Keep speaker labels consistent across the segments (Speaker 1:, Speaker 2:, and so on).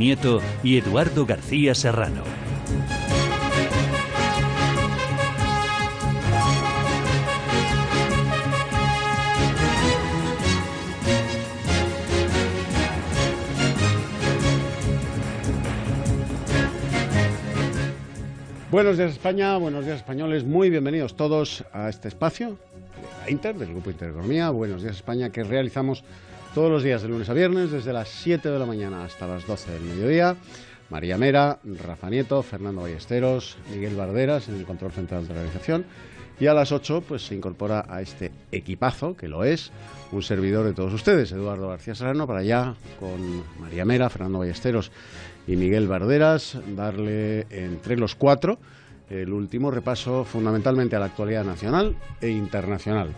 Speaker 1: Nieto y Eduardo García Serrano.
Speaker 2: Buenos días España, buenos días españoles, muy bienvenidos todos a este espacio de Inter, del Grupo Intereconomía, Buenos días España, que realizamos todos los días de lunes a viernes, desde las 7 de la mañana hasta las 12 del mediodía. María Mera, Rafa Nieto, Fernando Ballesteros, Miguel Barderas en el control central de la organización. Y a las 8 pues, se incorpora a este equipazo, que lo es, un servidor de todos ustedes, Eduardo García Serrano, para allá con María Mera, Fernando Ballesteros y Miguel Barderas, darle entre los cuatro el último repaso fundamentalmente a la actualidad nacional e internacional.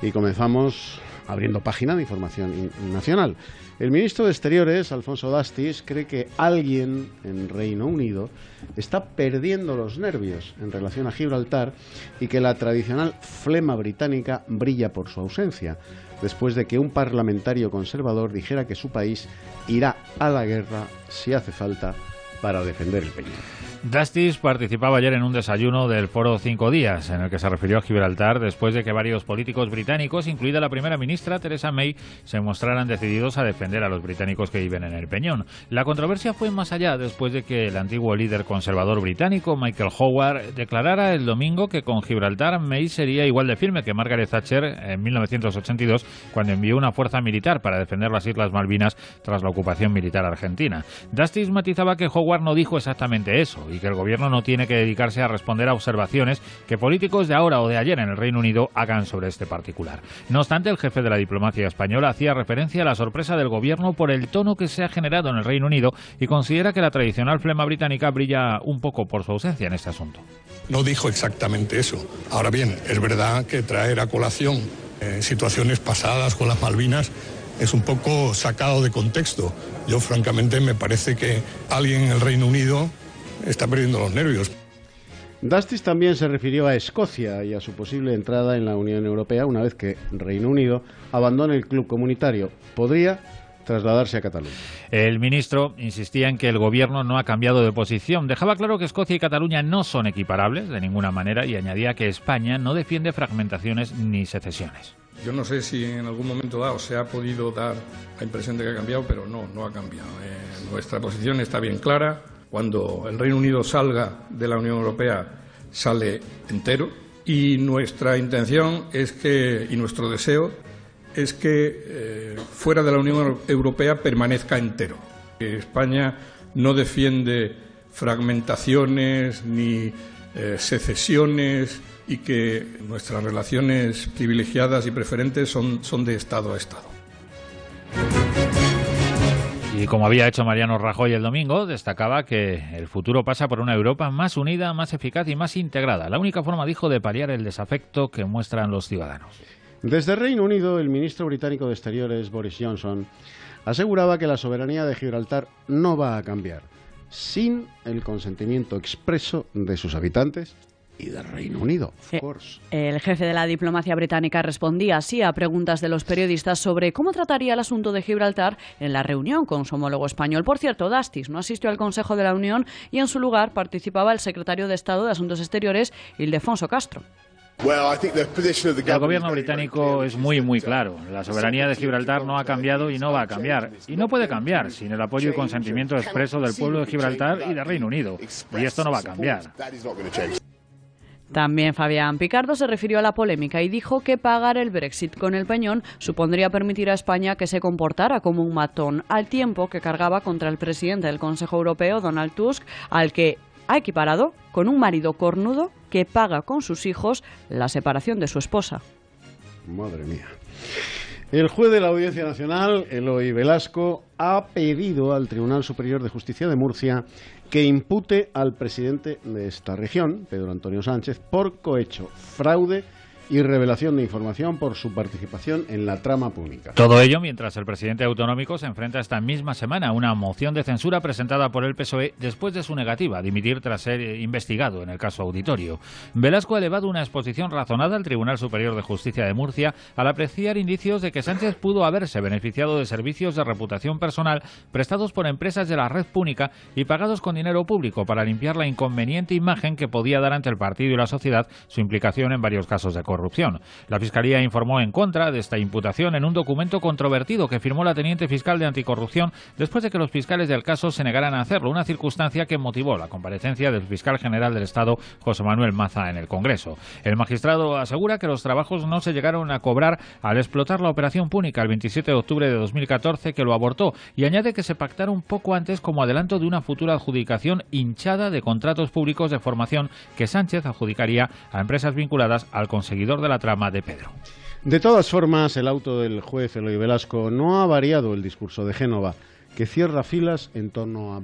Speaker 2: Y comenzamos abriendo página de información nacional. El ministro de Exteriores, Alfonso Dastis, cree que alguien en Reino Unido está perdiendo los nervios en relación a Gibraltar y que la tradicional flema británica brilla por su ausencia, después de que un parlamentario conservador dijera que su país irá a la guerra si hace falta para defender el peñón.
Speaker 3: Dastis participaba ayer en un desayuno del Foro Cinco Días, en el que se refirió a Gibraltar después de que varios políticos británicos, incluida la primera ministra Theresa May, se mostraran decididos a defender a los británicos que viven en el Peñón. La controversia fue más allá después de que el antiguo líder conservador británico, Michael Howard, declarara el domingo que con Gibraltar May sería igual de firme que Margaret Thatcher en 1982, cuando envió una fuerza militar para defender las Islas Malvinas tras la ocupación militar argentina. ...Dustis matizaba que Howard no dijo exactamente eso y que el gobierno no tiene que dedicarse a responder a observaciones que políticos de ahora o de ayer en el Reino Unido hagan sobre este particular. No obstante, el jefe de la diplomacia española hacía referencia a la sorpresa del gobierno por el tono que se ha generado en el Reino Unido y considera que la tradicional flema británica brilla un poco por su ausencia en este asunto.
Speaker 4: No dijo exactamente eso. Ahora bien, es verdad que traer a colación eh, situaciones pasadas con las Malvinas es un poco sacado de contexto. Yo francamente me parece que alguien en el Reino Unido está perdiendo los nervios. Dastis también
Speaker 2: se refirió a Escocia y a su posible entrada en la Unión Europea una vez que Reino Unido abandone el club comunitario. Podría trasladarse a Cataluña.
Speaker 3: El ministro insistía en que el gobierno no ha cambiado de posición. Dejaba claro que Escocia y Cataluña no son equiparables de ninguna manera y añadía que España no defiende fragmentaciones ni secesiones.
Speaker 4: Yo no sé si en algún momento dado se ha podido dar la impresión de que ha cambiado, pero no, no ha cambiado. Eh, nuestra posición está bien clara, cuando el Reino Unido salga de la Unión Europea, sale entero. Y nuestra intención es que, y nuestro deseo, es que eh, fuera de la Unión Europea permanezca entero. España no defiende fragmentaciones ni eh, secesiones y que nuestras relaciones privilegiadas y preferentes son, son de Estado a Estado.
Speaker 3: Y como había hecho Mariano Rajoy el domingo, destacaba que el futuro pasa por una Europa más unida, más eficaz y más integrada. La única forma, dijo, de paliar el desafecto que muestran los ciudadanos.
Speaker 2: Desde Reino Unido, el ministro británico de Exteriores, Boris Johnson, aseguraba que la soberanía de Gibraltar no va a cambiar sin el consentimiento expreso de sus habitantes y del Reino Unido,
Speaker 5: El jefe de la diplomacia británica respondía así a preguntas de los periodistas sobre cómo trataría el asunto de Gibraltar en la reunión con su homólogo español. Por cierto, Dastis no asistió al Consejo de la Unión y en su lugar participaba el secretario de Estado de Asuntos Exteriores, Ildefonso Castro.
Speaker 3: El gobierno británico es muy, muy uh, claro. La soberanía de Gibraltar no ha cambiado y no va a cambiar. Y no puede cambiar sin el apoyo y consentimiento expreso del pueblo de Gibraltar y del Reino Unido. Y esto no va a cambiar.
Speaker 5: También Fabián Picardo se refirió a la polémica y dijo que pagar el Brexit con el peñón supondría permitir a España que se comportara como un matón, al tiempo que cargaba contra el presidente del Consejo Europeo, Donald Tusk, al que ha equiparado con un marido cornudo que paga con sus hijos la separación de su esposa.
Speaker 2: Madre mía. El juez de la Audiencia Nacional, Eloy Velasco, ha pedido al Tribunal Superior de Justicia de Murcia que impute al presidente de esta región, Pedro Antonio Sánchez, por cohecho, fraude y revelación de información por su participación en la trama pública. Todo ello
Speaker 3: mientras el presidente autonómico se enfrenta esta misma semana a una moción de censura presentada por el PSOE después de su negativa a dimitir tras ser investigado en el caso Auditorio. Velasco ha elevado una exposición razonada al Tribunal Superior de Justicia de Murcia al apreciar indicios de que Sánchez pudo haberse beneficiado de servicios de reputación personal prestados por empresas de la red pública y pagados con dinero público para limpiar la inconveniente imagen que podía dar ante el partido y la sociedad su implicación en varios casos de corrupción corrupción. La Fiscalía informó en contra de esta imputación en un documento controvertido que firmó la teniente fiscal de anticorrupción después de que los fiscales del caso se negaran a hacerlo, una circunstancia que motivó la comparecencia del fiscal general del Estado, José Manuel Maza, en el Congreso. El magistrado asegura que los trabajos no se llegaron a cobrar al explotar la operación púnica el 27 de octubre de 2014, que lo abortó, y añade que se pactaron poco antes como adelanto de una futura adjudicación hinchada de contratos públicos de formación que Sánchez adjudicaría a empresas vinculadas al conseguir de la trama de Pedro.
Speaker 2: De todas formas, el auto del juez Eloy Velasco no ha variado el discurso de Génova, que cierra filas en torno a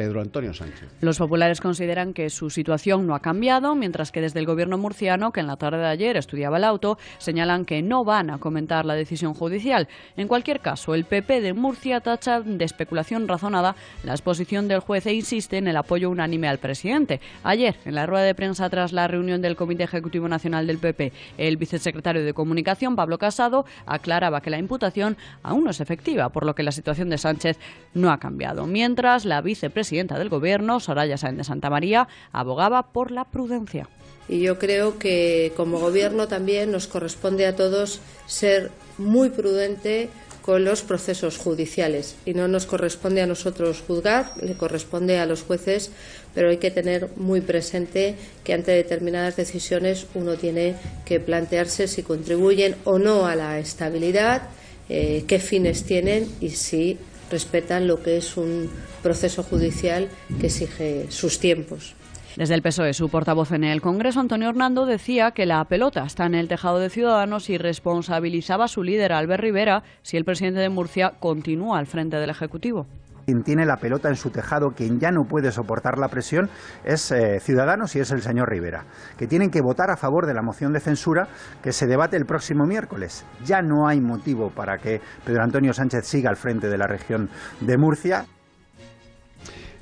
Speaker 2: Pedro Antonio Sánchez.
Speaker 5: Los populares consideran que su situación no ha cambiado, mientras que desde el gobierno murciano, que en la tarde de ayer estudiaba el auto, señalan que no van a comentar la decisión judicial. En cualquier caso, el PP de Murcia tacha de especulación razonada la exposición del juez e insiste en el apoyo unánime al presidente. Ayer, en la rueda de prensa tras la reunión del Comité Ejecutivo Nacional del PP, el vicesecretario de Comunicación, Pablo Casado, aclaraba que la imputación aún no es efectiva, por lo que la situación de Sánchez no ha cambiado. Mientras, la vicepresidenta presidenta del Gobierno, Soraya Sáenz de Santa María, abogaba por la prudencia.
Speaker 6: Y yo creo que como Gobierno también nos corresponde a todos ser muy prudente con los procesos judiciales y no nos corresponde a nosotros juzgar, le corresponde a los jueces, pero hay que tener muy presente que ante determinadas decisiones uno tiene que plantearse si contribuyen o no a la estabilidad, eh, qué fines tienen y si respetan lo que es un proceso judicial que exige sus tiempos.
Speaker 5: Desde el PSOE, su portavoz en el Congreso, Antonio Hernando, decía que la pelota está en el tejado de Ciudadanos y responsabilizaba a su líder, Albert Rivera, si el presidente de Murcia continúa al frente del Ejecutivo
Speaker 7: quien tiene la pelota en
Speaker 8: su tejado, quien ya no puede soportar la presión, es eh, Ciudadanos y es el señor Rivera, que tienen que votar a favor de la moción de censura que se debate el próximo miércoles. Ya no hay
Speaker 1: motivo para que Pedro Antonio Sánchez siga al frente de la región de Murcia.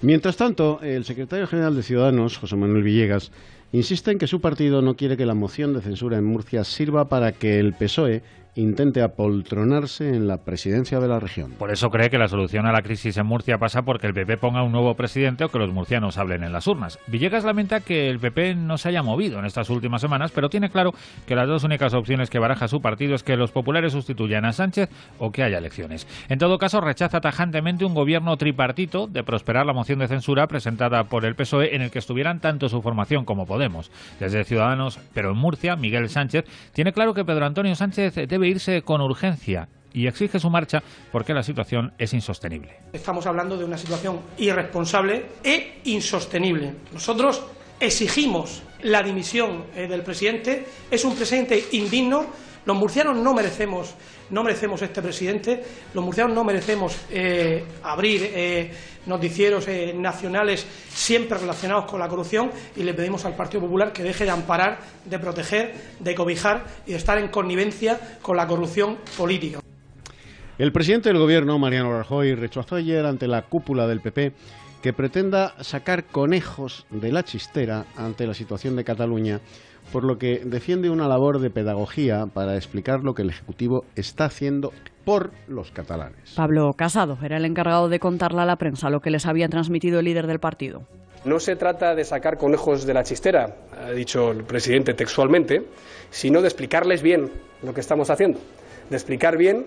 Speaker 2: Mientras tanto, el secretario general de Ciudadanos, José Manuel Villegas, insiste en que su partido no quiere que la moción de censura en Murcia sirva para que el PSOE intente apoltronarse en la presidencia de la región.
Speaker 3: Por eso cree que la solución a la crisis en Murcia pasa porque el PP ponga un nuevo presidente o que los murcianos hablen en las urnas. Villegas lamenta que el PP no se haya movido en estas últimas semanas, pero tiene claro que las dos únicas opciones que baraja su partido es que los populares sustituyan a Sánchez o que haya elecciones. En todo caso, rechaza tajantemente un gobierno tripartito de prosperar la moción de censura presentada por el PSOE en el que estuvieran tanto su formación como Podemos. Desde Ciudadanos, pero en Murcia, Miguel Sánchez tiene claro que Pedro Antonio Sánchez debe irse con urgencia y exige su marcha porque la situación es insostenible.
Speaker 7: Estamos hablando de una situación irresponsable e insostenible. Nosotros exigimos la dimisión eh, del presidente. Es un presidente indigno los murcianos no merecemos, no merecemos este presidente, los murcianos no merecemos eh, abrir eh, noticieros eh, nacionales siempre relacionados con la corrupción y le pedimos al Partido Popular que deje de amparar, de proteger, de cobijar y de estar en connivencia con la corrupción política.
Speaker 2: El presidente del Gobierno, Mariano Rajoy, rechazó ayer ante la cúpula del PP que pretenda sacar conejos de la chistera ante la situación de Cataluña por lo que defiende una labor de pedagogía para explicar lo que el Ejecutivo está
Speaker 7: haciendo por los catalanes.
Speaker 5: Pablo Casado era el encargado de contarle a la prensa lo que les había transmitido el líder del partido.
Speaker 7: No se trata de sacar conejos de la chistera, ha dicho el presidente textualmente, sino de explicarles bien lo que estamos haciendo, de explicar bien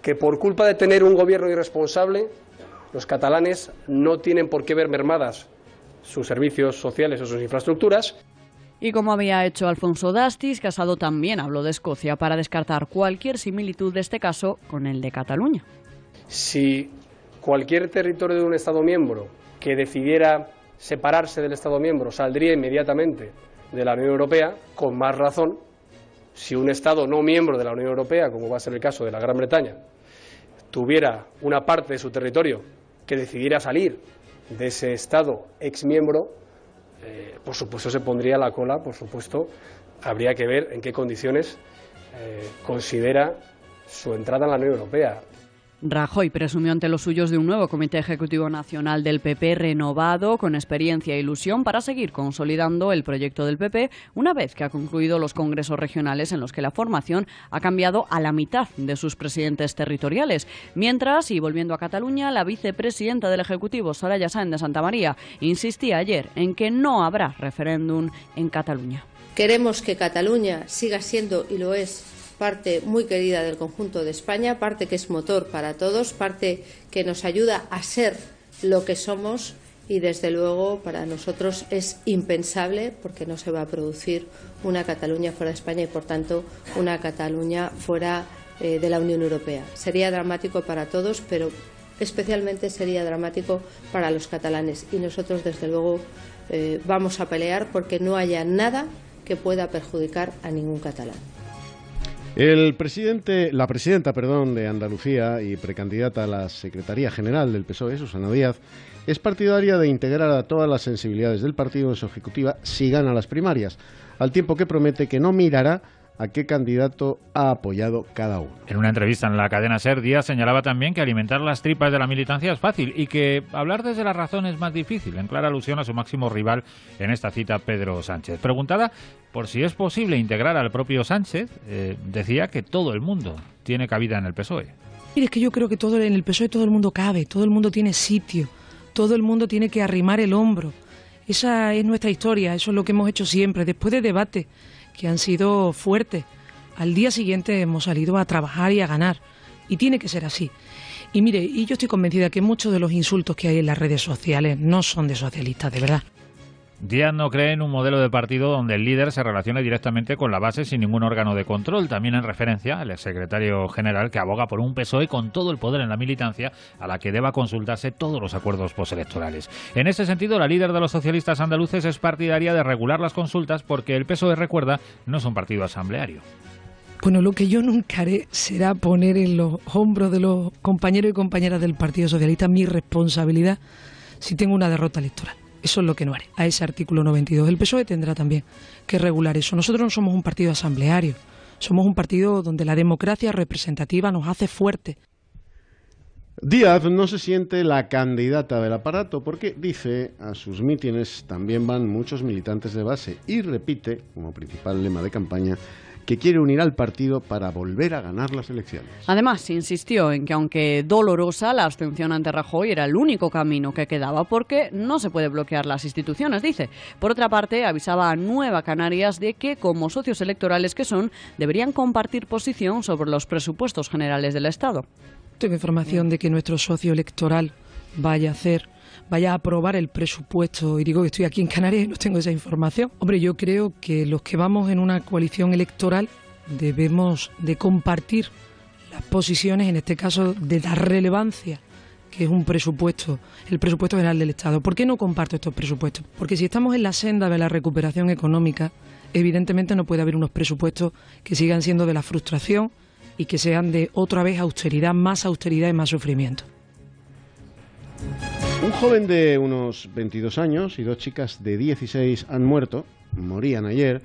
Speaker 7: que por culpa de tener un gobierno irresponsable, los catalanes no tienen por qué ver mermadas sus servicios sociales o sus infraestructuras.
Speaker 5: Y como había hecho Alfonso Dastis, Casado también habló de Escocia para descartar cualquier similitud de este caso con el de Cataluña.
Speaker 7: Si cualquier territorio de un Estado miembro que decidiera separarse del Estado miembro saldría inmediatamente de la Unión Europea, con más razón, si un Estado no miembro de la Unión Europea, como va a ser el caso de la Gran Bretaña, tuviera una parte de su territorio que decidiera salir de ese Estado ex miembro, eh, por supuesto se pondría la cola, por supuesto, habría que ver en qué condiciones eh, considera su entrada en la Unión Europea.
Speaker 5: Rajoy presumió ante los suyos de un nuevo Comité Ejecutivo Nacional del PP renovado, con experiencia e ilusión, para seguir consolidando el proyecto del PP una vez que ha concluido los congresos regionales en los que la formación ha cambiado a la mitad de sus presidentes territoriales. Mientras, y volviendo a Cataluña, la vicepresidenta del Ejecutivo, Soraya Sáenz de Santa María, insistía ayer en que no habrá referéndum en Cataluña.
Speaker 6: Queremos que Cataluña siga siendo, y lo es, parte muy querida del conjunto de España, parte que es motor para todos, parte que nos ayuda a ser lo que somos y desde luego para nosotros es impensable porque no se va a producir una Cataluña fuera de España y por tanto una Cataluña fuera eh, de la Unión Europea. Sería dramático para todos, pero especialmente sería dramático para los catalanes y nosotros desde luego eh, vamos a pelear porque no haya nada que pueda perjudicar a ningún catalán.
Speaker 2: El presidente, la presidenta, perdón, de Andalucía y precandidata a la Secretaría General del PSOE, Susana Díaz, es partidaria de integrar a todas las sensibilidades del partido en su ejecutiva si gana las primarias, al tiempo que promete que no mirará a qué candidato ha apoyado cada uno.
Speaker 3: En una entrevista en la cadena Ser, Díaz señalaba también que alimentar las tripas de la militancia es fácil y que hablar desde la razón es más difícil, en clara alusión a su máximo rival en esta cita, Pedro Sánchez. Preguntada por si es posible integrar al propio Sánchez, eh, decía que todo el mundo tiene cabida en el PSOE.
Speaker 9: Mire, es que yo creo que todo en el PSOE todo el mundo cabe, todo el mundo tiene sitio, todo el mundo tiene que arrimar el hombro. Esa es nuestra historia, eso es lo que hemos hecho siempre, después de debate, que han sido fuertes. Al día siguiente hemos salido a trabajar y a ganar. Y tiene que ser así. Y mire, y yo estoy convencida que muchos de los insultos que hay en las redes sociales no son de socialistas, de verdad.
Speaker 3: Díaz no cree en un modelo de partido donde el líder se relacione directamente con la base sin ningún órgano de control. También en referencia al secretario general que aboga por un PSOE con todo el poder en la militancia a la que deba consultarse todos los acuerdos postelectorales. En ese sentido, la líder de los socialistas andaluces es partidaria de regular las consultas porque el PSOE, recuerda, no es un partido asambleario.
Speaker 9: Bueno, lo que yo nunca haré será poner en los hombros de los compañeros y compañeras del Partido Socialista mi responsabilidad si tengo una derrota electoral. Eso es lo que no haré. A ese artículo 92 El PSOE tendrá también que regular eso. Nosotros no somos un partido asambleario, somos un partido donde la democracia representativa nos hace fuerte.
Speaker 2: Díaz no se siente la candidata del aparato porque dice a sus mítines también van muchos militantes de base y repite como principal lema de campaña que quiere unir al partido para volver a ganar las elecciones.
Speaker 5: Además, insistió en que aunque dolorosa, la abstención ante Rajoy era el único camino que quedaba porque no se puede bloquear las instituciones, dice. Por otra parte, avisaba a Nueva Canarias de que, como socios electorales que son, deberían compartir posición sobre los presupuestos generales
Speaker 9: del Estado. Tengo información de que nuestro socio electoral vaya a hacer vaya a aprobar el presupuesto. Y digo que estoy aquí en Canarias y no tengo esa información. Hombre, yo creo que los que vamos en una coalición electoral debemos de compartir las posiciones, en este caso, de la relevancia que es un presupuesto, el presupuesto general del Estado. ¿Por qué no comparto estos presupuestos? Porque si estamos en la senda de la recuperación económica, evidentemente no puede haber unos presupuestos que sigan siendo de la frustración y que sean de otra vez austeridad, más austeridad y más sufrimiento.
Speaker 2: Un joven de unos 22 años y dos chicas de 16 han muerto, morían ayer,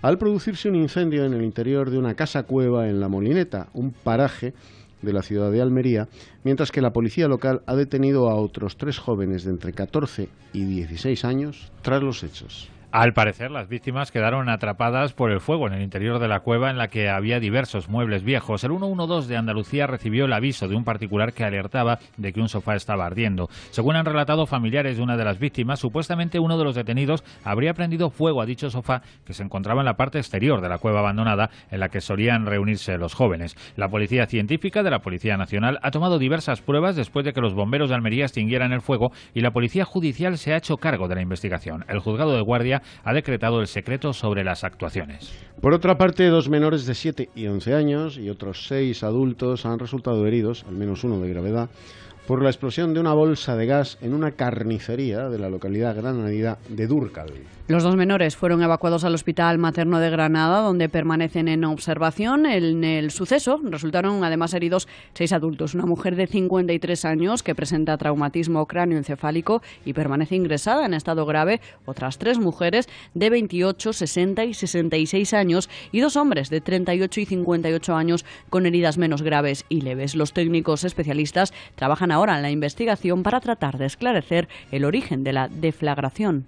Speaker 2: al producirse un incendio en el interior de una casa cueva en La Molineta, un paraje de la ciudad de Almería, mientras que la policía local ha detenido a otros tres jóvenes de entre 14 y 16 años tras los hechos.
Speaker 3: Al parecer, las víctimas quedaron atrapadas por el fuego en el interior de la cueva en la que había diversos muebles viejos. El 112 de Andalucía recibió el aviso de un particular que alertaba de que un sofá estaba ardiendo. Según han relatado familiares de una de las víctimas, supuestamente uno de los detenidos habría prendido fuego a dicho sofá que se encontraba en la parte exterior de la cueva abandonada en la que solían reunirse los jóvenes. La policía científica de la Policía Nacional ha tomado diversas pruebas después de que los bomberos de Almería extinguieran el fuego y la policía judicial se ha hecho cargo de la investigación. El juzgado de guardia ha decretado el secreto sobre las actuaciones.
Speaker 2: Por otra parte, dos menores de 7 y 11 años y otros seis adultos han resultado heridos, al menos uno de gravedad, por la explosión de una bolsa de gas en una carnicería de la localidad granadina de Durcal.
Speaker 5: Los dos menores fueron evacuados al Hospital Materno de Granada, donde permanecen en observación. En el suceso resultaron además heridos seis adultos, una mujer de 53 años que presenta traumatismo cráneoencefálico y permanece ingresada en estado grave, otras tres mujeres de 28, 60 y 66 años y dos hombres de 38 y 58 años con heridas menos graves y leves. Los técnicos especialistas trabajan ahora en la investigación para tratar de esclarecer el origen de la deflagración.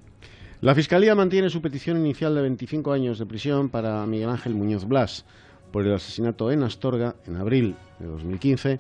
Speaker 2: La Fiscalía mantiene su petición inicial de 25 años de prisión para Miguel Ángel Muñoz Blas por el asesinato en Astorga, en abril de 2015,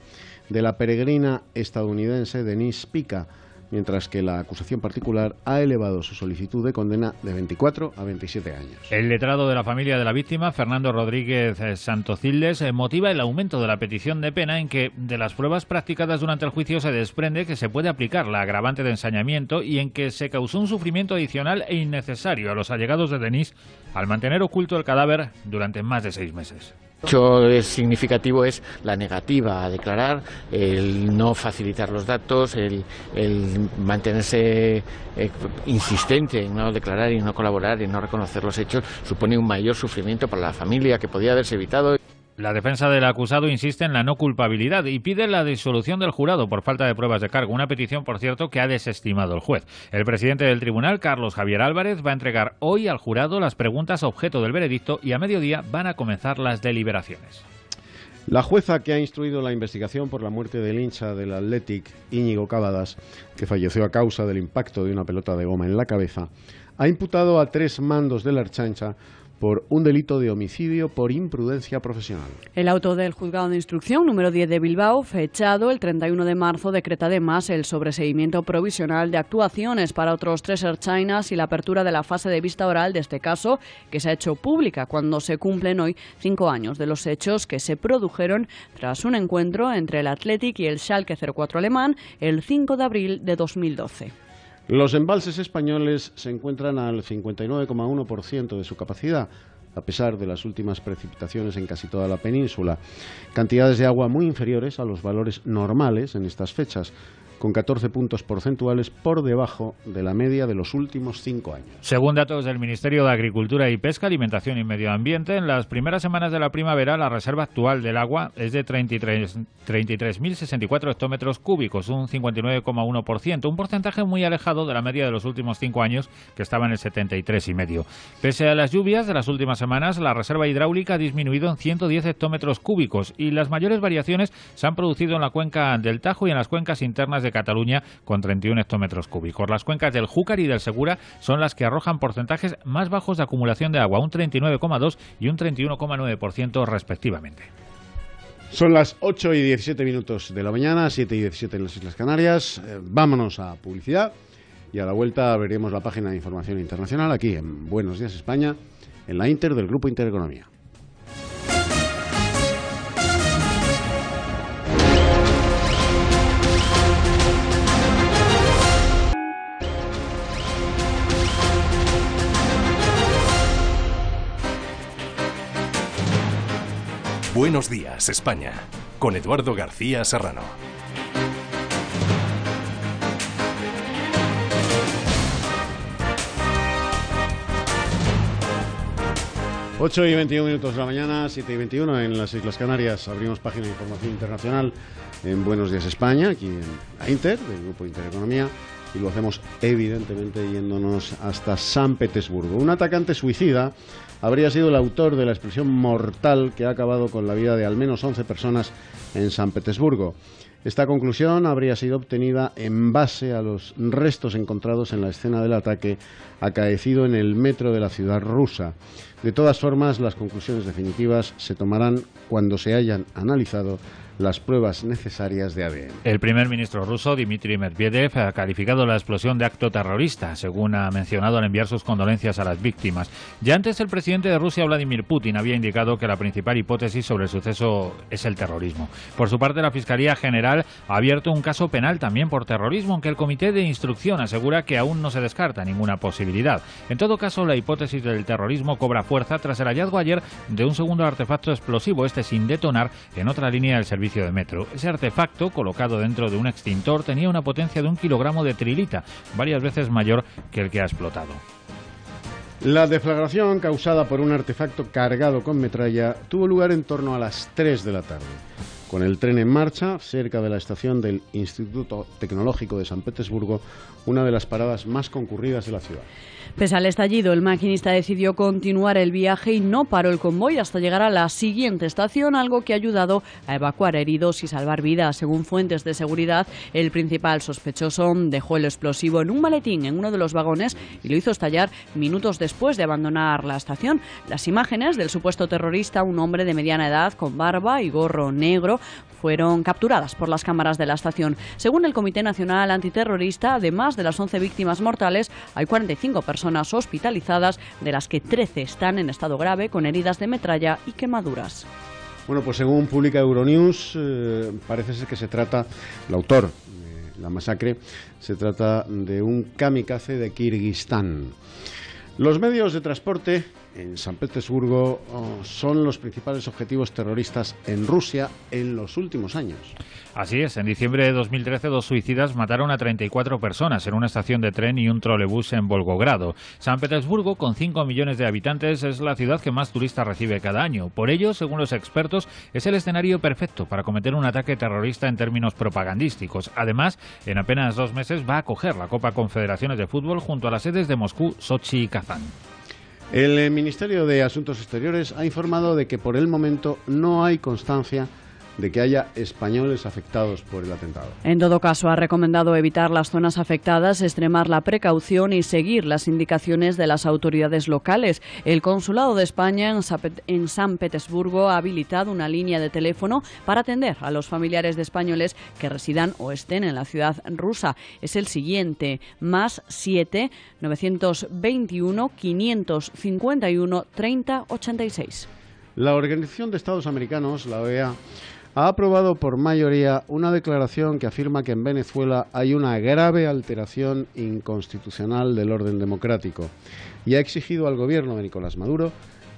Speaker 2: de la peregrina estadounidense Denise Pica, mientras que la acusación particular ha elevado su solicitud de condena de 24 a 27 años.
Speaker 3: El letrado de la familia de la víctima, Fernando Rodríguez eh, Santocildes, eh, motiva el aumento de la petición de pena en que de las pruebas practicadas durante el juicio se desprende que se puede aplicar la agravante de ensañamiento y en que se causó un sufrimiento adicional e innecesario a los allegados de Denis al mantener oculto el cadáver durante más de seis meses.
Speaker 2: El es significativo es la negativa a declarar, el no facilitar los datos, el, mantenerse
Speaker 3: eh, insistente en no declarar y no colaborar y no reconocer los hechos, supone un mayor sufrimiento para la familia que podía haberse evitado. La defensa del acusado insiste en la no culpabilidad y pide la disolución del jurado por falta de pruebas de cargo, una petición, por cierto, que ha desestimado el juez. El presidente del tribunal, Carlos Javier Álvarez, va a entregar hoy al jurado las preguntas objeto del veredicto y a mediodía van a comenzar las deliberaciones.
Speaker 2: La jueza que ha instruido la investigación por la muerte del hincha del Athletic, Íñigo Cabadas, que falleció a causa del impacto de una pelota de goma en la cabeza, ha imputado a tres mandos de la Archancha por un delito de homicidio por imprudencia profesional.
Speaker 5: El auto del juzgado de instrucción número 10 de Bilbao, fechado el 31 de marzo, decreta además el sobreseimiento provisional de actuaciones para otros tres china y la apertura de la fase de vista oral de este caso, que se ha hecho pública cuando se cumplen hoy cinco años de los hechos que se produjeron tras un encuentro entre el Athletic y el Schalke 04 alemán el 5 de abril de 2012.
Speaker 2: Los embalses españoles se encuentran al 59,1% de su capacidad, a pesar de las últimas precipitaciones en casi toda la península. Cantidades de agua muy inferiores a los valores normales en estas fechas con 14 puntos porcentuales por debajo de la media de los últimos cinco años.
Speaker 3: Según datos del Ministerio de Agricultura y Pesca, Alimentación y Medio Ambiente, en las primeras semanas de la primavera la reserva actual del agua es de 33.064 33 hectómetros cúbicos, un 59,1%, un porcentaje muy alejado de la media de los últimos cinco años que estaba en el 73,5%. Pese a las lluvias de las últimas semanas, la reserva hidráulica ha disminuido en 110 hectómetros cúbicos y las mayores variaciones se han producido en la cuenca del Tajo y en las cuencas internas de Cataluña con 31 hectómetros cúbicos. Las cuencas del Júcar y del Segura son las que arrojan porcentajes más bajos de acumulación de agua, un 39,2 y un 31,9% respectivamente.
Speaker 2: Son las 8 y 17 minutos de la mañana, 7 y 17 en las Islas Canarias. Eh, vámonos a publicidad y a la vuelta veremos la página de información internacional aquí en Buenos Días España, en la Inter del Grupo Intereconomía.
Speaker 1: Buenos días, España, con Eduardo García Serrano.
Speaker 2: 8 y 21 minutos de la mañana, 7 y 21 en las Islas Canarias. Abrimos página de información internacional en Buenos Días España, aquí en Inter, del Grupo Intereconomía y lo hacemos evidentemente yéndonos hasta San Petersburgo. Un atacante suicida habría sido el autor de la expresión mortal que ha acabado con la vida de al menos 11 personas en San Petersburgo. Esta conclusión habría sido obtenida en base a los restos encontrados en la escena del ataque acaecido en el metro de la ciudad rusa. De todas formas, las conclusiones definitivas se tomarán cuando se hayan analizado las pruebas necesarias de ADN.
Speaker 3: El primer ministro ruso, Dmitry Medvedev, ha calificado la explosión de acto terrorista, según ha mencionado al enviar sus condolencias a las víctimas. Ya antes el presidente de Rusia, Vladimir Putin, había indicado que la principal hipótesis sobre el suceso es el terrorismo. Por su parte, la Fiscalía General ha abierto un caso penal también por terrorismo, aunque el Comité de Instrucción asegura que aún no se descarta ninguna posibilidad. En todo caso, la hipótesis del terrorismo cobra fuerza tras el hallazgo ayer de un segundo artefacto explosivo, este sin detonar, en otra línea del servicio de metro. Ese artefacto, colocado dentro de un extintor, tenía una potencia de un kilogramo de trilita, varias veces mayor que el que ha explotado.
Speaker 2: La deflagración causada por un artefacto cargado con metralla tuvo lugar en torno a las 3 de la tarde. Con el tren en marcha, cerca de la estación del Instituto Tecnológico de San Petersburgo, una de las paradas más concurridas de la ciudad.
Speaker 5: Pese al estallido, el maquinista decidió continuar el viaje y no paró el convoy hasta llegar a la siguiente estación, algo que ha ayudado a evacuar heridos y salvar vidas. Según fuentes de seguridad, el principal sospechoso dejó el explosivo en un maletín en uno de los vagones y lo hizo estallar minutos después de abandonar la estación. Las imágenes del supuesto terrorista, un hombre de mediana edad con barba y gorro negro, fueron capturadas por las cámaras de la estación. Según el Comité Nacional Antiterrorista, además de las 11 víctimas mortales, hay 45 personas personas hospitalizadas, de las que 13 están en estado grave con heridas de metralla y quemaduras.
Speaker 2: Bueno, pues según publica Euronews, eh, parece ser que se trata, el autor de la masacre, se trata de un kamikaze de Kirguistán. Los medios de transporte en San Petersburgo oh, son los principales objetivos terroristas en Rusia en los últimos años.
Speaker 3: Así es, en diciembre de 2013 dos suicidas mataron a 34 personas en una estación de tren y un trolebús en Volgogrado. San Petersburgo, con 5 millones de habitantes, es la ciudad que más turistas recibe cada año. Por ello, según los expertos, es el escenario perfecto para cometer un ataque terrorista en términos propagandísticos. Además, en apenas dos meses va a acoger la Copa Confederaciones de Fútbol junto a las sedes de Moscú, Sochi y Kazán.
Speaker 2: El Ministerio de Asuntos Exteriores ha informado de que por el momento no hay constancia de que haya españoles afectados por el atentado.
Speaker 5: En todo caso, ha recomendado evitar las zonas afectadas, extremar la precaución y seguir las indicaciones de las autoridades locales. El Consulado de España en San Petersburgo ha habilitado una línea de teléfono para atender a los familiares de españoles que residan o estén en la ciudad rusa. Es el siguiente, más 7 921 551 30 86.
Speaker 2: La Organización de Estados Americanos, la OEA, ha aprobado por mayoría una declaración que afirma que en Venezuela hay una grave alteración inconstitucional del orden democrático y ha exigido al gobierno de Nicolás Maduro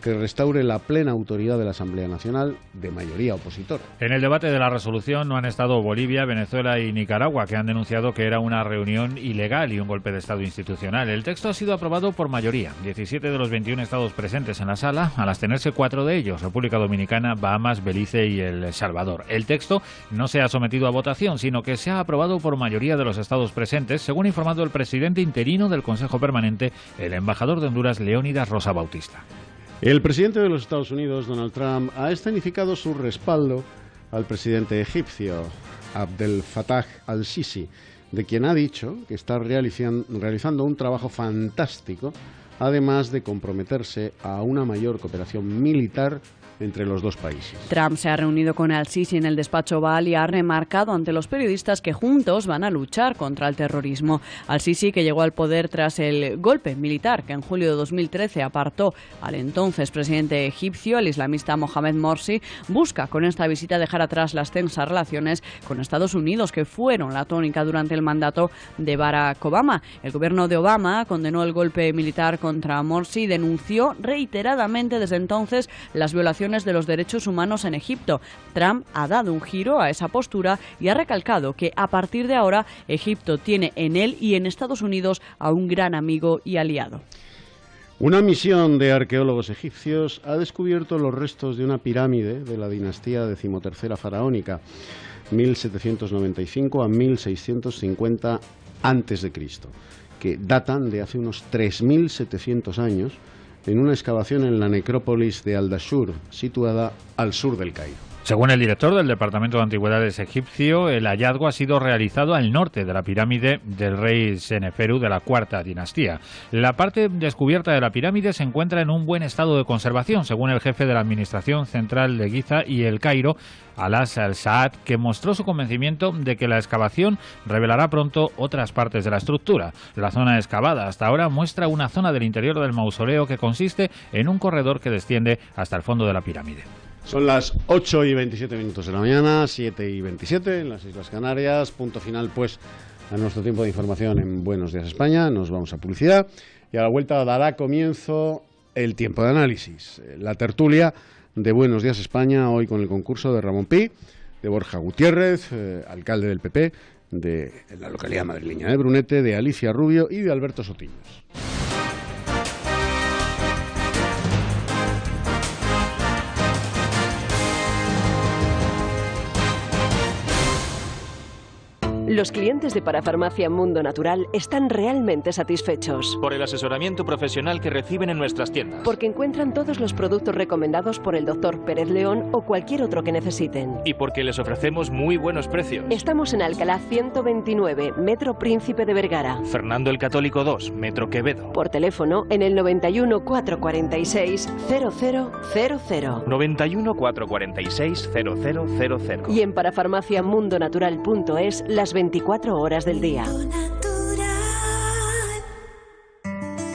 Speaker 2: que restaure la plena autoridad de la Asamblea Nacional de mayoría opositor.
Speaker 3: En el debate de la resolución no han estado Bolivia, Venezuela y Nicaragua, que han denunciado que era una reunión ilegal y un golpe de Estado institucional. El texto ha sido aprobado por mayoría. 17 de los 21 estados presentes en la sala, al abstenerse cuatro de ellos, República Dominicana, Bahamas, Belice y El Salvador. El texto no se ha sometido a votación, sino que se ha aprobado por mayoría de los estados presentes, según ha informado el presidente interino del Consejo Permanente, el embajador de Honduras, Leónidas Rosa Bautista.
Speaker 2: El presidente de los Estados Unidos, Donald Trump, ha escenificado su respaldo al presidente egipcio, Abdel Fattah al-Sisi, de quien ha dicho que está realizando un trabajo fantástico, además de comprometerse a una mayor cooperación militar entre los dos países.
Speaker 5: Trump se ha reunido con Al-Sisi en el despacho Oval y ha remarcado ante los periodistas que juntos van a luchar contra el terrorismo. Al-Sisi, que llegó al poder tras el golpe militar que en julio de 2013 apartó al entonces presidente egipcio, el islamista Mohamed Morsi, busca con esta visita dejar atrás las tensas relaciones con Estados Unidos, que fueron la tónica durante el mandato de Barack Obama. El gobierno de Obama condenó el golpe militar contra Morsi y denunció reiteradamente desde entonces las violaciones de los derechos humanos en Egipto. Trump ha dado un giro a esa postura y ha recalcado que a partir de ahora Egipto tiene en él y en Estados Unidos a un gran amigo y aliado.
Speaker 2: Una misión de arqueólogos egipcios ha descubierto los restos de una pirámide de la dinastía decimotercera faraónica, 1795 a 1650 a.C., que datan de hace unos 3.700 años en una excavación en la necrópolis de Aldashur, situada al sur del Cairo.
Speaker 3: Según el director del Departamento de Antigüedades egipcio, el hallazgo ha sido realizado al norte de la pirámide del rey Seneferu de la cuarta dinastía. La parte descubierta de la pirámide se encuentra en un buen estado de conservación, según el jefe de la Administración Central de Giza y el Cairo, Alas al-Saad, que mostró su convencimiento de que la excavación revelará pronto otras partes de la estructura. La zona excavada hasta ahora muestra una zona del interior del mausoleo que consiste en un corredor que
Speaker 2: desciende hasta el fondo de la pirámide. Son las 8 y 27 minutos de la mañana, 7 y 27 en las Islas Canarias. Punto final, pues, a nuestro tiempo de información en Buenos Días España. Nos vamos a publicidad y a la vuelta dará comienzo el tiempo de análisis. Eh, la tertulia de Buenos Días España hoy con el concurso de Ramón Pi, de Borja Gutiérrez, eh, alcalde del PP de la localidad madrileña de Brunete, de Alicia Rubio y de Alberto Sotillos.
Speaker 10: Los clientes de Parafarmacia Mundo Natural están realmente satisfechos.
Speaker 3: Por el asesoramiento profesional que reciben en nuestras tiendas.
Speaker 10: Porque encuentran todos los productos recomendados por el doctor Pérez León o cualquier otro que necesiten.
Speaker 3: Y porque les ofrecemos muy buenos precios.
Speaker 10: Estamos en Alcalá 129, Metro Príncipe de Vergara.
Speaker 3: Fernando el Católico 2, Metro Quevedo.
Speaker 10: Por teléfono en el 91 446 0000.
Speaker 11: 91 446 0000.
Speaker 10: Y en parafarmaciamundonatural.es las 24 horas del día.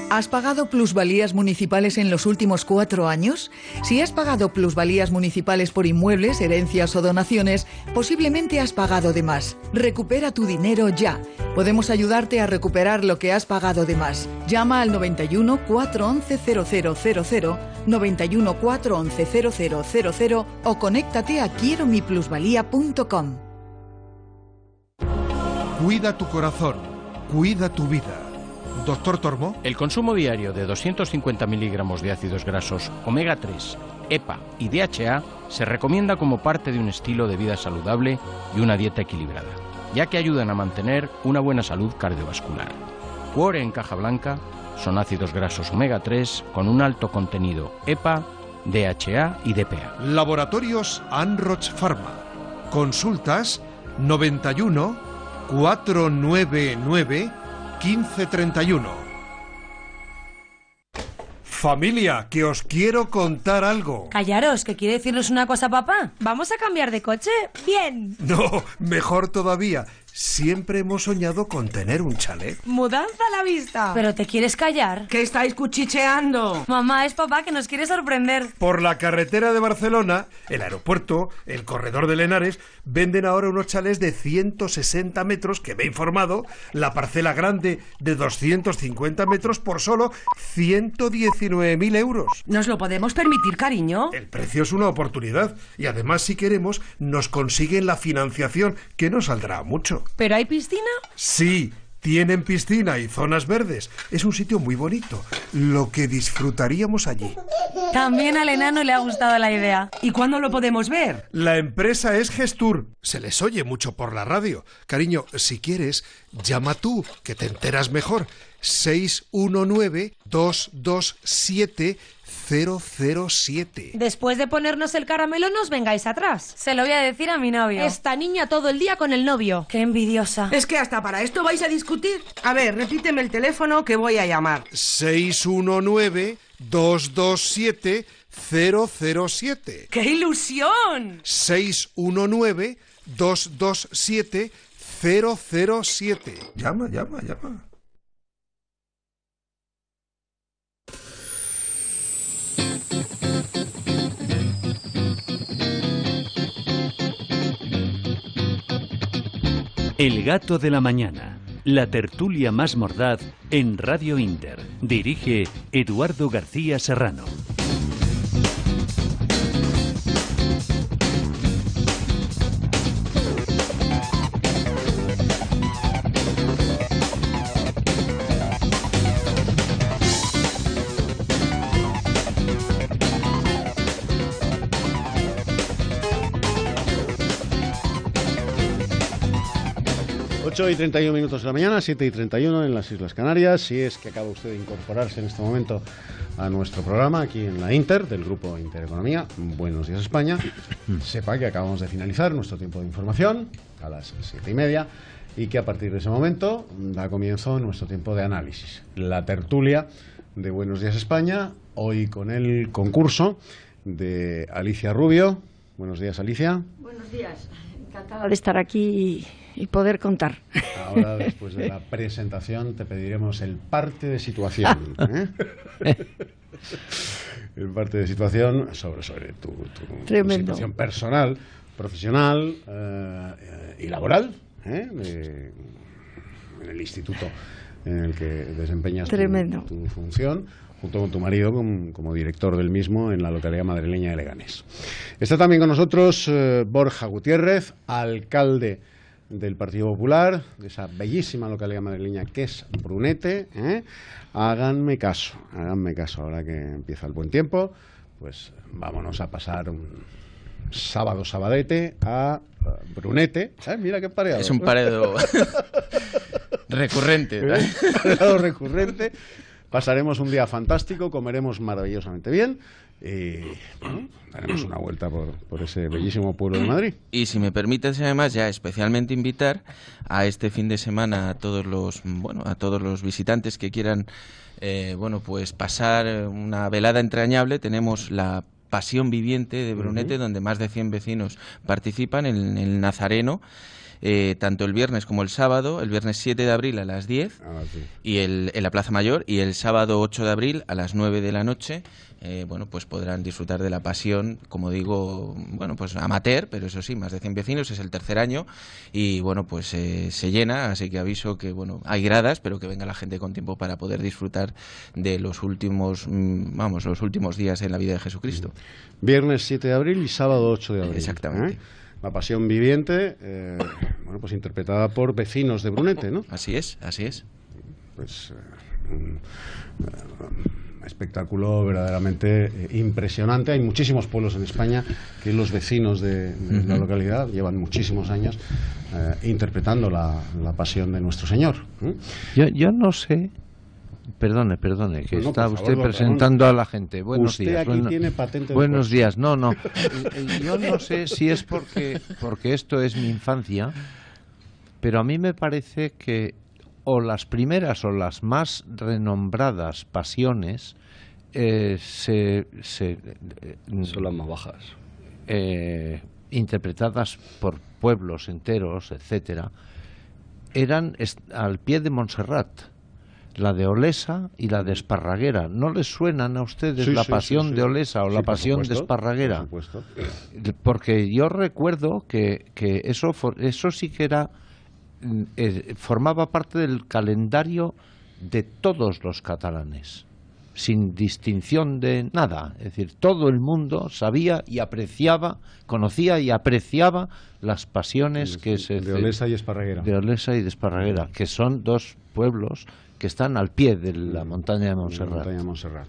Speaker 12: ¿Has pagado plusvalías municipales en los últimos cuatro años? Si has pagado plusvalías municipales por inmuebles, herencias o donaciones, posiblemente has pagado de más. Recupera tu dinero ya. Podemos ayudarte a recuperar lo que has pagado de más. Llama al 91 411 000 91 411 o conéctate a quiero
Speaker 13: Cuida tu corazón, cuida tu vida. Doctor Tormo.
Speaker 3: El consumo diario de 250 miligramos de ácidos grasos omega
Speaker 7: 3, EPA y DHA se recomienda como parte de un estilo de vida saludable y una dieta equilibrada, ya que ayudan a mantener una buena salud cardiovascular. Cuore en caja blanca son ácidos grasos omega 3 con un alto contenido EPA, DHA y DPA.
Speaker 13: Laboratorios Anroch Pharma. Consultas 91 499 1531. Familia, que os quiero contar algo.
Speaker 9: Callaros, que quiere decirnos una cosa, papá. ¿Vamos a cambiar de coche? Bien.
Speaker 13: No, mejor todavía. Siempre hemos soñado con tener un chalet.
Speaker 9: ¡Mudanza a la vista! ¿Pero te quieres callar? ¿Qué estáis cuchicheando? Mamá, es papá que nos quiere sorprender.
Speaker 13: Por la carretera de Barcelona, el aeropuerto, el corredor de Lenares, venden ahora unos chalets de 160 metros, que me he informado, la parcela grande de 250 metros por solo 119.000 euros. ¿Nos lo podemos permitir, cariño? El precio es una oportunidad y además si queremos nos consiguen la financiación, que no saldrá mucho.
Speaker 9: ¿Pero hay piscina?
Speaker 13: Sí, tienen piscina y zonas verdes. Es un sitio muy bonito. Lo que disfrutaríamos allí.
Speaker 9: También al enano le ha gustado la idea. ¿Y cuándo lo podemos ver?
Speaker 13: La empresa es Gestur. Se les oye mucho por la radio. Cariño, si quieres, llama tú, que te enteras mejor. 619-227-007.
Speaker 9: Después de ponernos el caramelo, nos vengáis atrás. Se lo voy a decir a mi novio. Esta niña todo el día con el novio. Qué envidiosa. Es que hasta para esto vais a discutir. A ver, repíteme el teléfono que voy a llamar.
Speaker 13: 619 227 007. ¡Qué ilusión! 619 227 007. Llama, llama, llama.
Speaker 1: El gato de la mañana, la tertulia más mordaz en Radio Inter. Dirige Eduardo García Serrano.
Speaker 2: 8 y 31 minutos de la mañana, 7 y 31 en las Islas Canarias. Si es que acaba usted de incorporarse en este momento a nuestro programa aquí en la Inter, del grupo Intereconomía, Buenos Días España, sepa que acabamos de finalizar nuestro tiempo de información a las 7 y media y que a partir de ese momento da comienzo nuestro tiempo de análisis. La tertulia de Buenos Días España, hoy con el concurso de Alicia Rubio. Buenos días, Alicia.
Speaker 14: Buenos días. Encantada de estar aquí y poder contar. Ahora, después de la
Speaker 2: presentación, te pediremos el parte de situación. ¿eh? el parte de situación sobre, sobre tu, tu, situación personal, profesional eh, y laboral ¿eh? en el instituto en el que desempeñas tu, función junto con tu marido como, director del mismo en la Lotería Madrileña de Leganés. Está también con nosotros Borja Gutiérrez, alcalde del Partido Popular, de esa bellísima localidad madrileña que es Brunete, ¿eh? háganme caso, háganme caso ahora que empieza el buen tiempo, pues vámonos a pasar un sábado sabadete a eh, Brunete. ¿Sabes? Mira qué pareado. Es un pareado recurrente. ¿Eh? pareado recurrente. Pasaremos un día fantástico, comeremos maravillosamente bien daremos una vuelta por, por, ese bellísimo pueblo de Madrid.
Speaker 15: Y si me permites además ya especialmente invitar a este fin de semana a todos los bueno a todos los visitantes que quieran eh, bueno pues pasar una velada entrañable tenemos la Pasión Viviente de Brunete donde más de 100 vecinos participan en el Nazareno eh, tanto el viernes como el sábado, el viernes 7 de abril a las 10 ah, y el, en la Plaza Mayor y el sábado 8 de abril a las 9 de la noche. Eh, bueno, pues podrán disfrutar de la pasión, como digo, bueno, pues amateur, pero eso sí, más de 100 vecinos, es el tercer año y bueno, pues eh, se llena, así que aviso que, bueno, hay gradas, pero que venga la gente con tiempo para poder disfrutar de los últimos, mm, vamos, los últimos días en la vida de Jesucristo.
Speaker 2: Viernes 7 de abril y sábado 8 de abril. Exactamente. La Pasión Viviente, eh, bueno, pues interpretada por vecinos de Brunete, ¿no? Así es, así es. Pues eh, un, eh, espectáculo verdaderamente impresionante. Hay muchísimos pueblos en España que los vecinos de, la localidad llevan muchísimos años interpretando la, pasión de nuestro Señor. Yo, yo no sé Perdone, perdone, que está usted presentando a la gente. Buenos días.
Speaker 8: buenos días. No, no. Eh, eh, yo no sé si es porque, porque esto es mi infancia, pero a mí me parece que o las primeras o las más renombradas pasiones eh, se, mm, son las más bajas. interpretadas por pueblos enteros, etcétera, eran al pie de Montserrat la de Olesa y la de Esparraguera. ¿No les suenan a ustedes la pasión de Olesa o la pasión de Esparraguera? Porque yo recuerdo que, que eso, eso sí que era, mm, eh, formaba parte del calendario de todos los catalanes, sin distinción de nada. Es decir, todo el mundo sabía y apreciaba, conocía y apreciaba las pasiones que se... De Olesa y Esparraguera. De Olesa y de Esparraguera, que son dos pueblos que están al pie de la mm, montaña de Montserrat. La montaña de Montserrat.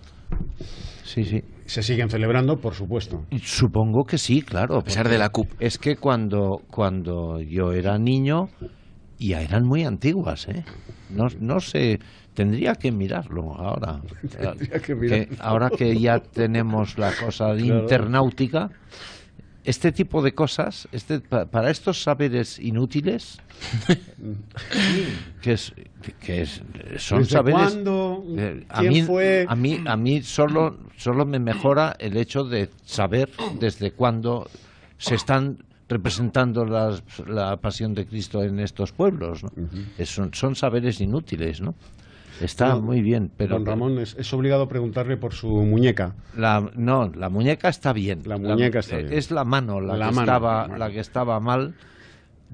Speaker 8: Sí, sí.
Speaker 2: ¿Se siguen celebrando, por supuesto?
Speaker 8: Supongo que sí, claro. A pesar de la CUP. Es que cuando, cuando yo era niño, ya eran muy antiguas, ¿eh? No, no sé, tendría que mirarlo ahora. que ahora que ya tenemos la cosa internautica este tipo de cosas, este, para estos saberes inútiles, que, es, que son ¿Desde saberes... Cuándo, eh, a, quién mí, fue? a mí, solo, me mejora el hecho de saber desde cuándo se están representando la pasión de Cristo en estos pueblos. son, son saberes inútiles, ¿no? Está muy bien, pero... Don
Speaker 2: Ramón, es, obligado a preguntarle por su muñeca.
Speaker 8: no, la muñeca está bien. La muñeca está bien. Es la mano la, que estaba, la que estaba mal,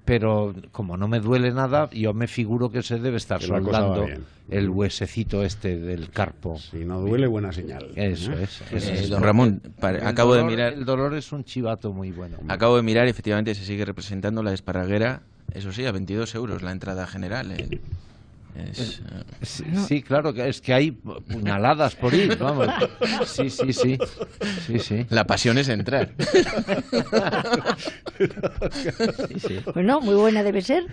Speaker 8: pero como no me duele nada, yo me figuro que se debe estar soldando el huesecito este del carpo. Si no duele, buena señal. ¿eh? Eso eh, es. Don Ramón, acabo de mirar... El dolor es un chivato muy bueno.
Speaker 15: Acabo de mirar, efectivamente se sigue representando la esparraguera, eso sí, a 22 euros la entrada general. Eh, eh,
Speaker 8: sí, claro, es que hay puñaladas por ir, vamos. Sí, sí, sí. sí, sí. La pasión es entrar.
Speaker 15: sí,
Speaker 14: bueno, muy buena debe ser.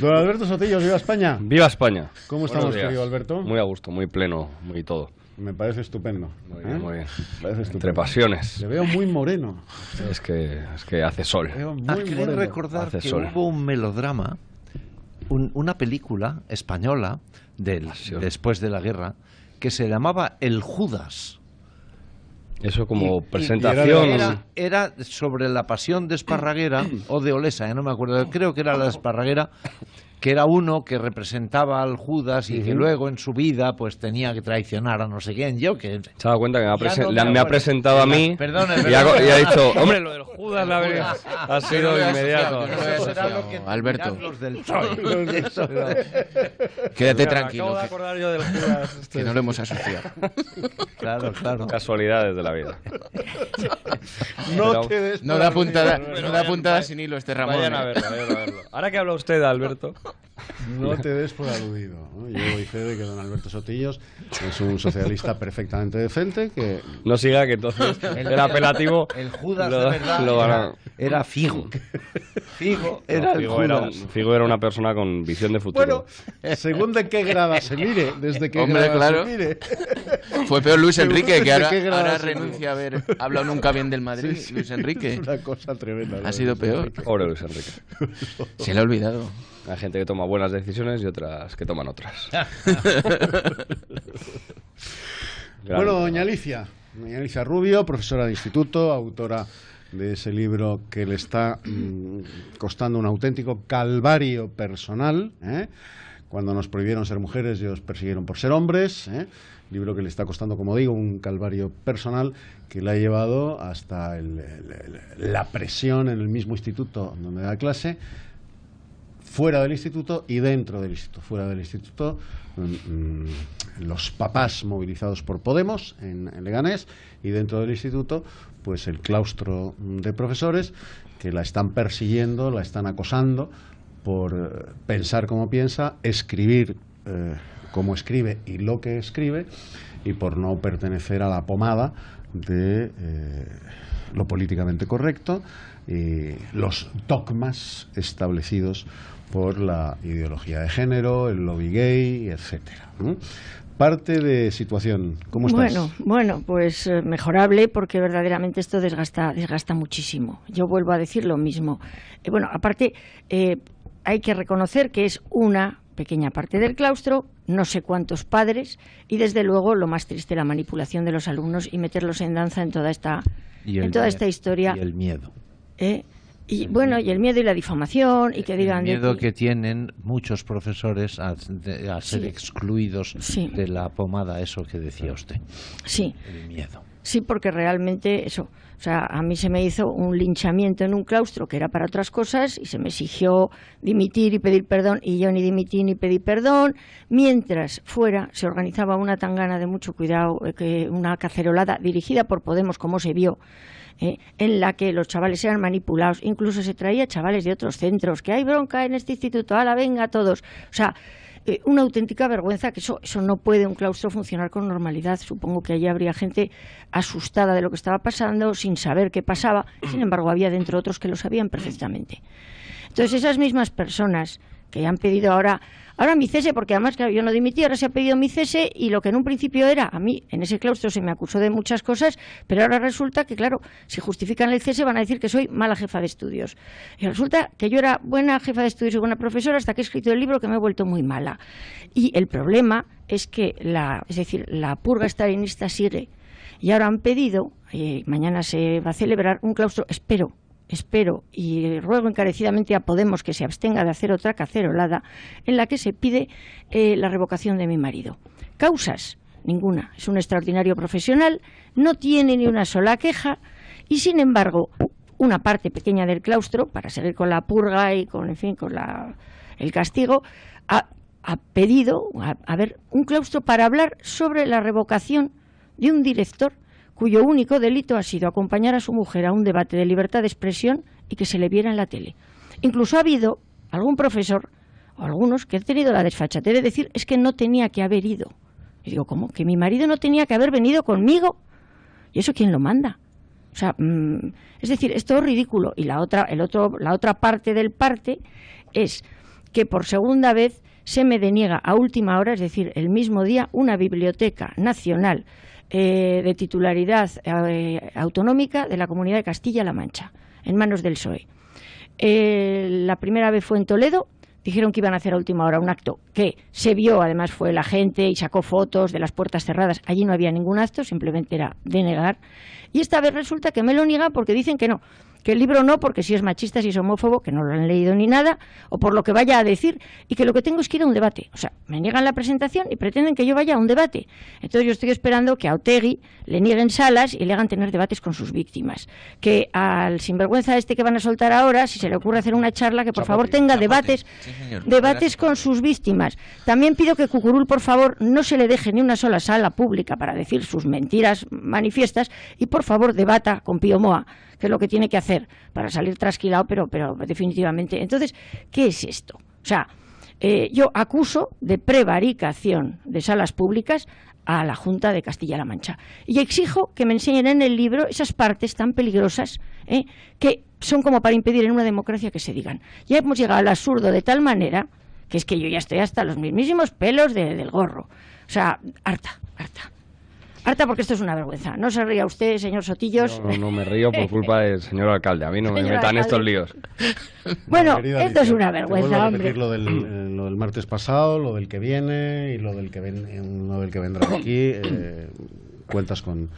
Speaker 11: Don Alberto Sotillos, viva España. Viva España.
Speaker 14: ¿Cómo
Speaker 2: estamos, querido Alberto? Muy
Speaker 11: a gusto, muy pleno, muy todo. Me parece estupendo. Muy ¿eh? bien, Entre pasiones. Le
Speaker 2: veo muy moreno.
Speaker 11: Es que, es que hace sol. Le ah, muy recordar que hubo
Speaker 8: un melodrama una película española del, ah, después de la guerra que se llamaba El Judas.
Speaker 11: Eso como presentación.
Speaker 8: era, sobre la pasión de Esparraguera o de Olesa, ya no me acuerdo, creo que era la de Esparraguera, que era uno que representaba al Judas y que luego en su vida pues tenía que traicionar a no sé quién. Yo que... Se ha cuenta que me ha, presentado a mí y, ha, dicho, hombre, lo
Speaker 11: del Judas la verdad, ha sido inmediato. Alberto. Quédate tranquilo. Este que, no lo hemos asociado. claro, claro. Casualidades de la vida. no, te no da puntada, no da puntada sin hilo este Ramón. Vayan a eh. verlo, a verlo. Ahora que habla usted, Alberto. No
Speaker 2: te des por aludido. Yo doy de que don Alberto Sotillos es un socialista perfectamente decente que... No siga que entonces el, apelativo... El Judas de verdad era, fijo, Figo. era Era,
Speaker 11: una persona con visión de futuro.
Speaker 2: según de qué grada se mire, desde que claro. Fue peor Luis Enrique, que ahora, renuncia a ver... Hablado nunca bien del Madrid, Luis Enrique. Ha sido peor.
Speaker 11: Luis Enrique. Se le ha olvidado. Hay gente que toma buenas decisiones y otras que toman otras. bueno, doña
Speaker 2: Alicia, doña Alicia Rubio, profesora de instituto, autora de ese libro que le está mm, costando un auténtico calvario personal. ¿eh? Cuando nos prohibieron ser mujeres, ellos persiguieron por ser hombres. ¿eh? Libro que le está costando, como digo, un calvario personal que le ha llevado hasta la presión en el mismo instituto donde da clase fuera del instituto y dentro del instituto. Fuera del instituto, mm, mm, los papás movilizados por Podemos en, Leganés y dentro del instituto, pues el claustro de profesores que la están persiguiendo, la están acosando por eh, pensar como piensa, escribir eh, como escribe y lo que escribe y por no pertenecer a la pomada de eh, lo políticamente correcto y los dogmas establecidos por la ideología de género, el lobby gay, etcétera. parte de situación. ¿Cómo estás? Bueno,
Speaker 14: bueno, pues eh, mejorable porque verdaderamente esto desgasta, desgasta muchísimo. Yo vuelvo a decir lo mismo. Eh, bueno, aparte eh, hay que reconocer que es una pequeña parte del claustro, no sé cuántos padres y desde luego lo más triste la manipulación de los alumnos y meterlos en danza en toda esta, en toda esta historia. Y el miedo. Y bueno, y el miedo y la difamación y que digan... El miedo
Speaker 8: que tienen muchos profesores a, ser excluidos de la pomada, eso que decía usted.
Speaker 14: Sí. Sí, porque realmente eso, o sea, a mí se me hizo un linchamiento en un claustro que era para otras cosas y se me exigió dimitir y pedir perdón y yo ni dimití ni pedí perdón, mientras fuera se organizaba una tangana de mucho cuidado, eh, que una cacerolada dirigida por Podemos, como se vio, ¿eh? en la que los chavales eran manipulados, incluso se traía chavales de otros centros, que hay bronca en este instituto, la venga todos. O sea, eh, una auténtica vergüenza que eso, eso no puede un claustro funcionar con normalidad. Supongo que allí habría gente asustada de lo que estaba pasando, sin saber qué pasaba. Sin embargo, había dentro otros que lo sabían perfectamente. Entonces, esas mismas personas que han pedido ahora Ahora mi cese, porque además, que yo no dimití, ahora se ha pedido mi cese y lo que en un principio era, a mí en ese claustro se me acusó de muchas cosas, pero ahora resulta que, claro, si justifican el cese van a decir que soy mala jefa de estudios. Y resulta que yo era buena jefa de estudios y buena profesora hasta que he escrito el libro que me he vuelto muy mala. Y el problema es que la, es decir, la purga estalinista sigue. Y ahora han pedido, eh, mañana se va a celebrar un claustro, espero espero y ruego encarecidamente a Podemos que se abstenga de hacer otra cacerolada en la que se pide eh, la revocación de mi marido. Causas, ninguna. Es un extraordinario profesional, no tiene ni una sola queja y sin embargo una parte pequeña del claustro, para seguir con la purga y con, en fin, con el castigo, ha, pedido, un claustro para hablar sobre la revocación de un director cuyo único delito ha sido acompañar a su mujer a un debate de libertad de expresión y que se le viera en la tele. Incluso ha habido algún profesor o algunos que han tenido la desfachatez de decir es que no tenía que haber ido. Y digo, ¿cómo? ¿Que mi marido no tenía que haber venido conmigo? ¿Y eso quién lo manda? O sea, mm, es decir, esto es ridículo. Y la otra, el otro, la otra parte del parte es que por segunda vez se me deniega a última hora, es decir, el mismo día, una biblioteca nacional eh, de titularidad eh, autonómica de la Comunidad de Castilla-La Mancha, en manos del PSOE. Eh, la primera vez fue en Toledo, dijeron que iban a hacer a última hora un acto que se vio, además fue la gente y sacó fotos de las puertas cerradas. Allí no había ningún acto, simplemente era denegar. Y esta vez resulta que me lo niegan porque dicen que no, que el libro no, porque si es machista, si es homófobo, que no lo han leído ni nada, o por lo que vaya a decir, y que lo que tengo es que ir a un debate. O sea, me niegan la presentación y pretenden que yo vaya a un debate. Entonces yo estoy esperando que a Otegi le nieguen salas y le hagan tener debates con sus víctimas. Que al sinvergüenza este que van a soltar ahora, si se le ocurre hacer una charla, que por favor tenga debates, debates con sus víctimas. También pido que Cucurul, por favor, no se le deje ni una sola sala pública para decir sus mentiras manifiestas y por favor debata con Pío Moa que es lo que tiene que hacer para salir trasquilado, pero, pero definitivamente. Entonces, ¿qué es esto? O sea, eh, yo acuso de prevaricación de salas públicas a la Junta de Castilla-La Mancha y exijo que me enseñen en el libro esas partes tan peligrosas ¿eh? que son como para impedir en una democracia que se digan. Ya hemos llegado al absurdo de tal manera que es que yo ya estoy hasta los mismísimos pelos del gorro. O sea, harta, harta. Harta porque esto es una vergüenza. No se ría usted, señor Sotillos. No, no,
Speaker 11: me río por culpa del señor alcalde. A mí no me metan estos líos.
Speaker 14: Bueno, esto es una vergüenza, Lo
Speaker 2: del, eh, lo del, martes pasado, lo del que viene y lo del que, ven, lo eh, del que vendrá aquí. Eh, cuentas con,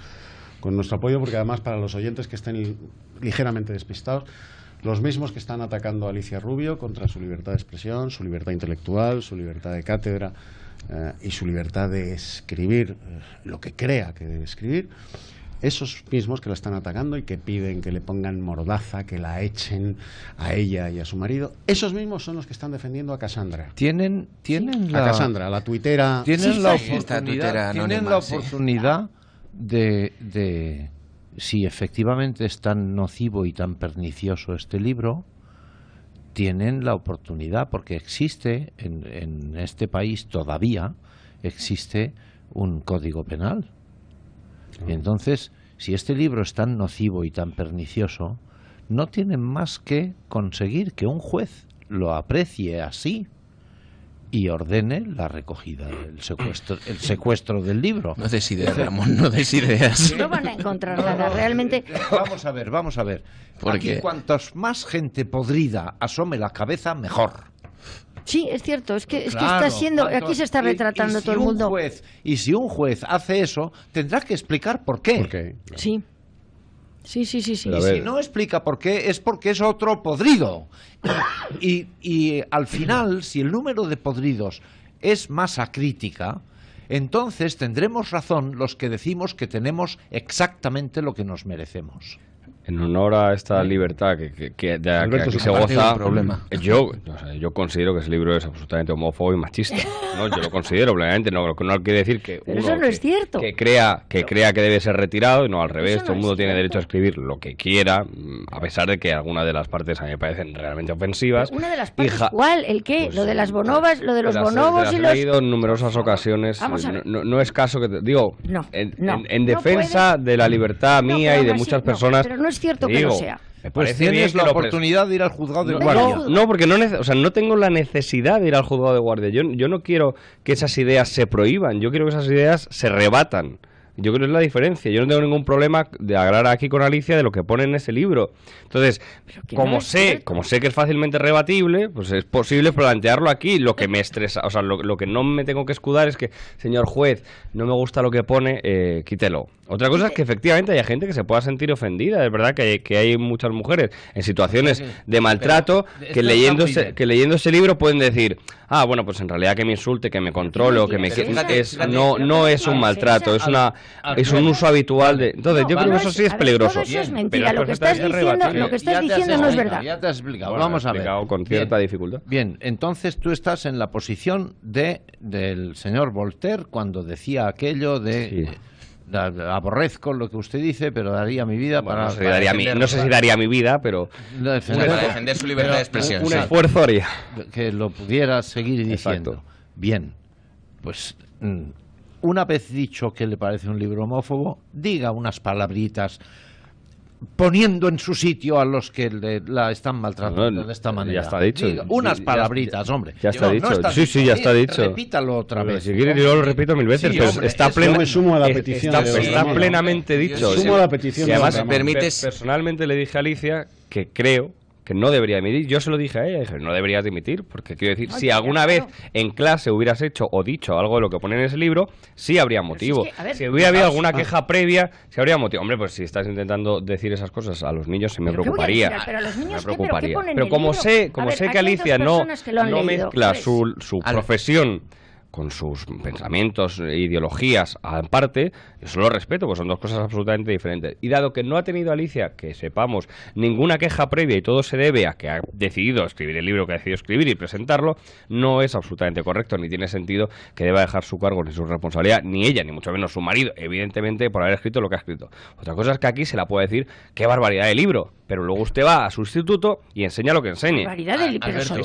Speaker 2: con nuestro apoyo porque además para los oyentes que estén ligeramente despistados, los mismos que están atacando a Alicia Rubio contra su libertad de expresión, su libertad intelectual, su libertad de cátedra eh, y su libertad de escribir eh, lo que crea que debe escribir, esos mismos que la están atacando y que piden que le pongan mordaza, que la echen a ella y a su marido, esos mismos son los que están defendiendo a Cassandra. Tienen, tienen
Speaker 8: la, oportunidad, de, si efectivamente es tan nocivo y tan pernicioso este libro, tienen la oportunidad, porque existe en, este país todavía, existe un código penal. Y ah. entonces, si este libro es tan nocivo y tan pernicioso, no tienen más que conseguir que un juez lo aprecie así y ordene la recogida, el secuestro, el secuestro del libro. No des ideas, Ramón, no des No
Speaker 14: van a encontrar nada, realmente.
Speaker 8: Vamos a ver, vamos a ver. Porque Aquí, cuantas más gente podrida asome la cabeza, mejor.
Speaker 14: Sí, es cierto, es que, está siendo, aquí se está retratando todo el mundo.
Speaker 8: y si un juez hace eso, tendrá que explicar por qué. Sí.
Speaker 14: Sí, sí, Y si no
Speaker 8: explica por qué, es porque es otro podrido. y, y, al final, si el número de podridos es masa crítica, entonces tendremos razón los que decimos que tenemos exactamente lo que nos merecemos
Speaker 11: en honor a esta libertad que, de, que se goza, yo yo considero que ese libro es absolutamente homófobo y machista. No, yo lo considero, obviamente, no, no quiere decir que eso no
Speaker 14: es cierto. que,
Speaker 11: crea que crea que debe ser retirado, y no al revés, todo el mundo tiene derecho a escribir lo que quiera, mm, a pesar de que algunas de las partes a mí me parecen realmente ofensivas. Una
Speaker 14: de las partes, ¿cuál? ¿El qué? Pues, lo de las bonobas, lo de los bonobos he leído
Speaker 11: en numerosas ocasiones. Eh, no, es caso que digo, en, defensa de la libertad mía y de muchas personas es cierto que no sea. pues tienes la oportunidad de ir al juzgado de guardia. No, porque no, sea, no tengo la necesidad de ir al juzgado de guardia. Yo, no quiero que esas ideas se prohíban, yo quiero que esas ideas se rebatan. Yo creo que es la diferencia. Yo no tengo ningún problema de hablar aquí con Alicia de lo que pone en ese libro. Entonces, como sé, como sé que es fácilmente rebatible, pues es posible plantearlo aquí. Lo que me estresa, o sea, lo, que no me tengo que escudar es que, señor juez, no me gusta lo que pone, eh, quítelo. Otra cosa es que efectivamente hay gente que se pueda sentir ofendida, es verdad que hay, muchas mujeres en situaciones de maltrato que leyendo que leyendo ese libro pueden decir, ah, bueno, pues en realidad que me insulte, que me controle, que me... no, no es un maltrato, es, una, es un uso habitual de... Entonces yo creo que eso sí es
Speaker 8: peligroso. Eso es mentira, lo que estás diciendo, no es verdad. Ya te has explicado, vamos a ver. Con cierta dificultad. Bien, entonces tú estás en la posición de, del señor Voltaire cuando decía aquello de aborrezco lo que usted dice, pero daría mi vida para... No sé, si daría, mi, vida, pero... defender, su libertad de expresión. Un esfuerzo haría. Que lo pudiera seguir diciendo. Bien, pues mm, una vez dicho que le parece un libro homófobo, diga unas palabritas poniendo en su sitio a los que la están maltratando de esta manera. Ya está dicho. unas palabritas, hombre. Ya está dicho. sí, sí, ya está dicho. Repítalo otra vez. si quiere, yo
Speaker 11: lo repito mil veces, pero hombre, está me sumo a la petición. Está, está plenamente dicho. Me sumo a la petición. Y además, me permites... personalmente le dije a Alicia que creo que no debería dimitir. Yo se lo dije a ella, dije, no deberías dimitir, porque quiero decir, si alguna vez en clase hubieras hecho o dicho algo de lo que pone en ese libro, sí habría motivo. Si, hubiera habido alguna queja previa, sí habría motivo. Hombre, pues si estás intentando decir esas cosas a los niños, se me preocuparía.
Speaker 16: pero pero, como sé, como sé que Alicia no, mezcla su,
Speaker 11: su profesión con sus pensamientos e ideologías aparte, eso lo respeto, pues son dos cosas absolutamente diferentes. Y dado que no ha tenido Alicia, que sepamos, ninguna queja previa y todo se debe a que ha decidido escribir el libro que ha decidido escribir y presentarlo, no es absolutamente correcto, ni tiene sentido que deba dejar su cargo ni su responsabilidad, ni ella, ni mucho menos su marido, evidentemente, por haber escrito lo que ha escrito. Otra cosa es que aquí se la puede decir, qué barbaridad de libro pero luego usted va a su instituto y enseña lo que enseñe. Variedad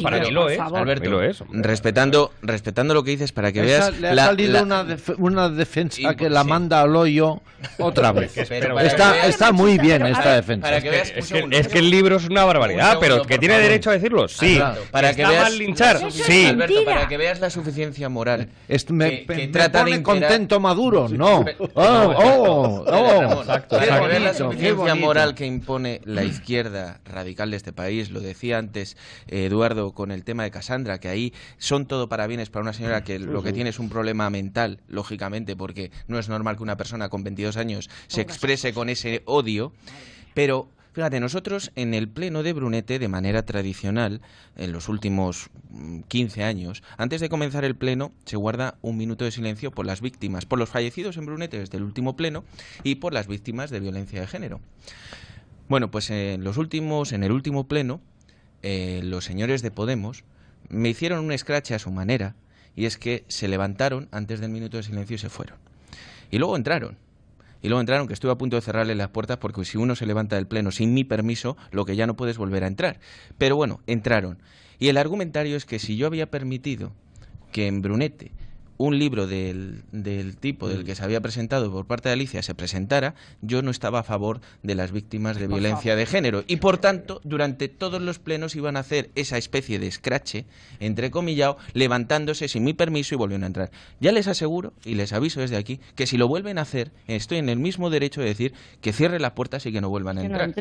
Speaker 14: para lo es, Alberto,
Speaker 11: Respetando, respetando lo que dices, para que veas... Le ha
Speaker 15: la,
Speaker 8: una, defensa que la manda al hoyo otra vez. está, está
Speaker 11: muy bien esta defensa. es, que, el libro es una barbaridad, pero ¿que tiene derecho a decirlo? Sí.
Speaker 15: para que veas, linchar? sí. Alberto, para que veas la suficiencia moral.
Speaker 11: que,
Speaker 15: contento
Speaker 8: Maduro, no. Oh, oh, oh, oh. La suficiencia moral
Speaker 15: que impone la izquierda radical de este país. Lo decía antes eh, Eduardo con el tema de Casandra, que ahí son todo para bienes para una señora que lo que tiene es un problema mental, lógicamente, porque no es normal que una persona con 22 años se exprese con ese odio. Pero Fíjate, nosotros en el pleno de Brunete, de manera tradicional, en los últimos 15 mm, años, antes de comenzar el pleno, se guarda un minuto de silencio por las víctimas, por los fallecidos en Brunete desde el último pleno y por las víctimas de violencia de género. Bueno, pues en los últimos, en el último pleno, eh, los señores de Podemos me hicieron un escrache a su manera, y es que se levantaron antes del minuto de silencio y se fueron. Y luego entraron. Y luego entraron, que estuve a punto de cerrarle las puertas porque si uno se levanta del pleno sin mi permiso, lo que ya no puedes volver a entrar. Pero bueno, entraron. Y el argumentario es que si yo había permitido que en Brunete un libro del, del tipo del mm. que se había presentado por parte de Alicia se presentara, yo no estaba a favor de las víctimas de pues violencia de género. Y por tanto, durante todos los plenos iban a hacer esa especie de escrache, entrecomillado, levantándose sin mi permiso y volviendo a entrar. Ya les aseguro y les aviso desde aquí que si lo vuelven a hacer, estoy en el mismo derecho de decir que cierre las puertas y que no vuelvan a entrar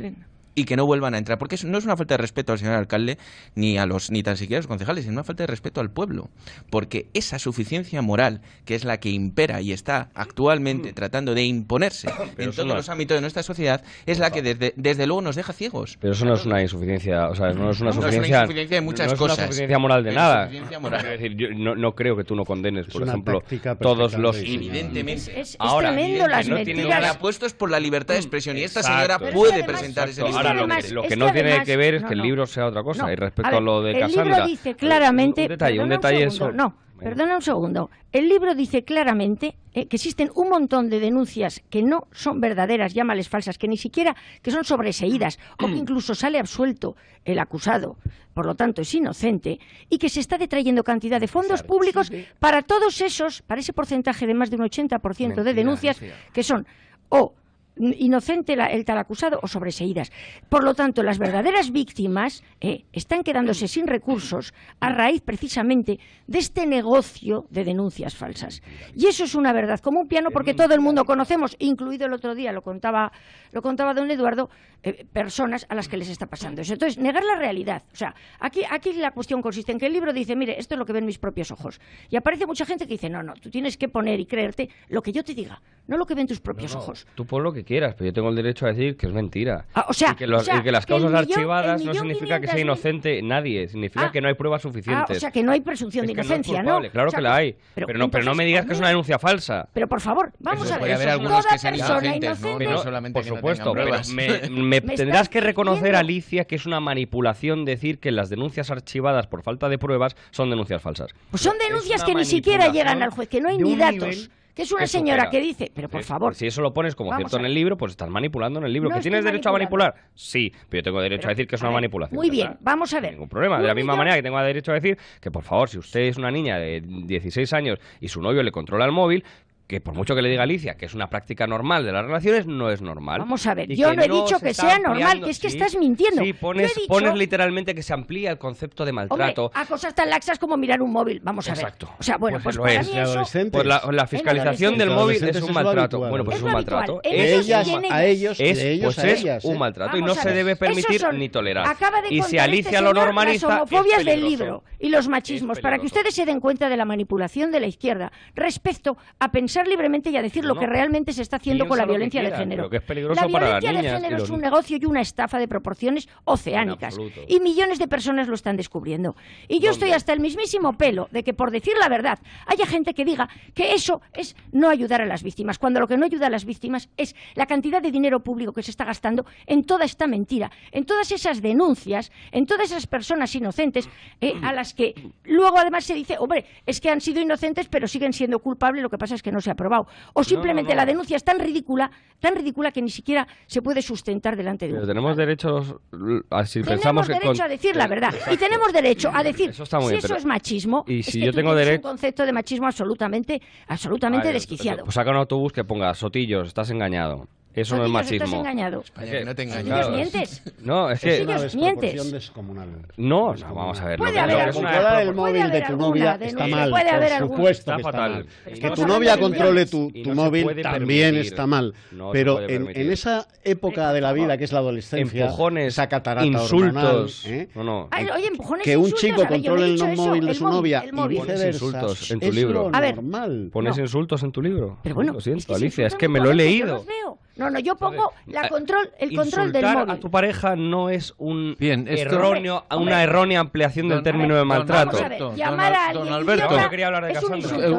Speaker 15: y que no vuelvan a entrar. Porque no es una falta de respeto al señor alcalde ni a los ni tan siquiera a los concejales, es una falta de respeto al pueblo. Porque esa suficiencia moral, que es la que impera y está actualmente tratando de imponerse en todos los ámbitos de nuestra sociedad,
Speaker 11: es la que desde, luego nos deja ciegos. Pero eso no es una insuficiencia, o sea, no es una insuficiencia de muchas cosas. es una insuficiencia moral de nada. decir, no, creo que tú no condenes, por ejemplo, todos los... Evidentemente.
Speaker 15: Ahora, tremendo puestos por la libertad de expresión y esta señora puede presentar ese
Speaker 11: lo, que, no tiene que ver es que el libro sea otra cosa. Y respecto a, lo de Casandra... El libro dice
Speaker 14: claramente... Un, detalle, un detalle... eso, no, perdona un segundo. El libro dice claramente eh, que existen un montón de denuncias que no son verdaderas, llámales falsas, que ni siquiera que son sobreseídas o que incluso sale absuelto el acusado, por lo tanto es inocente, y que se está detrayendo cantidad de fondos públicos para todos esos, para ese porcentaje de más de un 80% de denuncias que son o inocente la, el tal acusado o sobreseídas. Por lo tanto, las verdaderas víctimas eh, están quedándose sin recursos a raíz precisamente de este negocio de denuncias falsas. Y eso es una verdad como un piano porque todo el mundo conocemos, incluido el otro día, lo contaba, lo contaba don Eduardo, eh, personas a las que les está pasando eso. Entonces, negar la realidad. O sea, aquí, aquí la cuestión consiste en que el libro dice, mire, esto es lo que ven mis propios ojos. Y aparece mucha gente que dice, no, no, tú tienes que poner y creerte lo que yo te diga, no lo que ven tus propios ojos.
Speaker 11: Tú que quieras, pero yo tengo el derecho a decir que es mentira. Ah,
Speaker 14: o, sea, y que las causas archivadas
Speaker 11: no significa que sea inocente nadie, significa ah. que no hay pruebas suficientes. Ah, o sea,
Speaker 14: que no hay presunción de inocencia, ¿no? Claro que la
Speaker 11: hay, pero, no, me digas que es una denuncia falsa.
Speaker 14: Pero por favor, vamos a ver. Haber algunos que sean ¿no? solamente por supuesto,
Speaker 11: tendrás que reconocer, Alicia, que es una manipulación decir que las denuncias archivadas por falta de pruebas son denuncias falsas.
Speaker 14: Pues son denuncias que ni siquiera llegan al juez, que no hay ni datos es una señora que dice, pero por
Speaker 11: favor. Si eso lo pones como cierto en el libro, pues estás manipulando en el libro. ¿Que tienes derecho a manipular? Sí, pero yo tengo derecho a decir que es una manipulación. Muy
Speaker 14: bien, vamos a ver. Ningún
Speaker 11: problema. De la misma manera que tengo derecho a decir que, por favor, si usted es una niña de 16 años y su novio le controla el móvil, que por mucho que le diga Alicia que es una práctica normal de las relaciones, no es normal. Vamos a ver, yo no he dicho que sea normal, que es que estás mintiendo. Sí, pones, literalmente que se amplía el concepto de maltrato.
Speaker 14: a cosas tan laxas como mirar un móvil, vamos a ver. Exacto. O sea, bueno, pues, pues para mí pues la, fiscalización del móvil es un maltrato. bueno, pues
Speaker 11: es, un maltrato. ellas, a ellos, es, ellos a ellas, pues un ¿eh? maltrato y no se debe permitir ni tolerar. y si este Alicia lo normaliza... Las homofobias del libro
Speaker 14: y los machismos, para que ustedes se den cuenta de la manipulación de la izquierda respecto a pensar libremente y a decir lo que realmente se está haciendo con la violencia de género. la violencia de género es un negocio y una estafa de proporciones oceánicas. Y millones de personas lo están descubriendo. Y yo estoy hasta el mismísimo pelo de que, por decir la verdad, haya gente que diga que eso es no ayudar a las víctimas, cuando lo que no ayuda a las víctimas es la cantidad de dinero público que se está gastando en toda esta mentira, en todas esas denuncias, en todas esas personas inocentes eh, a las que luego además se dice, hombre, es que han sido inocentes pero siguen siendo culpables, lo que pasa es que no se ha aprobado. O simplemente la denuncia es tan ridícula, tan ridícula que ni siquiera se puede sustentar delante de un
Speaker 11: tenemos ah, pensamos derecho a decir
Speaker 14: la eh, verdad y tenemos derecho a decir si eso es machismo. Y si es yo tengo derecho un concepto de machismo absolutamente absolutamente desquiciado. Pues
Speaker 11: saca un autobús que ponga sotillos, estás engañado. Eso no, es machismo. Estás
Speaker 14: engañado. España, que no te engañas. mientes.
Speaker 11: No, es que... Es una
Speaker 2: mientes. descomunal.
Speaker 11: No, no, vamos a ver. Puede haber alguna.
Speaker 2: el móvil de tu novia está mal, por supuesto que está mal. Que tu novia controle tu móvil también está mal. Pero en esa época de la vida que es la adolescencia... Empujones, insultos... ¿eh? No, Que un chico controle el móvil de su novia y viceversa en tu libro.
Speaker 11: Pones insultos en tu libro. Pero bueno, lo siento, Alicia, es que me lo he leído.
Speaker 14: No, no, yo pongo la eh, control, el control del móvil. a
Speaker 11: tu pareja no es un Bien, erróneo, una errónea ampliación del término de maltrato. llamar a Alberto.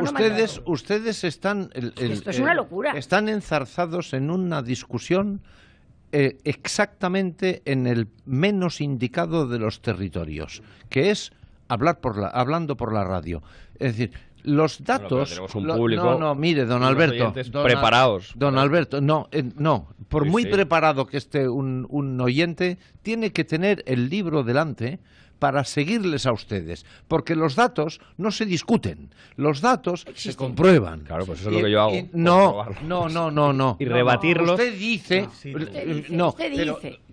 Speaker 11: ustedes, ustedes
Speaker 8: están. Están enzarzados en una discusión eh, exactamente en el menos indicado de los territorios, que es hablar por la, hablando por la radio. Es decir, los datos. no, no, mire, don Alberto. preparados. Don Alberto, no, eh, no. Por muy preparado que esté un, un, oyente, tiene que tener el libro delante para seguirles a ustedes, porque los datos no se discuten, los datos se comprueban. Claro, pues eso es lo que yo hago. Pues no, no, no, no, no. Y rebatirlos. Usted dice, no,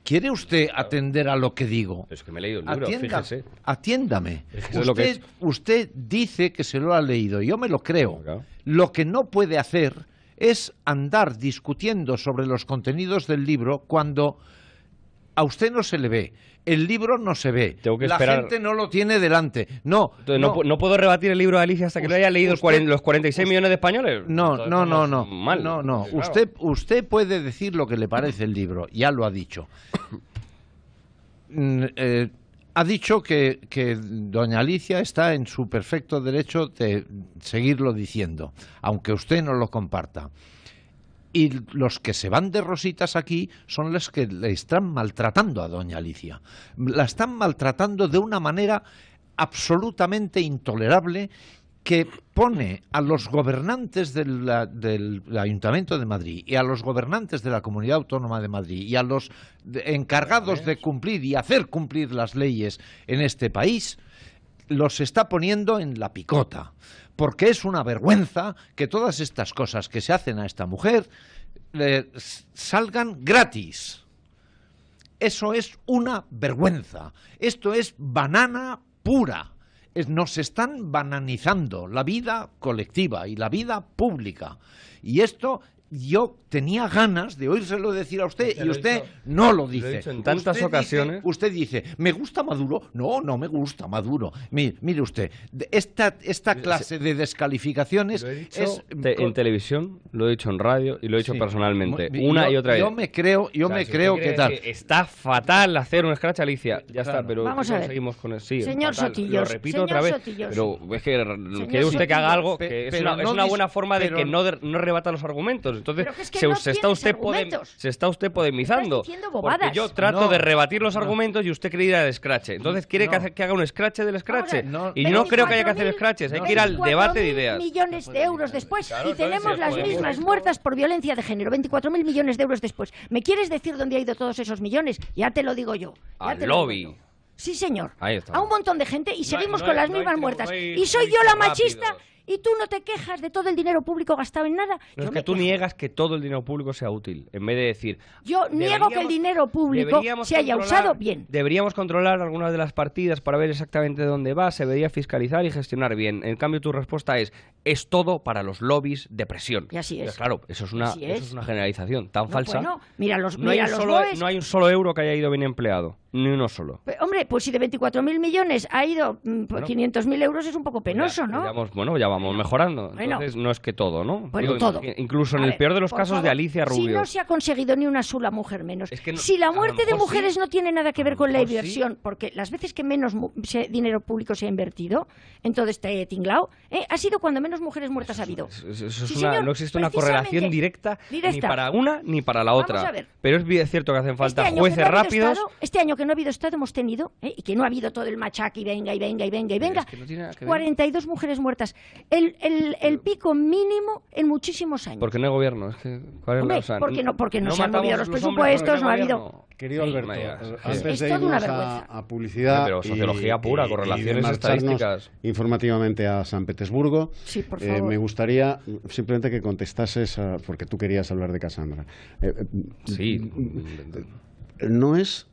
Speaker 8: ¿Quiere usted atender a lo que digo? Es Atiéndame. usted, dice que se lo ha leído, yo me lo creo. Lo que no puede hacer es andar discutiendo sobre los contenidos del libro cuando a usted no se le ve el libro no se ve. la gente no lo
Speaker 11: tiene delante. No, no. puedo rebatir el libro de Alicia hasta que lo haya leído los 46 millones de españoles. No, no, no, no. No, no. Usted,
Speaker 8: usted puede decir lo que le parece el libro. Ya lo ha dicho. Mm, eh, ha dicho que, doña Alicia está en su perfecto derecho de seguirlo diciendo, aunque usted no lo comparta. Y los que se van de rositas aquí son los que le están maltratando a doña Alicia. La están maltratando de una manera absolutamente intolerable que pone a los gobernantes del, Ayuntamiento de Madrid y a los gobernantes de la Comunidad Autónoma de Madrid y a los encargados de cumplir y hacer cumplir las leyes en este país, los está poniendo en la picota porque es una vergüenza que todas estas cosas que se hacen a esta mujer eh, salgan gratis. Eso es una vergüenza. Esto es banana pura. nos están bananizando la vida colectiva y la vida pública. Y esto yo tenía ganas de oírselo decir a usted y usted no lo dice. en tantas ocasiones. usted dice, ¿me gusta Maduro? No, no me gusta
Speaker 11: Maduro. Mire, mire usted,
Speaker 8: esta, esta clase de descalificaciones es... en
Speaker 11: televisión, lo he dicho en radio y lo he dicho personalmente, una y otra vez. Yo me creo, yo me creo que tal. está fatal hacer un scratch Alicia, ya está, pero seguimos con el sí. Señor Sotillos, repito otra vez, pero es que quiere usted que haga algo que es, una, buena forma de que no, no rebata los argumentos. Pues entonces, se, está usted se está usted podemizando. Porque yo trato de rebatir los argumentos y usted quiere ir al escrache. Entonces, quiere que, haga un escrache del escrache. y yo no creo que haya que hacer escraches, hay que ir al debate de ideas.
Speaker 14: millones de euros después y tenemos las pues, mismas muertas por violencia de género, 24.000 millones de euros después. ¿Me quieres decir dónde ha ido todos esos millones? Ya te lo digo yo. Ya lobby. Lo Sí, señor. A un montón de gente y seguimos con las mismas muertas. y soy yo la machista y tú no te quejas de todo el dinero público gastado en nada. No, es que tú
Speaker 11: niegas que todo el dinero público sea útil, en vez de decir...
Speaker 14: Yo niego que el dinero público se haya usado bien.
Speaker 11: Deberíamos controlar algunas de las partidas para ver exactamente dónde va, se debería fiscalizar y gestionar bien. En cambio, tu respuesta es, es todo para los lobbies de presión. Y así es. claro, eso es una, es. una generalización tan falsa. Pues
Speaker 14: mira, no
Speaker 11: hay un solo euro que haya ido bien empleado. Ni uno solo.
Speaker 14: hombre, pues si de 24.000 millones ha ido mm, por pues 500.000 euros es un poco pues penoso, ¿no? vamos-
Speaker 11: bueno, ya vamos mejorando. no es que todo, ¿no? Bueno, todo. Incluso en el peor de los casos de Alicia Alicia Si no se
Speaker 14: ha conseguido ni una sola mujer menos. si la muerte de mujeres no tiene nada que ver con la inversión, porque las veces que menos dinero público se ha invertido en todo este tinglao, ¿eh? ha sido cuando menos mujeres muertas ha habido.
Speaker 11: no existe una correlación directa, ni para una ni para la otra. Pero es cierto que hacen falta jueces rápidos.
Speaker 14: este año que no ha habido Estado hemos tenido, ¿eh? y que no ha habido todo el machaque y venga, y venga, y venga, y venga. 42 mujeres muertas. El, pico mínimo en muchísimos años.
Speaker 11: Porque no hay gobierno. Es que, porque no,
Speaker 14: porque no, se han movido los, presupuestos, no ha habido...
Speaker 2: Querido Alberto, eh, de a, publicidad Pero sociología pura, correlaciones relaciones estadísticas. informativamente a San Petersburgo, eh, me gustaría simplemente que contestases, porque tú querías hablar de Casandra. sí. No es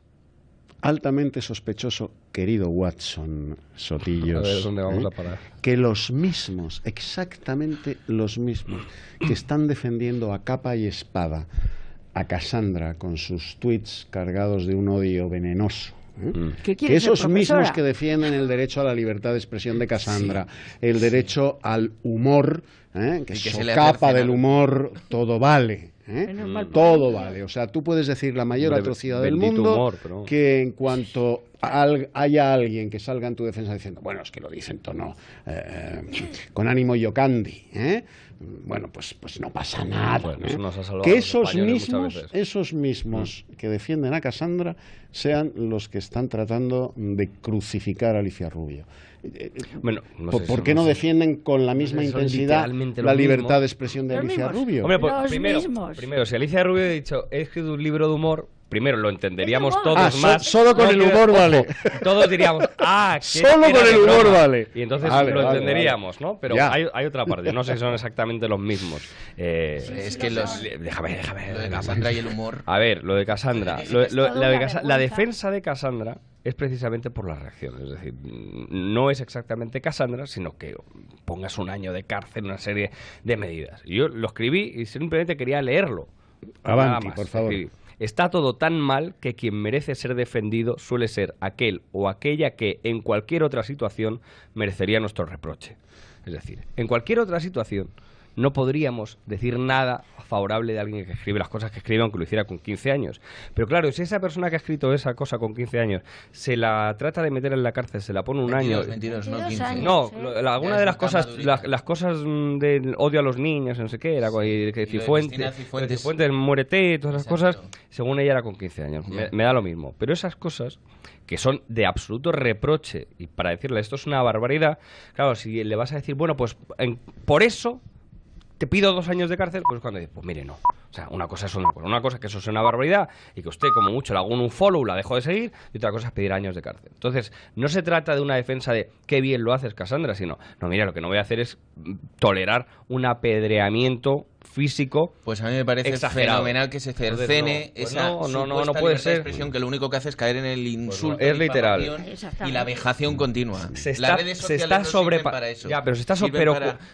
Speaker 2: altamente sospechoso, querido Watson, Sotillos, ¿eh? que los mismos, exactamente los mismos, que están defendiendo a capa y espada a Cassandra con sus tweets cargados de un odio venenoso, ¿eh? mm. que esos mismos que defienden el derecho a la libertad de expresión de Cassandra, el derecho al humor, ¿eh? que, que capa del humor, todo vale. ¿eh? Mm. Todo vale. O sea, tú puedes decir la mayor atrocidad del mundo que en cuanto haya alguien que salga en tu defensa diciendo, bueno, es que lo dicen, tono eh, con ánimo yocandi, ¿eh? bueno, pues, pues no pasa nada. que esos mismos, esos mm. mismos que defienden a Cassandra sean los que están tratando de crucificar a Alicia
Speaker 11: Rubio. Bueno, ¿Por, qué no,
Speaker 2: defienden con la misma intensidad la libertad de expresión de Alicia Rubio? Hombre, pues primero,
Speaker 11: si Alicia Rubio ha dicho, que escrito un libro de humor, primero lo entenderíamos todos ah, más. solo con el humor vale. Todos diríamos, ah, solo con el humor vale. Y entonces lo entenderíamos, ¿no? Pero hay, otra parte, no sé si son exactamente los mismos. Eh, es que los. Déjame, déjame. Lo de Cassandra y el humor. A ver, lo de Cassandra. la, defensa de Casandra es precisamente por la reacción. Es decir, no es exactamente Cassandra, sino que pongas un año de cárcel, una serie de medidas. Yo lo escribí y simplemente quería leerlo. Avanti, por favor. Está todo tan mal que quien merece ser defendido suele ser aquel o aquella que en cualquier otra situación merecería nuestro reproche. Es decir, en cualquier otra situación no podríamos decir nada favorable de alguien que escribe las cosas que escribe, aunque lo hiciera con 15 años. Pero claro, si esa persona que ha escrito esa cosa con 15 años se la trata de meter en la cárcel, se la pone un año. no 15. no, ¿eh? alguna de las cosas, las cosas del odio a los niños, no sé qué, era sí, que Cifuentes, Cifuentes, Cifuentes, todas esas cosas, según ella era con 15 años. Me, da lo mismo. Pero esas cosas que son de absoluto reproche y para decirle esto es una barbaridad, claro, si le vas a decir, bueno, pues por eso pido dos años de cárcel, pues cuando dices, pues mire, no. O sea, una cosa es una cosa, una cosa que eso sea una barbaridad y que usted como mucho le hago un follow, la dejo de seguir, y otra cosa es pedir años de cárcel. Entonces, no se trata de una defensa de qué bien lo haces, Casandra, sino, no, mira, lo que no voy a hacer es mm, tolerar un apedreamiento físico. Pues a mí me parece fenomenal que se cercene pues esa no, no, puede ser. expresión
Speaker 15: que lo único que hace es caer en el pues insulto. es literal. Y la vejación continua.
Speaker 11: Se está, está sobre para eso. Ya, pero se está sobre,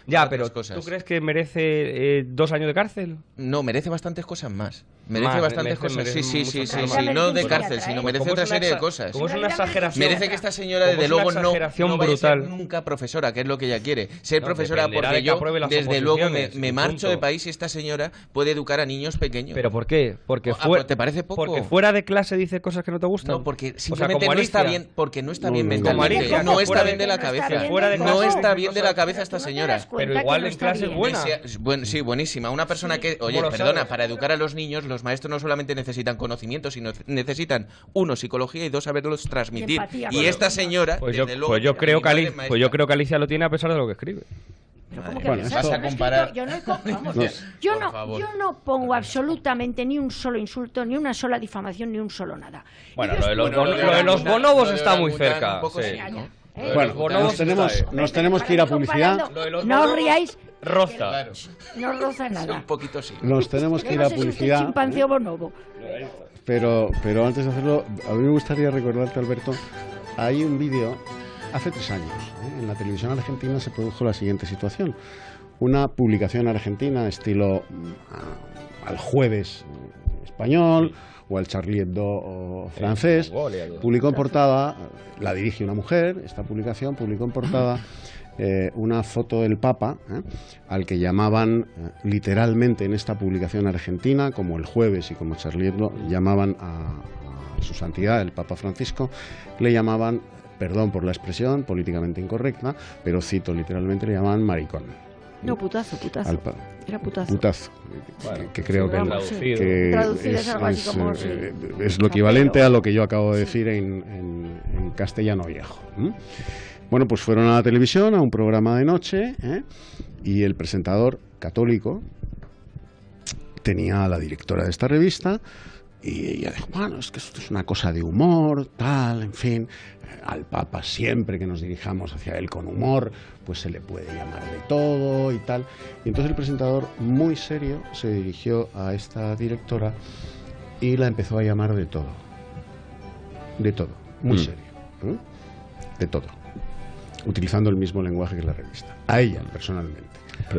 Speaker 11: ya, pero ¿tú crees que merece eh, dos años de cárcel? No, merece bastantes cosas más. Merece bastantes cosas. sí, sí, sí,
Speaker 15: sí, No de cárcel, sino ¿eh? merece otra serie de cosas. Como es una exageración. Merece que esta señora, desde luego, no, no brutal nunca profesora, que es lo que ella quiere. Ser profesora porque yo, desde luego, me marcho de país si esta señora puede educar a niños pequeños. ¿Pero por qué? Porque ah, ¿Te parece poco? Porque
Speaker 11: fuera de clase dice cosas que no te gustan. No, porque simplemente no está bien, porque no está bien mentalmente. No, está bien de la cabeza. No está
Speaker 15: bien de la cabeza esta señora. Pero igual en clase es buena. sí, buenísima. Una persona que, oye, perdona, para educar a los niños los maestros no solamente necesitan conocimiento, sino necesitan uno psicología y dos saberlos transmitir. Y, esta señora, pues yo creo que
Speaker 11: Alicia lo tiene a pesar de lo que escribe. Pero ah, que a comparar?
Speaker 15: Yo no,
Speaker 11: Yo,
Speaker 14: no pongo absolutamente ni un solo insulto, ni una sola difamación, ni un solo nada.
Speaker 16: Bueno,
Speaker 15: lo de, los, bonobos está muy cerca. Bueno, nos tenemos, nos tenemos que ir a publicidad. No os riáis.
Speaker 11: Roza.
Speaker 14: No roza nada. Un poquito sí. Nos tenemos que ir a publicidad. ¿eh? bonobo.
Speaker 2: Pero, pero antes de hacerlo, a mí me gustaría recordarte, Alberto, hay un vídeo Hace tres años, ¿eh? en la televisión argentina se produjo la siguiente situación. Una publicación argentina estilo mm, al jueves eh, español o al Charlie francés, publicó en portada, eh, la dirige una mujer, esta publicación publicó en portada una foto del Papa, al que llamaban literalmente en esta publicación argentina, como el jueves y como Charlie Hebdo, llamaban a su santidad, el Papa Francisco, le llamaban perdón por la expresión políticamente incorrecta, pero cito literalmente, le llaman maricón.
Speaker 14: No, putazo, putazo. Era putazo.
Speaker 2: Putazo. que, creo que,
Speaker 5: es, lo equivalente a
Speaker 2: lo que yo acabo de decir en, castellano viejo. Bueno, pues fueron a la televisión, a un programa de noche, ¿eh? y el presentador católico tenía a la directora de esta revista y ella dijo, bueno, es que esto es una cosa de humor, tal, en fin. Al Papa siempre que nos dirijamos hacia él con humor, pues se le puede llamar de todo y tal. Y entonces el presentador, muy serio, se dirigió a esta directora y la empezó a llamar de todo. De todo, muy mm. serio. De todo. Utilizando el mismo lenguaje que la revista. A ella, personalmente.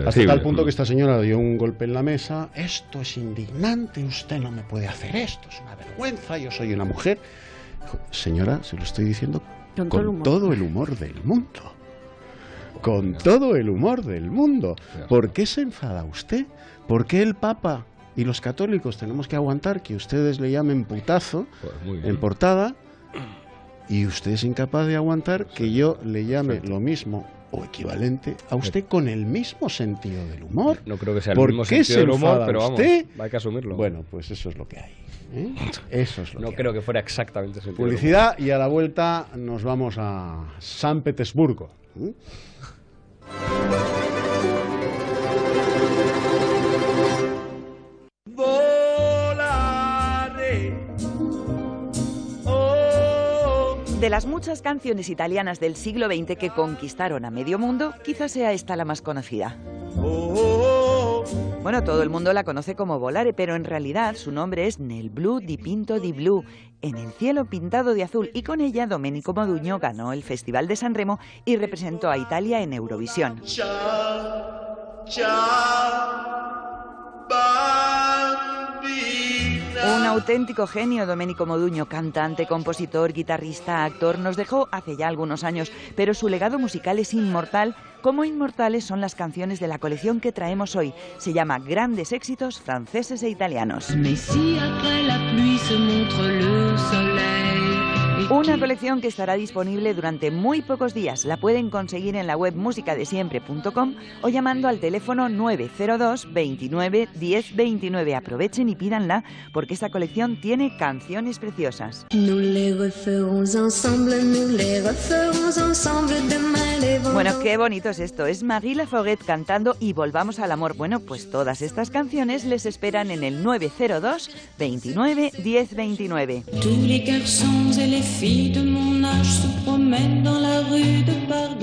Speaker 2: Hasta tal punto que esta señora dio un golpe en la mesa. Esto es indignante, usted no me puede hacer esto, es una vergüenza, yo soy una mujer. Señora, se lo estoy diciendo con, todo, el humor del mundo. Con todo el humor del mundo. ¿Por qué se enfada usted? ¿Por qué el Papa y los católicos tenemos que aguantar que ustedes le llamen putazo pues en portada y usted es incapaz de aguantar que yo le llame lo mismo o equivalente a usted eh. con el mismo sentido del humor. No creo
Speaker 11: que sea el mismo sentido del humor, pero vamos, usted? hay que asumirlo. Bueno, pues eso es lo que hay. ¿eh? Eso es lo no creo que fuera exactamente ese Publicidad
Speaker 2: y a la vuelta nos vamos a San Petersburgo. ¿eh?
Speaker 10: De las muchas canciones italianas del siglo XX que conquistaron a medio mundo, quizás sea esta la más conocida. Bueno, todo el mundo la conoce como Volare, pero en realidad su nombre es Nel Blu di Pinto di Blu, en el cielo pintado de azul, y con ella Domenico Moduño ganó el Festival de San Remo y representó a Italia en Eurovisión. Un auténtico genio, Domenico Moduño, cantante, compositor, guitarrista, actor, nos dejó hace ya algunos años, pero su legado musical es inmortal, como inmortales son las canciones de la colección que traemos hoy. Se llama Grandes éxitos franceses e italianos. Una colección que estará disponible durante muy pocos días. La pueden conseguir en la web musicadesiempre.com o llamando al teléfono 902 29 10 29. Aprovechen y pídanla porque esta colección tiene canciones preciosas. Bueno, qué bonito es esto. Es Marie Foguet cantando y volvamos al amor. Bueno, pues todas estas canciones les esperan en el 902 29 10 29. Y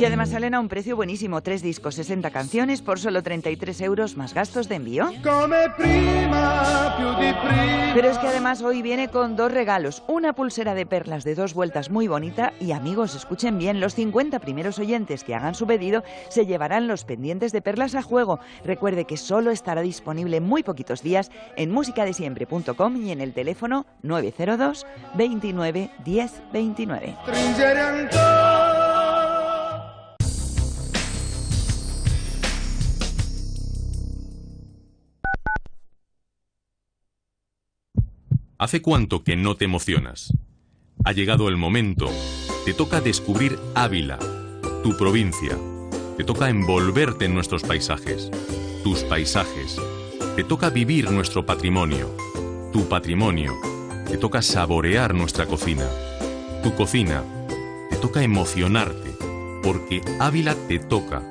Speaker 10: además salen a un precio buenísimo, tres discos, 60 canciones por solo 33 euros más gastos de envío. Pero es que además hoy viene con dos regalos, una pulsera de perlas de dos vueltas muy bonita y amigos, escuchen bien, los 50 primeros oyentes que hagan su pedido se llevarán los pendientes de perlas a juego. Recuerde que solo estará disponible muy poquitos días en musicadesiempre.com y en el teléfono 902 29 10 29.
Speaker 1: ¿Hace cuánto que no te emocionas? Ha llegado el momento. Te toca descubrir Ávila, tu provincia. Te toca envolverte en nuestros paisajes, tus paisajes. Te toca vivir nuestro patrimonio, tu patrimonio. Te toca saborear nuestra cocina tu cocina. Te toca emocionarte, porque Ávila te toca.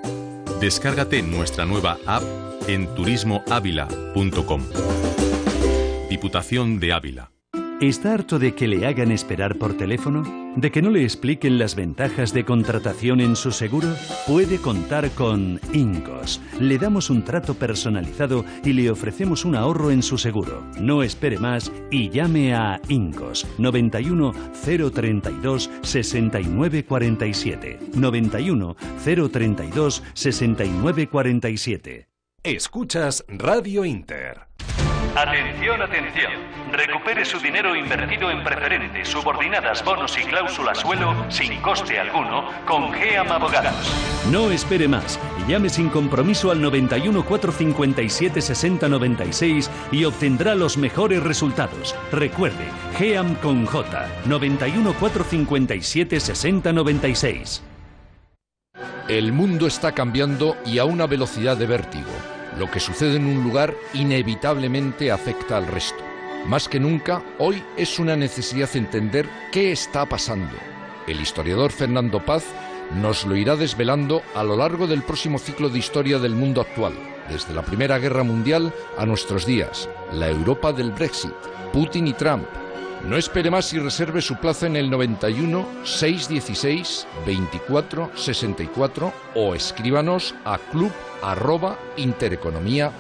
Speaker 1: Descárgate nuestra nueva app en turismoávila.com. Diputación de Ávila. ¿Está harto de que le hagan esperar por teléfono? de que no le expliquen las ventajas de contratación en su seguro, puede contar con Incos. Le damos un trato personalizado y le ofrecemos un ahorro en su seguro. No espere más y llame a Incos 91 032 69 47 91 032 69 47. Escuchas
Speaker 13: Radio Inter.
Speaker 1: Atención, atención. Recupere su dinero invertido en preferentes, subordinadas, bonos y cláusulas suelo sin coste alguno con GEAM Abogados. No espere más. Llame sin compromiso al 91 457 y obtendrá los mejores resultados. Recuerde, GEAM con J, 91 457 El mundo está cambiando y a una velocidad de vértigo. Lo que sucede
Speaker 8: en un lugar inevitablemente afecta al resto. Más que nunca, hoy es una
Speaker 13: necesidad entender qué está pasando. El historiador Fernando Paz nos lo irá desvelando a lo largo del próximo ciclo de historia del mundo actual, desde la Primera Guerra
Speaker 8: Mundial a nuestros días, la Europa del Brexit, Putin y Trump. No espere más y reserve su plaza en el 91 616 24
Speaker 4: 64 o escríbanos a club arroba intereconomía.eu.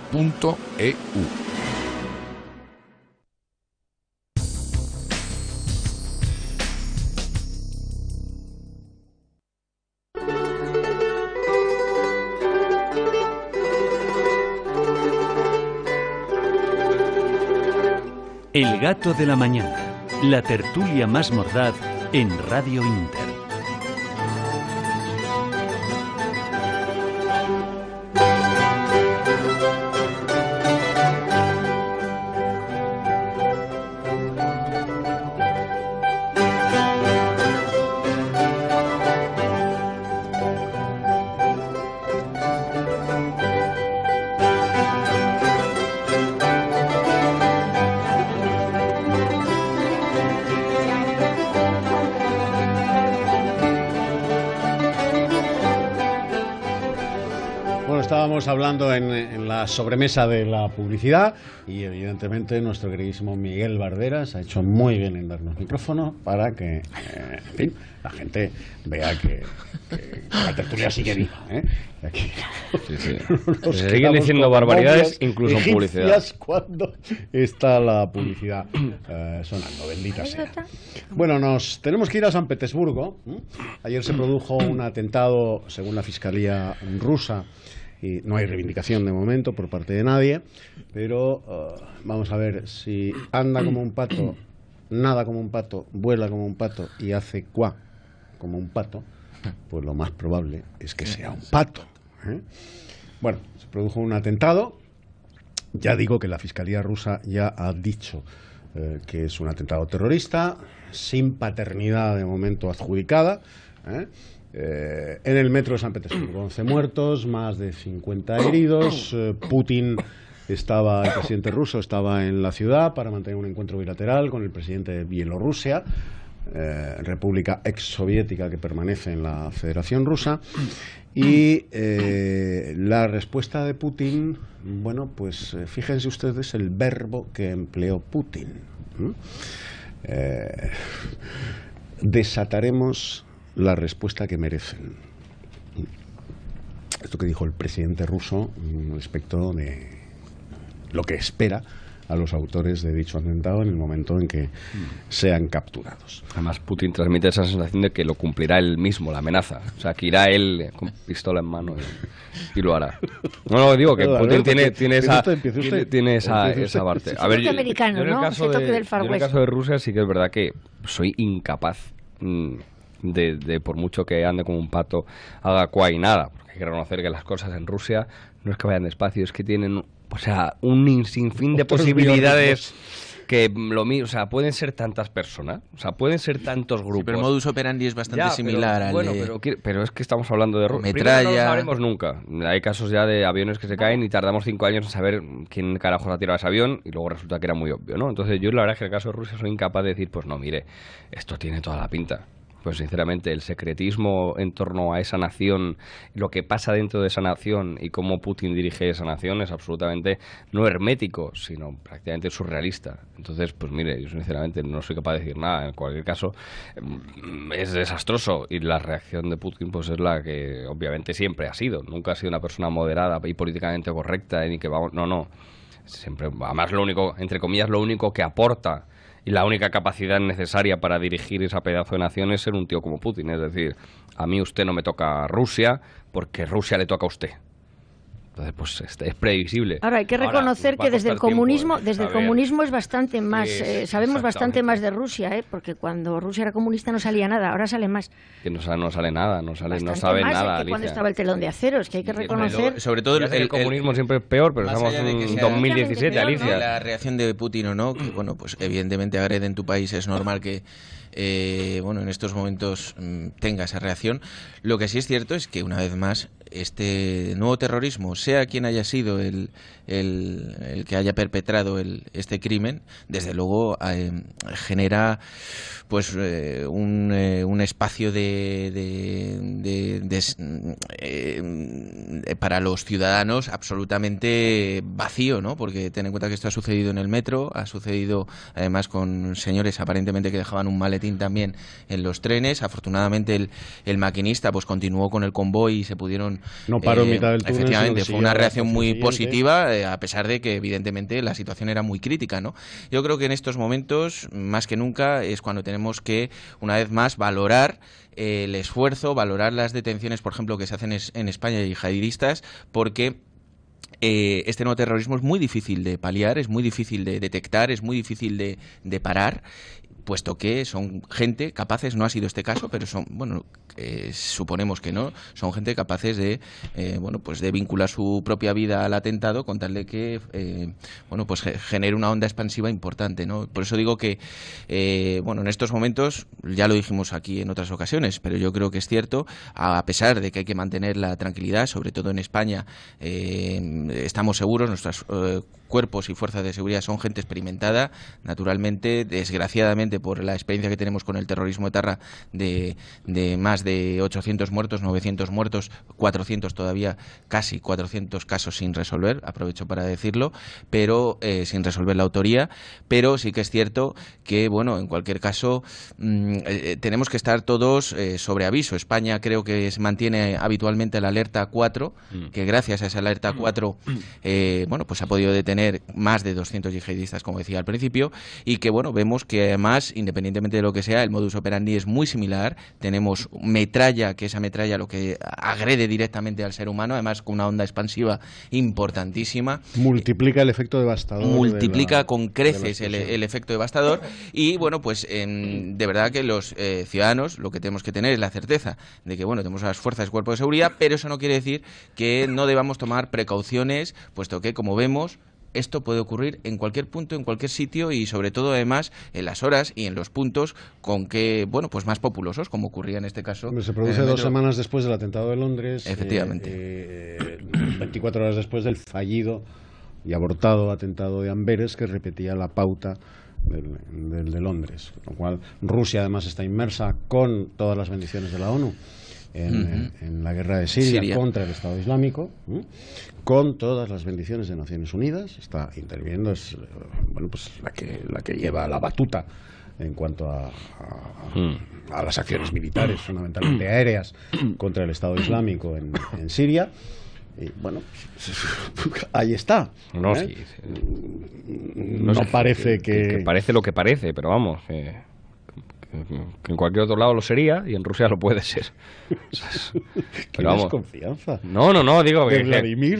Speaker 1: El gato de la mañana, la tertulia más mordaz en Radio Inter.
Speaker 2: sobremesa de la publicidad y evidentemente nuestro queridísimo Miguel Barderas ha hecho muy bien en darnos micrófono para que eh, la gente vea que, la tertulia sigue viva. ¿eh? Se siguen diciendo barbaridades incluso en publicidad. cuando está la publicidad eh, sonando, bendita sea. Bueno, nos tenemos que ir a San Petersburgo. Ayer se produjo un atentado, según la Fiscalía rusa, y no hay reivindicación de momento por parte de nadie, pero uh, vamos a ver si anda como un pato, nada como un pato, vuela como un pato y hace cuá como un pato, pues lo más probable es que sea un pato. ¿eh? Bueno, se produjo un atentado. Ya digo que la Fiscalía rusa ya ha dicho eh, que es un atentado terrorista, sin paternidad de momento adjudicada. ¿eh? Eh, en el metro de San Petersburgo, 11 muertos, más de 50 heridos. Eh, Putin estaba, el presidente ruso estaba en la ciudad para mantener un encuentro bilateral con el presidente de Bielorrusia, eh, república exsoviética que permanece en la Federación Rusa. Y la respuesta de Putin, bueno, pues fíjense ustedes el verbo que empleó Putin. desataremos la respuesta que merecen. Esto que dijo el presidente ruso mm, respecto de
Speaker 11: lo que espera a los autores de dicho atentado en el momento en que sean capturados. Además, Putin transmite esa sensación de que lo cumplirá él mismo, la amenaza. O sea, que irá él con pistola en mano y, lo hará. No, no, digo que Putin tiene, tiene, esa, tiene, esa, esa parte. A ver, yo, en el caso de, en el caso de Rusia sí que es verdad que soy incapaz... Mm, de, por mucho que ande como un pato, haga y nada. Porque hay que reconocer que las cosas en Rusia no es que vayan despacio, es que tienen, o sea, un sinfín de posibilidades. que lo mismo o sea, pueden ser tantas personas, o sea, pueden ser tantos grupos. pero el modus operandi es bastante similar pero, al bueno, pero, pero, es que estamos hablando de metralla. No lo nunca. Hay casos ya de aviones que se caen y tardamos cinco años en saber quién carajos ha tirado ese avión y luego resulta que era muy obvio, ¿no? Entonces yo la verdad es que en el caso de Rusia soy incapaz de decir, pues no, mire, esto tiene toda la pinta. Pues sinceramente, el secretismo en torno a esa nación, lo que pasa dentro de esa nación y cómo Putin dirige esa nación es absolutamente no hermético, sino prácticamente surrealista. Entonces, pues mire, yo sinceramente no soy capaz de decir nada. En cualquier caso, mm, es desastroso y la reacción de Putin pues es la que obviamente siempre ha sido. Nunca ha sido una persona moderada y políticamente correcta ni que vamos, no, no. Siempre, además lo único, entre comillas, lo único que aporta y la única capacidad necesaria para dirigir esa pedazo de nación es ser un tío como Putin. Es decir, a mí usted no me toca Rusia porque Rusia le toca a usted. Entonces, pues este, es previsible. Ahora hay que reconocer que desde el comunismo,
Speaker 14: ¿eh? desde comunismo es bastante más, eh, sabemos bastante más de Rusia, eh, porque cuando Rusia era comunista no salía nada. Ahora sale más.
Speaker 11: Que no sale, no sale nada, no sale, no sabe
Speaker 14: ¿eh? nada. Es que cuando estaba el telón de acero, es que hay que reconocer.
Speaker 11: sobre todo el, comunismo siempre es peor, pero estamos en 2017, Alicia. La reacción
Speaker 15: de Putin o no, que bueno, pues evidentemente agreden tu país, es normal que bueno, en estos momentos mm, tenga esa reacción. Lo que sí es cierto es que una vez más este nuevo terrorismo, sea quien haya sido el, que haya perpetrado el, este crimen, desde luego eh, genera pues eh, eh, un, espacio para los ciudadanos absolutamente vacío, ¿no? Porque ten en cuenta que esto ha sucedido en el metro, ha sucedido además con señores aparentemente que dejaban un maletín también en los trenes. Afortunadamente el, el maquinista pues continuó con el convoy y se pudieron no paró eh, mitad del Efectivamente, fue una reacción muy positiva, eh, a pesar de que evidentemente la situación era muy crítica. ¿no? Yo creo que en estos momentos, más que nunca, es cuando tenemos que, una vez más, valorar eh, el esfuerzo, valorar las detenciones, por ejemplo, que se hacen en España de yihadistas, porque este nuevo terrorismo es muy difícil de paliar, es muy difícil de detectar, es muy difícil de parar puesto que son gente capaces, no ha sido este caso, pero son, bueno, eh, suponemos que no, son gente capaces de, eh, bueno, pues de vincular su propia vida al atentado con tal de que, eh, bueno, pues genere una onda expansiva importante, Por eso digo que, bueno, en estos momentos, ya lo dijimos aquí en otras ocasiones, pero yo creo que es cierto, a pesar de que hay que mantener la tranquilidad, sobre todo en España, estamos seguros, nuestras cuerpos y fuerzas de seguridad son gente experimentada, naturalmente, desgraciadamente por la experiencia que tenemos con el terrorismo etarra de, de más de 800 muertos, 900 muertos, 400 todavía, casi 400 casos sin resolver, aprovecho para decirlo, pero eh, sin resolver la autoría, pero sí que es cierto que, bueno, en cualquier caso, mm, eh, eh, tenemos que estar todos sobre aviso. España creo que se mantiene habitualmente la alerta 4, mm. que gracias a esa alerta 4, bueno, pues ha podido detener más de 200 yihadistas, como decía al principio, y que, bueno, vemos que además, independientemente de lo que sea, el modus operandi es muy similar. Tenemos metralla, que esa metralla lo que agrede directamente al ser humano, además con una onda expansiva importantísima.
Speaker 2: Multiplica el efecto devastador. Multiplica con creces el,
Speaker 15: efecto devastador. Y bueno, pues em, de verdad que los eh, ciudadanos lo que tenemos que tener es la certeza de que, bueno, tenemos las fuerzas de cuerpos de seguridad, pero eso no quiere decir que no debamos tomar precauciones, puesto que, como vemos, esto puede ocurrir en cualquier punto, en cualquier sitio y sobre todo además en las horas y en los puntos con que, bueno, pues más populosos, como ocurría en este caso.
Speaker 2: Se produce dos semanas después del atentado de Londres. Eh, Efectivamente. 24 eh, horas después del fallido y abortado atentado de Amberes que repetía la pauta del, del de Londres. Con lo cual Rusia además está inmersa con todas las bendiciones de la ONU en, la guerra de Siria, contra el Estado Islámico, con todas las bendiciones de Naciones Unidas, está interviniendo, es eh, bueno, pues la, que, la que lleva la batuta en cuanto a, a, las acciones militares, fundamentalmente aéreas, contra el Estado Islámico en, Siria. Y bueno, ahí está. No, ¿eh?
Speaker 11: no, parece que, Parece lo que parece, pero vamos. Eh en cualquier otro lado lo sería y en Rusia lo puede ser. Pero vamos. desconfianza? No, no, no, digo que,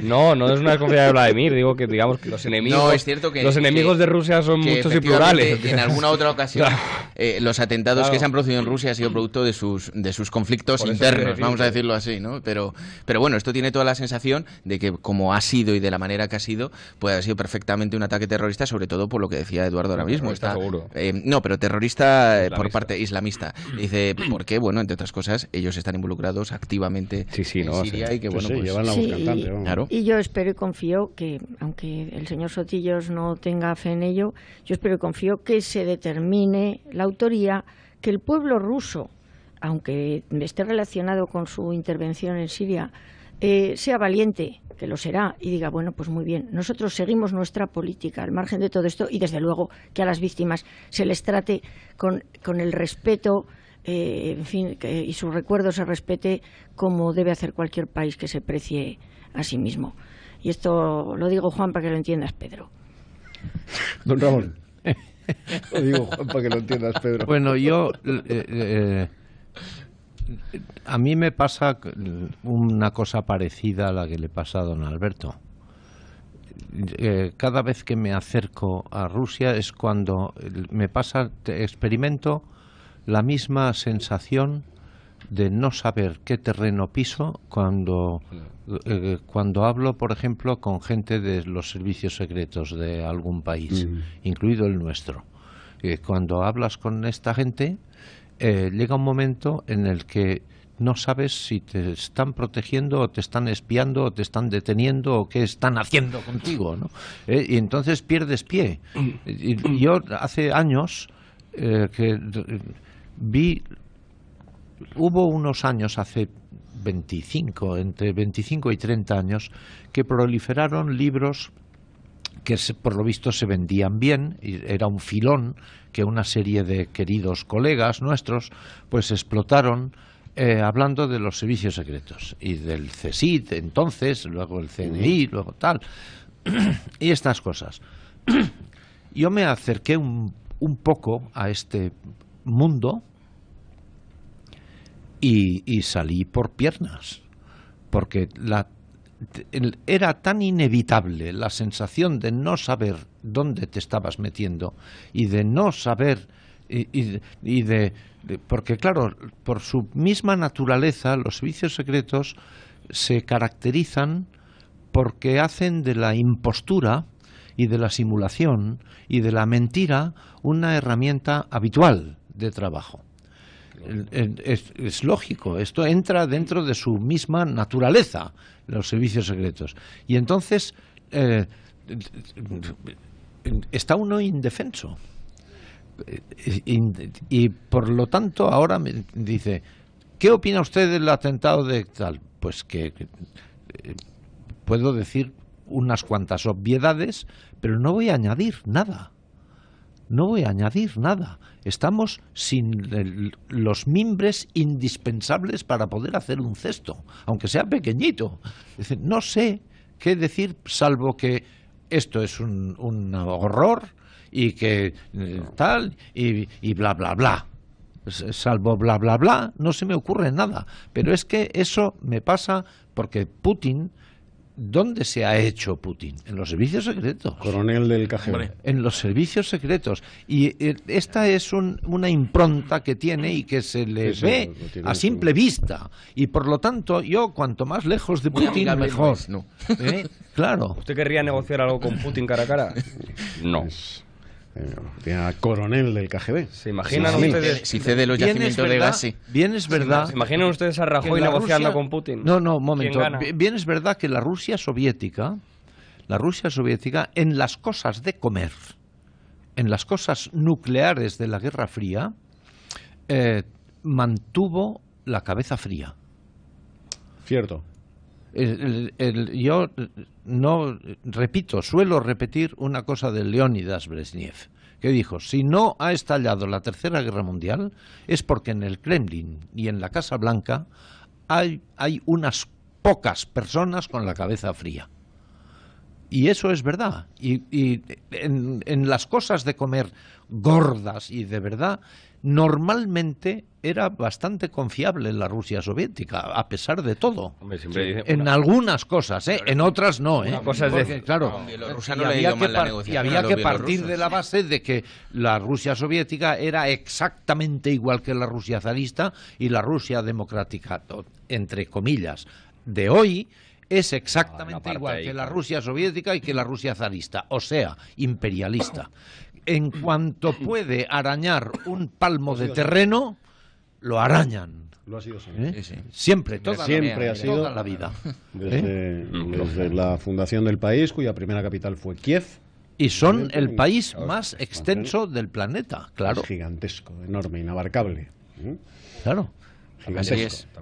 Speaker 11: no, no es una desconfianza de Vladimir, digo que digamos que los enemigos los enemigos de Rusia son muchos y plurales. En alguna otra ocasión
Speaker 15: eh, los atentados que se han producido en Rusia han sido producto de sus de sus conflictos internos, vamos a decirlo así, ¿no? Pero pero bueno, esto tiene toda la sensación de que como ha sido y de la manera que ha sido, puede haber sido perfectamente un ataque terrorista, sobre todo por lo que decía Eduardo ahora mismo. Está, seguro. Eh, no, pero terrorista eh, por parte parte islamista. Mm. dice, ¿por qué? Bueno, entre otras cosas, ellos están involucrados activamente sí, sí, no, Siria y que, bueno, pues, Claro.
Speaker 14: Y yo espero y confío que, aunque el señor Sotillos no tenga fe en ello, yo espero y confío que se determine la autoría, que el pueblo ruso, aunque esté relacionado con su intervención en Siria, eh, sea valiente que lo será, y diga, bueno, pues muy bien, nosotros seguimos nuestra política al margen de todo esto y desde luego que a las víctimas se les trate con, el respeto. Eh, y su recuerdo se respete como debe hacer cualquier país que se precie a sí mismo. Y esto lo digo, Juan, para que lo entiendas, Pedro.
Speaker 2: Don Ramón. Lo digo, Juan, para que lo entiendas, Pedro.
Speaker 8: Bueno, yo. Eh, eh, a mí me pasa una cosa parecida a la que le pasa a don Alberto. Eh, cada vez que me acerco a Rusia es cuando me pasa, experimento la misma sensación de no saber qué terreno piso cuando, eh, cuando hablo, por ejemplo, con gente de los servicios secretos de algún país, mm. incluido el nuestro. Eh, cuando hablas con esta gente, eh, llega un momento en el que no sabes si te están protegiendo o te están espiando o te están deteniendo o qué están haciendo contigo, ¿no? Eh, y entonces pierdes pie. yo hace años eh, que vi, hubo unos años hace 25, entre 25 y 30 años, que proliferaron libros que por lo visto se vendían bien, y era un filón que una serie de queridos colegas nuestros pues explotaron eh, hablando de los servicios secretos y del CSID entonces, luego el CNI, luego tal, y estas cosas. Yo me acerqué un, un poco a este mundo y, y salí por piernas, porque la era tan inevitable la sensación de no saber dónde te estabas metiendo y de no saber y, de, porque claro por su misma naturaleza los servicios secretos se caracterizan porque hacen de la impostura y de la simulación y de la mentira una herramienta habitual de trabajo. es, lógico, esto entra dentro de su misma naturaleza los servicios secretos. Y entonces eh, está uno indefenso. Eh, y, por lo tanto ahora me dice, ¿qué opina usted del atentado de tal? Pues que eh, puedo decir unas cuantas obviedades, pero no voy a añadir nada. No voy a añadir nada. Estamos sin los mimbres indispensables para poder hacer un cesto, aunque sea pequeñito. no sé qué decir, salvo que esto es un, horror y que eh, tal y bla, bla, bla salvo bla, bla, bla, no se me ocurre nada. Pero es que eso me pasa porque Putin ¿dónde se ha hecho Putin? En los servicios secretos. Coronel del KGB. En los servicios secretos. Y eh, esta es una impronta que tiene y que se le ve a simple vista. Y por lo tanto, yo
Speaker 11: cuanto más lejos de Putin, mejor. ¿Eh? Claro. ¿Usted querría negociar algo con Putin cara a cara?
Speaker 2: No coronel del KGB. ¿Se imaginan
Speaker 11: ustedes? Si cede los yacimientos de gas, Bien es verdad. ¿Se imaginan ustedes a Rajoy negociando con Putin? No,
Speaker 8: no, momento. Bien es verdad que la Rusia soviética, la Rusia soviética, en las cosas de comer, en las cosas nucleares de la Guerra Fría, eh, mantuvo la cabeza fría. Cierto yo no repito, suelo repetir una cosa de Leónidas Brezhnev, que dijo, si no ha estallado la Tercera Guerra Mundial es porque en el Kremlin y en la Casa Blanca hay, hay unas pocas personas con la cabeza fría. Y eso es verdad. Ah. Y, en, las cosas de comer gordas y de verdad, normalmente era bastante confiable la Rusia soviética, a pesar de todo.
Speaker 11: en
Speaker 8: algunas cosas, ¿eh? en otras no. ¿eh? claro, y había que partir de la base de que la Rusia soviética era exactamente igual que la Rusia zarista y la Rusia democrática, entre comillas, de hoy es ah, exactamente igual que la Rusia soviética y que la Rusia zarista, o sea, imperialista. En cuanto puede arañar un palmo de terreno,
Speaker 2: lo arañan. Lo ha sido siempre. ¿Eh? Siempre, toda, la, ha sido, la vida. Desde, ¿Eh? mm, desde la fundación del país, cuya primera capital fue Kiev, y son el país más extenso del planeta, claro. gigantesco, enorme, inabarcable. ¿eh? Claro.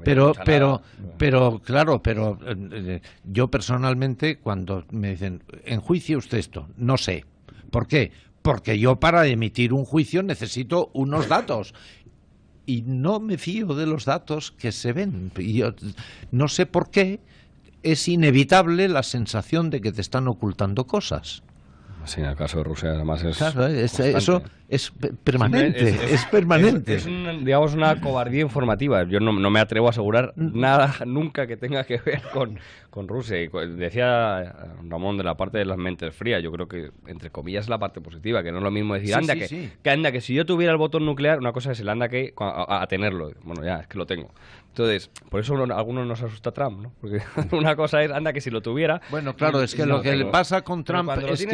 Speaker 2: Pero, pero, pero,
Speaker 8: claro, pero eh, eh, yo personalmente cuando me dicen, en juicio usted esto, no sé. ¿Por qué? Porque yo para emitir un juicio necesito unos datos y no me fío de los datos que se ven. no sé por qué es inevitable la sensación de que te están ocultando cosas
Speaker 11: en el caso de Rusia además es... eso es permanente, es, permanente. digamos, una cobardía informativa. Yo no, me atrevo a asegurar mm. nada nunca que tenga que ver con, Rusia. decía Ramón de la parte de las mentes frías, yo creo que, entre comillas, la parte positiva, que no es lo mismo decir, anda, que, que, anda, que si yo tuviera el botón nuclear, una cosa es el anda que a tenerlo. Bueno, ya, es que lo tengo. Entonces, por eso algunos nos asusta Trump, ¿no? Porque una cosa es, anda, que si lo tuviera... Bueno, claro, es que lo que le pasa con Trump es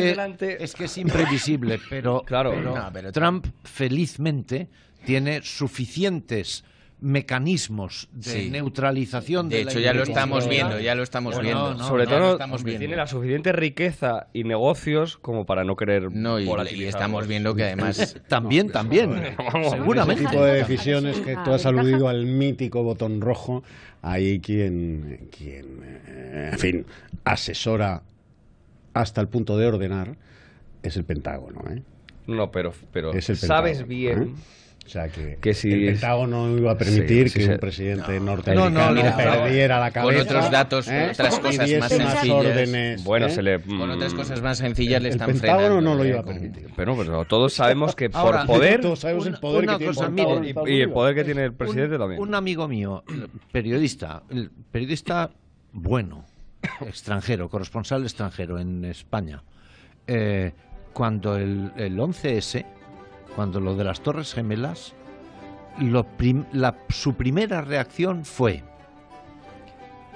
Speaker 11: que, es
Speaker 8: imprevisible, pero, claro, pero Trump felizmente tiene suficientes mecanismos de neutralización
Speaker 11: de, de hecho ya lo estamos viendo ya lo estamos viendo sobre todo tiene la suficiente riqueza y negocios como para no querer no y, estamos viendo que además también también seguramente
Speaker 15: tipo de decisiones que tú has aludido
Speaker 2: al mítico botón rojo Ahí quien
Speaker 11: quien eh, en fin
Speaker 2: asesora hasta el punto de ordenar es el Pentágono ¿eh?
Speaker 11: no pero pero
Speaker 2: sabes bien ¿eh? O sea, que, el Pentágono no iba a permitir que un presidente norteamericano perdiera
Speaker 11: la cabeza. Con otros datos, ¿eh? otras cosas más sencillas. bueno, ¿eh? se le, mm, con otras cosas
Speaker 15: más sencillas
Speaker 8: le
Speaker 11: están el Pentágono no lo ¿eh? iba a
Speaker 2: permitir.
Speaker 8: Pero, pero todos sabemos
Speaker 11: que por poder. Todos el poder que cosa, tiene y, el poder que tiene el presidente también.
Speaker 8: Un amigo mío, periodista, periodista bueno, extranjero, corresponsal extranjero en España, cuando el, el 11S cuando lo de las Torres Gemelas, lo su primera reacción fue,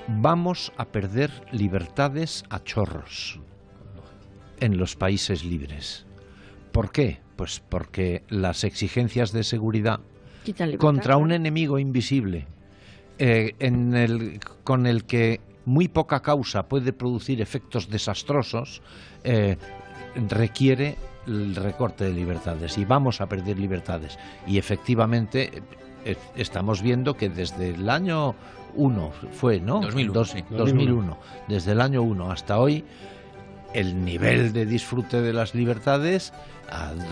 Speaker 8: vamos a perder libertades a chorros en los países libres. ¿Por qué? Pues porque las exigencias de seguridad contra un enemigo invisible, eh, en el, con el que muy poca causa puede producir efectos desastrosos, eh, requiere el recorte de libertades y vamos a perder libertades. Y efectivamente eh, estamos viendo que desde el año 1 fue, ¿no? 2001, 2001. Desde el año 1 hasta hoy el nivel de disfrute de las libertades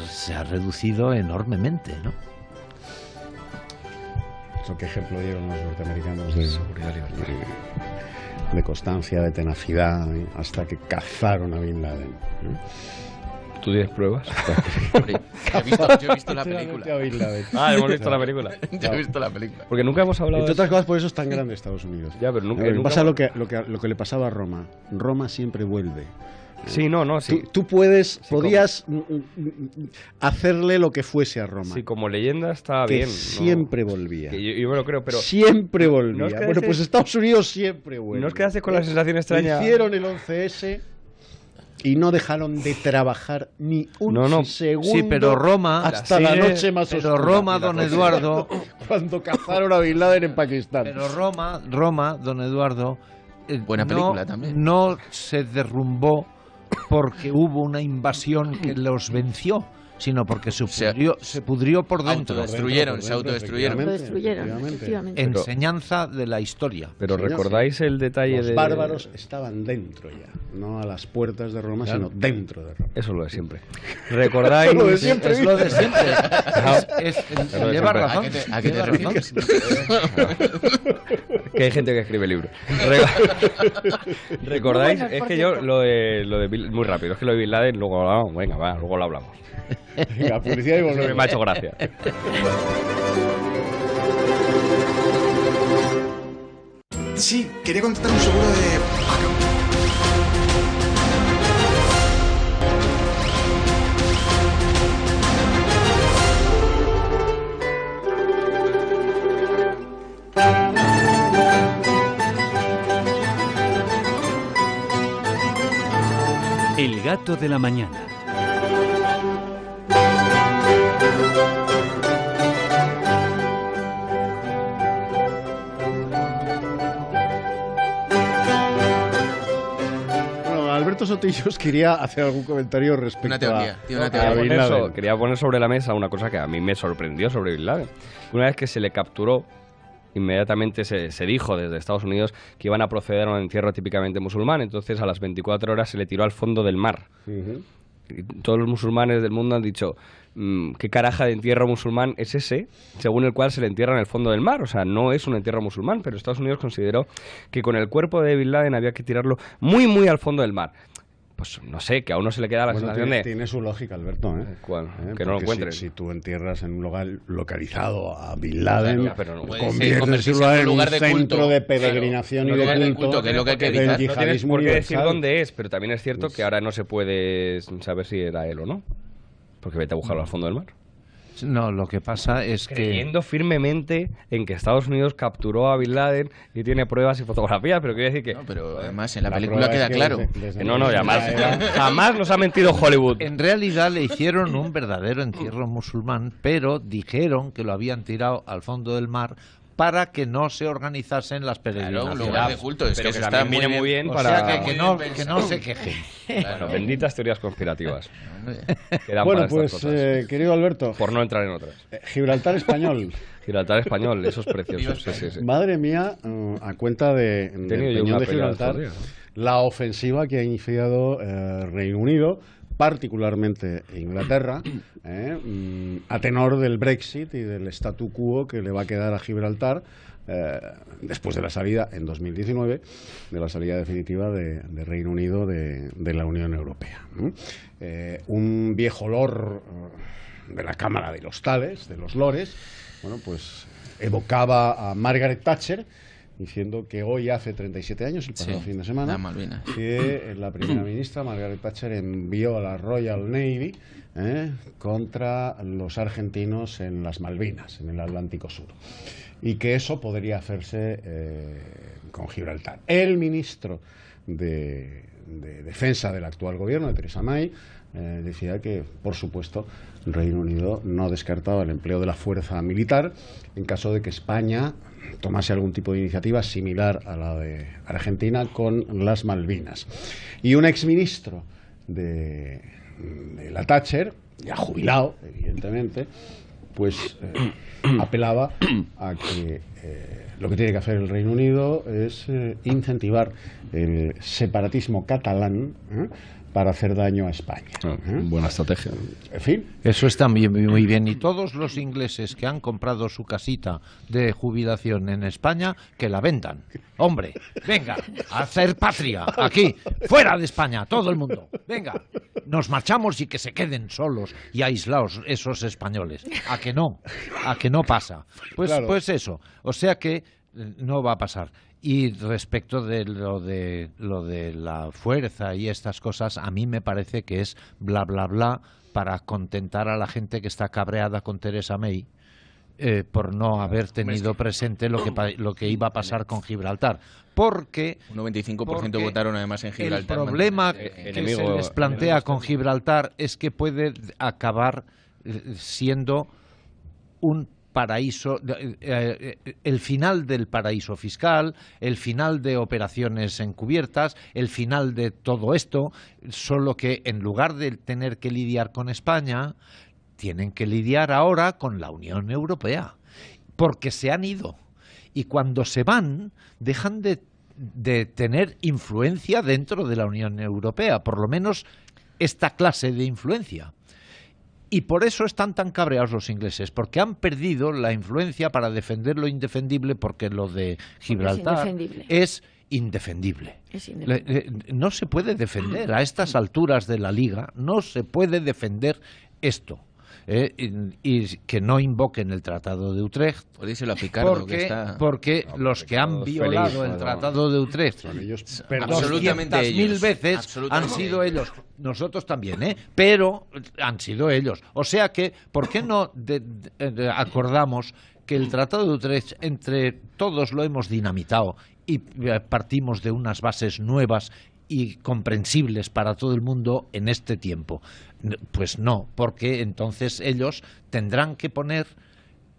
Speaker 8: se ha reducido enormemente, ¿no?
Speaker 2: ¿Qué ejemplo dieron los norteamericanos de seguridad libertad De constancia, de tenacidad, hasta que cazaron a Bin Laden. ¿Tú tienes pruebas? yo he visto, la película. ah, hemos visto la película. yo he visto la película. Porque nunca hemos hablado. Entre otras cosas, por eso es tan grande Estados Unidos. Ya, pero nunca. pasa lo, que, lo, que, lo que le pasaba a Roma. Roma siempre vuelve. Sí, no, no, sí. Tú,
Speaker 11: puedes, podías
Speaker 2: mm, mm, mm,
Speaker 11: hacerle lo que fuese a Roma. Sí, como leyenda estaba bien. Siempre volvía. Que yo, me lo creo, pero. Siempre volvía. bueno, pues Estados Unidos siempre vuelve. ¿No os quedaste con la sensación extraña?
Speaker 2: Hicieron el 11S y no dejaron de trabajar ni un no, no. segundo. Sí, pero Roma hasta la, noche más pero Roma, don pues, Eduardo, cuando cazaron a Bin Laden en Pakistán. Pero Roma,
Speaker 8: Roma, don Eduardo, eh, buena película también. No se derrumbó porque hubo una invasión que los venció sino porque se pudrió, por dentro. Autodestruyeron, se autodestruyeron. Enseñanza
Speaker 2: de la historia. Pero
Speaker 8: recordáis
Speaker 2: el detalle de... Los bárbaros estaban dentro ya, no a las puertas de Roma, sino dentro de
Speaker 11: Roma. Eso lo de siempre. ¿Recordáis? lo de siempre. Es lo de siempre. es, razón. ¿A qué te, refieres? que hay gente que escribe libros. ¿Recordáis? es que yo lo de, lo de... Muy rápido, es que lo de Bin Laden luego hablamos. Venga, va, luego lo hablamos.
Speaker 2: Venga, policía y me ha hecho gracia. Sí, quería contratar un seguro de...
Speaker 1: El gato de la mañana.
Speaker 2: Bueno, Alberto Sotillos quería hacer algún comentario respecto una teoría, a, una teoría. Eso,
Speaker 11: quería poner sobre la mesa una cosa que a mí me sorprendió sobre Bin Laden. Una vez que se le capturó, inmediatamente se, dijo desde Estados Unidos que iban a proceder a un encierro típicamente musulmán, entonces a las 24 horas se le tiró al fondo del mar. todos los musulmanes del mundo han dicho, Mm, qué caraja de entierro musulmán es ese, según el cual se le entierra en el fondo del mar. O sea, no es un entierro musulmán, pero Estados Unidos consideró que con el cuerpo de Bin Laden había que tirarlo muy, muy al fondo del mar. Pues no sé, que a uno se le queda la sensación de...
Speaker 2: Tiene su lógica, Alberto. ¿eh? Eh, eh, que no lo encuentres. Si, tú entierras en un lugar localizado a Bin Laden, en un centro de peregrinación y de, culto, que hay que decir dónde
Speaker 11: es, pero también es cierto que ahora no se puede saber si era él o no. Porque vete a buscarlo al mm. fondo del mar. No, lo que pasa es que... Creyendo firmemente en que Estados Unidos capturó a Bin Laden y tiene pruebas y fotografías, pero quiere decir que... No, pero además en la, película queda claro. no, no, jamás nos ha mentido
Speaker 8: Hollywood. En realidad le hicieron un verdadero entierro musulmán, pero dijeron que lo habían tirado al fondo del mar para que no se organizasen las peregrinaciones. Claro, lugar de Pero que, muy bien, muy para... que, no, se quejen. benditas
Speaker 11: teorías conspirativas. bueno, pues, eh, querido Alberto... Por no entrar en otras. Eh, Gibraltar español. Gibraltar español, esos preciosos.
Speaker 2: Madre mía, mm, a cuenta de, del de Gibraltar, la ofensiva que ha iniciado eh, Reino Unido particularmente Inglaterra, eh, mm, a tenor del Brexit y del statu quo que le va a quedar a Gibraltar eh, después de la salida en 2019, de la salida definitiva de, Reino Unido de, la Unión Europea. Eh, un viejo olor de la Cámara de los Tales, de los Lores, bueno, pues evocaba a Margaret Thatcher diciendo que hoy hace 37 años, el pasado fin de semana, que eh, la primera ministra Margaret Thatcher envió a la Royal Navy eh, contra los argentinos en las Malvinas, en el Atlántico Sur, y que eso podría hacerse eh, con Gibraltar. El ministro de, Defensa del actual gobierno, de Theresa May, decía que, por supuesto, Reino Unido no ha descartado... el empleo de la fuerza militar en caso de que España tomase algún tipo de iniciativa similar a la de Argentina con las Malvinas. Y un exministro de, la Thatcher, ya jubilado, evidentemente, pues eh, apelaba a que eh, lo que tiene que hacer el Reino Unido es eh, incentivar el separatismo catalán para hacer daño a España. Ah, buena estrategia. En fin.
Speaker 8: Eso está muy, muy bien. Y todos los ingleses que han comprado su casita de jubilación en España, que la vendan. Hombre, venga, a hacer patria aquí, fuera de España, todo el mundo. Venga, nos marchamos y que se queden solos y aislados esos españoles. A que no, a que no pasa. Pues, pues eso. O sea que eh, no va a pasar. Y respecto de lo de lo de la fuerza y estas cosas, a mí me parece que es bla bla bla para contentar a la gente que está cabreada con Teresa May. Eh, por no haber tenido presente lo que, lo que iba a pasar con Gibraltar. Porque. Un 95% votaron además en Gibraltar. El problema que se les plantea con Gibraltar es que puede acabar eh, siendo un paraíso, eh, eh, el final del paraíso fiscal, el final de operaciones encubiertas, el final de todo esto, solo que en lugar de tener que lidiar con España, tienen que lidiar ahora con la Unión Europea, porque se han ido. Y cuando se van, dejan de tener influencia dentro de la Unión Europea, por lo menos esta clase de influencia. Y por eso están tan cabreados los ingleses, porque han perdido la influencia para defender lo indefendible, porque lo de Gibraltar es indefendible. no se puede defender a estas alturas de la liga, no se puede defender esto. ¿eh? y, que no invoquen el Tratado de Utrecht. porque, porque los pues que han violado el Tratado de Utrecht absolutamente mil veces han sido ellos. Nosotros también, ¿eh? pero han sido ellos. O sea que, ¿por qué no acordamos que el Tratado de Utrecht entre todos lo hemos dinamitado y eh, partimos de unas bases nuevas y comprensibles para todo el mundo en este tiempo. Pues no, porque entonces ellos tendrán que poner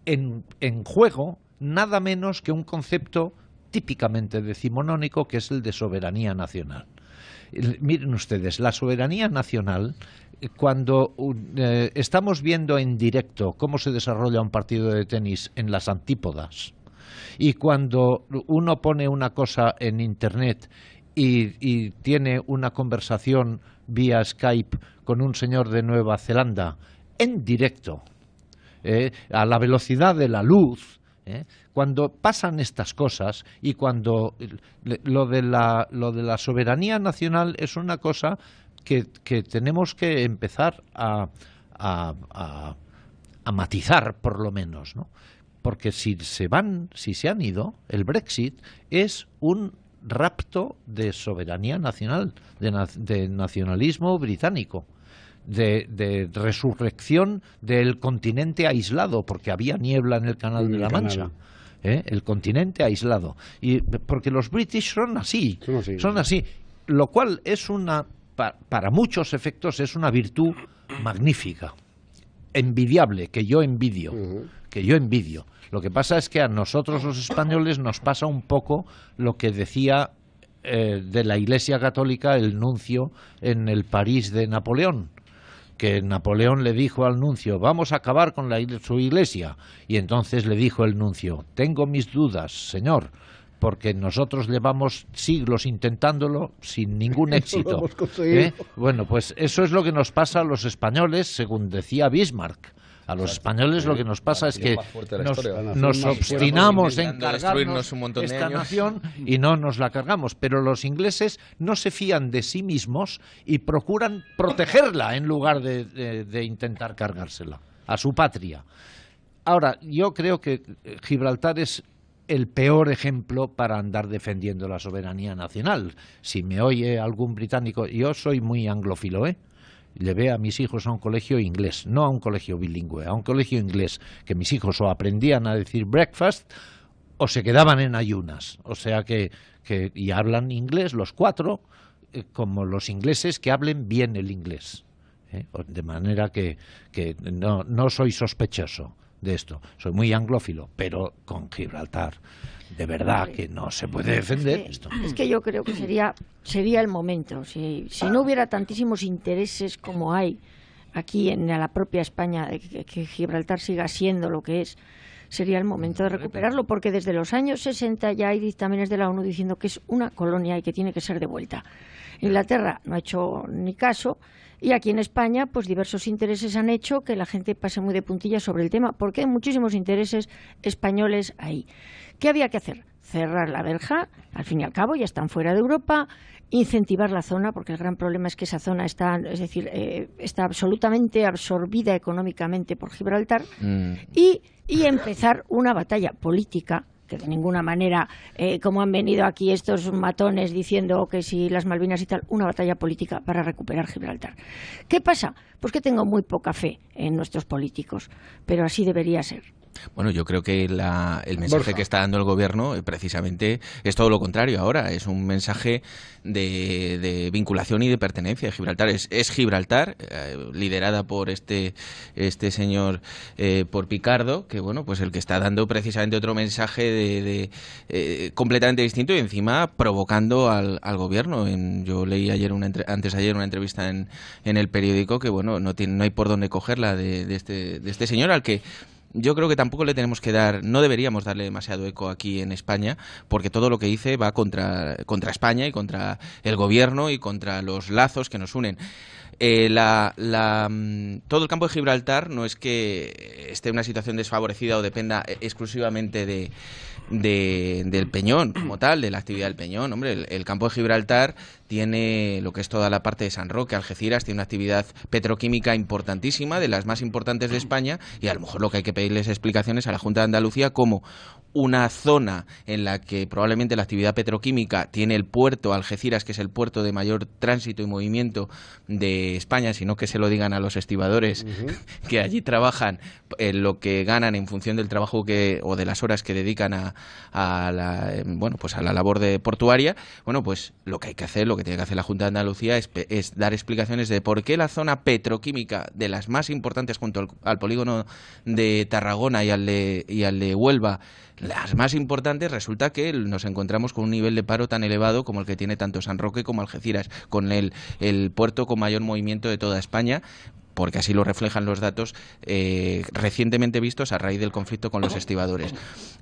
Speaker 8: en, en juego nada menos que un concepto típicamente decimonónico, que es el de soberanía nacional. Miren ustedes, la soberanía nacional, eh, cuando eh, estamos viendo en directo cómo se desarrolla un partido de tenis en las antípodas, y cuando uno pone una cosa en Internet y, tiene una conversación vía Skype con un señor de Nueva Zelanda en directo, eh, a la velocidad de la luz, eh, cuando pasan estas cosas y cuando lo de la, lo de la soberanía nacional es una cosa que, tenemos que empezar a, matizar, por lo menos, Porque si se van, si se han ido, el Brexit es un rapto de soberanía nacional, de, nacionalismo británico. De, resurrección del continente aislado, porque había niebla en el Canal de la Mancha. ¿eh? El continente aislado. Y, porque los british son así, son así, Lo cual es una, para muchos efectos, es una virtud magnífica, envidiable, que yo envidio que yo envidio. Lo que pasa es que a nosotros los españoles nos pasa un poco lo que decía eh, de la Iglesia Católica el nuncio en el París de Napoleón que Napoleón le dijo al nuncio, vamos a acabar con la, su iglesia. Y entonces le dijo el nuncio, tengo mis dudas, señor, porque nosotros llevamos siglos intentándolo sin ningún éxito. ¿eh? Bueno, pues eso es lo que nos pasa a los españoles, según decía Bismarck. A los españoles lo que nos pasa es que nos, obstinamos en cargarnos esta nación y no nos la cargamos. Pero los ingleses no se fían de sí mismos y procuran protegerla en lugar de, intentar cargársela a su patria. Ahora, yo creo que eh, Gibraltar es el peor ejemplo para andar defendiendo la soberanía nacional. Si me oye algún británico, yo soy muy anglófilo, ¿eh? llevé a mis hijos a un colegio inglés, no a un colegio bilingüe, a un colegio inglés, que mis hijos o aprendían a decir breakfast o se quedaban en ayunas. O sea que, que y hablan inglés los cuatro, eh, como los ingleses que hablen bien el inglés. ¿eh? De manera que, que no, no soy sospechoso de esto. Soy muy anglófilo, pero con Gibraltar de verdad que no se puede defender. que, esto.
Speaker 14: Es que yo creo que sería, sería el momento. Si, si no hubiera tantísimos intereses como hay aquí en la propia España, que, que Gibraltar siga siendo lo que es, sería el momento de recuperarlo, porque desde los años 60 ya hay dictámenes de la ONU diciendo que es una colonia y que tiene que ser devuelta. Inglaterra no ha hecho ni caso y aquí en España, pues diversos intereses han hecho que la gente pase muy de puntillas sobre el tema, porque hay muchísimos intereses españoles ahí. ¿Qué había que hacer? Cerrar la verja, al fin y al cabo ya están fuera de Europa, incentivar la zona, porque el gran problema es que esa zona está, es decir, eh, está absolutamente absorbida económicamente por Gibraltar, mm. y empezar una batalla política que de ninguna manera, eh, como han venido aquí estos matones diciendo que si las Malvinas y tal, una batalla política para recuperar Gibraltar. ¿Qué pasa? Pues que tengo muy poca fe en nuestros políticos, pero así debería ser.
Speaker 15: Bueno, yo creo que el mensaje que está dando el gobierno eh, precisamente es todo lo contrario ahora. Es un mensaje de, vinculación y de pertenencia de Gibraltar. Es, Gibraltar, eh, liderada por este, este señor, eh, por Picardo, que bueno, pues el que está dando precisamente otro mensaje de, completamente distinto y encima provocando al, gobierno. yo leí ayer una antes ayer una entrevista en, el periódico que bueno, no, hay por dónde cogerla de este, este señor al que yo creo que tampoco le tenemos que dar, no deberíamos darle demasiado eco aquí en España, porque todo lo que dice va contra, contra España y contra el gobierno y contra los lazos que nos unen. Eh, mm, todo el campo de Gibraltar no es que esté en una situación desfavorecida o dependa exclusivamente del peñón como tal, de la actividad del peñón. Hombre, el campo de Gibraltar tiene lo que es toda la parte de San Roque, Algeciras, tiene una actividad petroquímica importantísima, de las más importantes de España, y a lo mejor lo que hay que pedirles explicaciones a la Junta de Andalucía como una zona en la que probablemente la actividad petroquímica tiene el puerto Algeciras, que es el puerto de mayor tránsito y movimiento de España, sino que se lo digan a los estibadores que allí trabajan en eh, lo que ganan en función del trabajo que o de las horas que dedican a, a la eh, bueno pues a la labor de portuaria. Bueno, pues lo que hay que hacer, lo que tiene que hacer la Junta de Andalucía es, dar explicaciones de por qué la zona petroquímica de las más importantes junto al, polígono de Tarragona y al de, Huelva las más importantes, resulta que nos encontramos con un nivel de paro tan elevado como el que tiene tanto San Roque como Algeciras, con el puerto con mayor movimiento de toda España, porque así lo reflejan los datos eh, recientemente vistos a raíz del conflicto con los estibadores.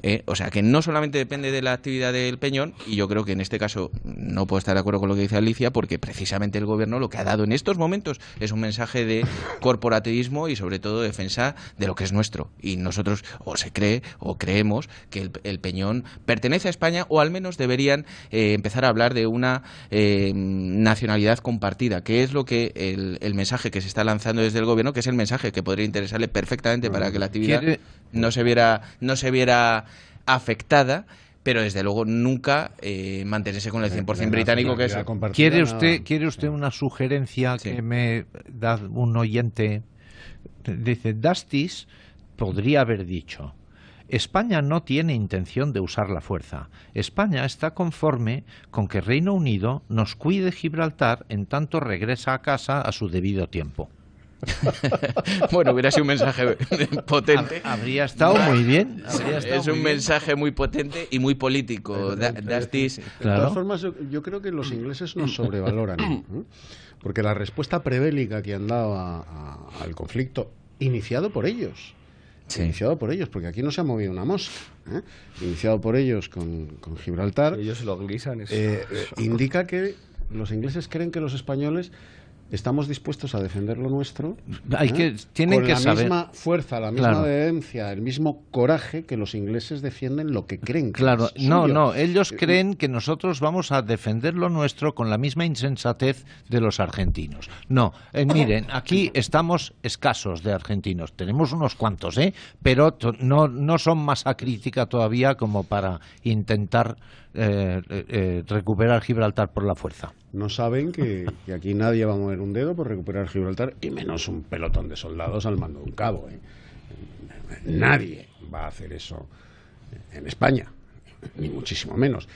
Speaker 15: Eh, o sea, que no solamente depende de la actividad del Peñón, y yo creo que en este caso no puedo estar de acuerdo con lo que dice Alicia, porque precisamente el Gobierno lo que ha dado en estos momentos es un mensaje de corporativismo y sobre todo defensa de lo que es nuestro. Y nosotros o se cree o creemos que el, Peñón pertenece a España o al menos deberían eh, empezar a hablar de una nacionalidad compartida, que es lo que el mensaje que se está lanzando desde el gobierno, que es el mensaje que podría interesarle perfectamente para que la mm. actividad no se viera, no se viera afectada pero desde luego nunca eh, mantenerse con el 100% británico que es. ¿Quiere usted,
Speaker 8: ¿Quiere usted una sugerencia que me da un oyente? Dice, Dastis podría haber dicho, España no tiene intención de usar la fuerza. España está conforme con que Reino Unido nos cuide Gibraltar en tanto regresa a casa a su debido tiempo.
Speaker 15: bueno, hubiera sido un mensaje potente. Habría estado muy bien. es un mensaje muy potente y muy político. De todas formas,
Speaker 2: yo, creo que los ingleses nos sobrevaloran. ¿eh? Porque la respuesta prebélica que han dado al conflicto, iniciado por ellos, iniciado por ellos, porque aquí no se ha movido una mosca, ¿eh? iniciado por ellos con, Gibraltar. Eh, indica que los ingleses creen que los españoles estamos dispuestos a defender lo nuestro Hay ¿eh? que, tienen con la misma fuerza, la misma claro. el mismo coraje que los ingleses defienden lo que creen. Que claro, no, no, ellos eh, creen
Speaker 8: eh, que nosotros vamos a defender lo nuestro con la misma insensatez de los argentinos. No, miren, aquí estamos escasos de argentinos, tenemos unos cuantos, ¿eh? pero no, no son masa crítica todavía como para intentar eh, eh, recuperar
Speaker 2: Gibraltar por la fuerza. No saben que, aquí nadie va a mover un dedo por recuperar Gibraltar y menos un pelotón de soldados al mando de un cabo. ¿eh? Nadie va a hacer eso en España, ni muchísimo menos.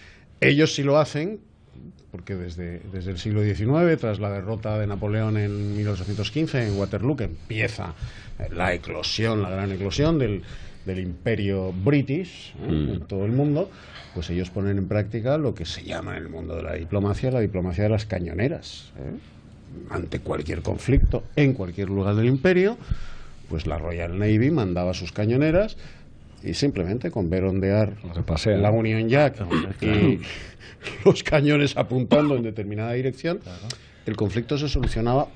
Speaker 2: Ellos sí lo hacen porque desde, desde el siglo XIX, tras la derrota de Napoleón en 1815 en Waterloo, que empieza la eclosión, la gran eclosión del, del imperio british ¿eh? mm. en todo el mundo, pues ellos ponen en práctica lo que se llama en el mundo de la diplomacia la diplomacia de las cañoneras. ¿eh? Ante cualquier conflicto, en cualquier lugar del imperio, pues la Royal Navy mandaba sus cañoneras y simplemente con ver ondear la Unión Jack y los cañones apuntando en determinada dirección, el conflicto se solucionaba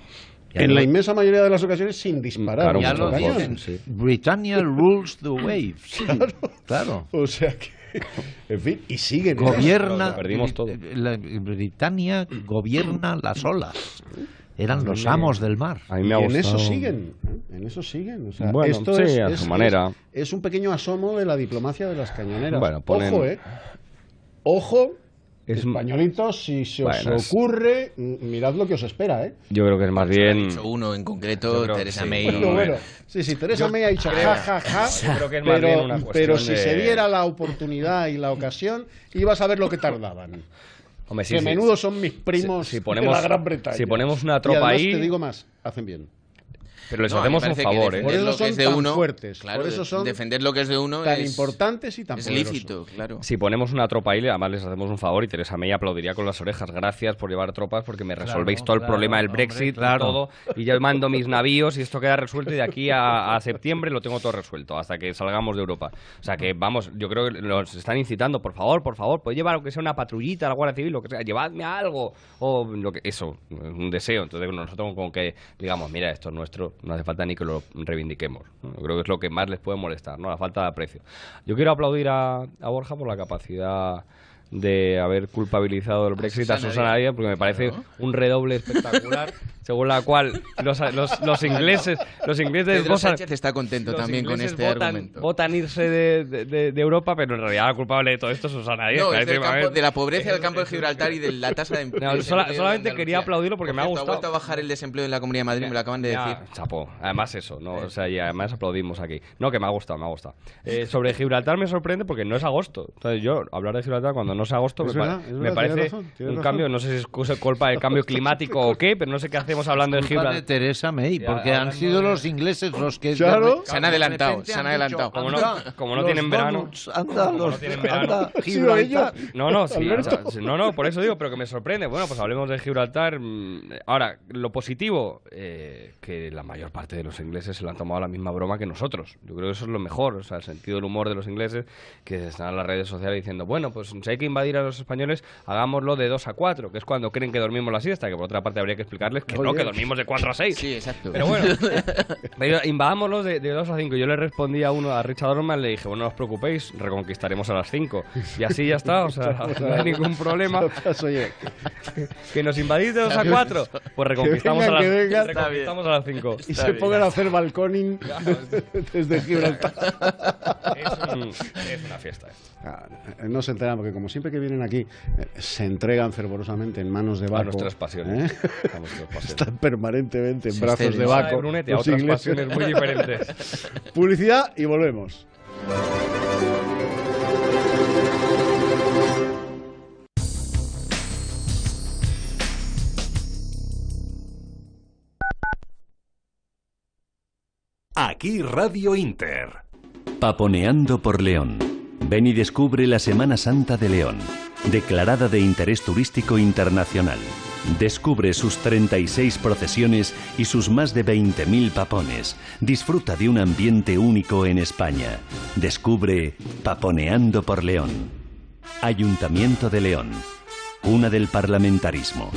Speaker 2: en la inmensa mayoría de las ocasiones sin mm, disparar. Claro, ya lo Britannia rules the waves. Claro. O sea que. En fin, y siguen. Gobierna. Perdimos
Speaker 8: todo. Eh, eh, Britannia gobierna las olas. Eran los amos del mar. ¿eh? en eso siguen.
Speaker 2: En eso siguen. bueno, esto es, a su manera. Es, un pequeño asomo de la diplomacia de las cañoneras. Bueno, Ojo, ¿eh? Ojo es... Españolitos, si se os ocurre, mirad lo que os espera, ¿eh?
Speaker 11: Yo creo que es más bien... uno en concreto, Teresa May... sí,
Speaker 2: sí, Teresa May ha dicho ja, ja, ja, pero, pero si se diera la oportunidad y la ocasión, ibas a ver lo que tardaban. que menudo son mis primos si, ponemos, de la Gran Bretaña. Si ponemos una tropa y además, ahí... te digo más, hacen bien.
Speaker 11: Pero les hacemos un favor, ¿eh? Por eso
Speaker 2: son de uno, fuertes. Claro, por eso son defender lo que es de uno tan es, importantes y tan Es
Speaker 11: lícito, claro. Si ponemos una tropa ahí, además les hacemos un favor y Teresa May aplaudiría con las orejas. Gracias por llevar tropas porque me resolvéis todo el problema del Brexit, todo. Y yo mando mis navíos y esto queda resuelto y de aquí a, septiembre lo tengo todo resuelto hasta que salgamos de Europa. O sea que vamos, yo creo que nos están incitando, por favor, por favor, puede llevar que sea una patrullita a la Guardia Civil, lo que sea, llevadme algo o lo que eso, un deseo. Entonces nosotros como que digamos, mira, esto es nuestro, no hace falta ni que lo reivindiquemos. creo que es lo que más les puede molestar, ¿no? La falta de aprecio. Yo quiero aplaudir a Borja por la capacidad de haber culpabilizado el pues Brexit a Susana Díaz, porque me parece un redoble espectacular, según la cual los, los, los ingleses... Los ingleses Pedro votan, Sánchez está contento también con este argumento. Votan irse de, de, Europa, pero en realidad la culpable de todo esto es Susana Díaz. No, de la pobreza del campo
Speaker 15: de Gibraltar y de la tasa de empleo. solamente quería aplaudirlo porque, me ha gustado. Ha a
Speaker 11: bajar el desempleo en la Comunidad de Madrid, me lo acaban de decir. Chapo, además eso, ¿no? o sea, y además aplaudimos aquí. No, que me ha gustado, me ha gustado. Eh, sobre Gibraltar me sorprende porque no es agosto. Entonces yo hablar de Gibraltar cuando no no agosto. me, parece un cambio, no sé si es culpa del cambio climático o qué, pero no sé qué hacemos hablando de Gibraltar. de Teresa May, porque han sido los ingleses los que... Se han adelantado, se han adelantado. Como no,
Speaker 8: tienen verano... No, no, no, no,
Speaker 11: por eso digo, pero que me sorprende. Bueno, pues hablemos de Gibraltar. Mm, ahora, lo positivo, eh, que la mayor parte de los ingleses se lo han tomado la misma broma que nosotros. Yo creo que eso es lo mejor, o sea, el sentido del humor de los ingleses, que están en las redes sociales diciendo, bueno, pues hay que invadir a los españoles, hagámoslo de 2 a 4, que es cuando creen que dormimos la siesta, que por otra parte habría que explicarles que no, que dormimos de 4 a 6. Sí, exacto. Pero bueno, invadámoslo de, de, 2 a 5. Yo le respondí a uno, a Richard Orman, le dije, bueno, no os preocupéis, reconquistaremos a las 5. Y así ya está, o sea, no hay ningún problema. que nos invadís de 2 a 4, pues reconquistamos, a, las, a 5. Y se pongan
Speaker 2: a hacer balconing desde Gibraltar. Es, una fiesta. Ah, no se enteran porque como siempre que vienen aquí eh, se entregan fervorosamente en manos de Baco. ¿eh? Están permanentemente en brazos de Baco. pasiones muy diferentes. Publicidad y volvemos.
Speaker 1: Aquí Radio Inter. Paponeando por León. Ven y descubre la Semana Santa de León, declarada de interés turístico internacional. Descubre sus 36 procesiones y sus más de 20.000 papones. Disfruta de un ambiente único en España. Descubre Paponeando por León. Ayuntamiento de León, ...una del parlamentarismo.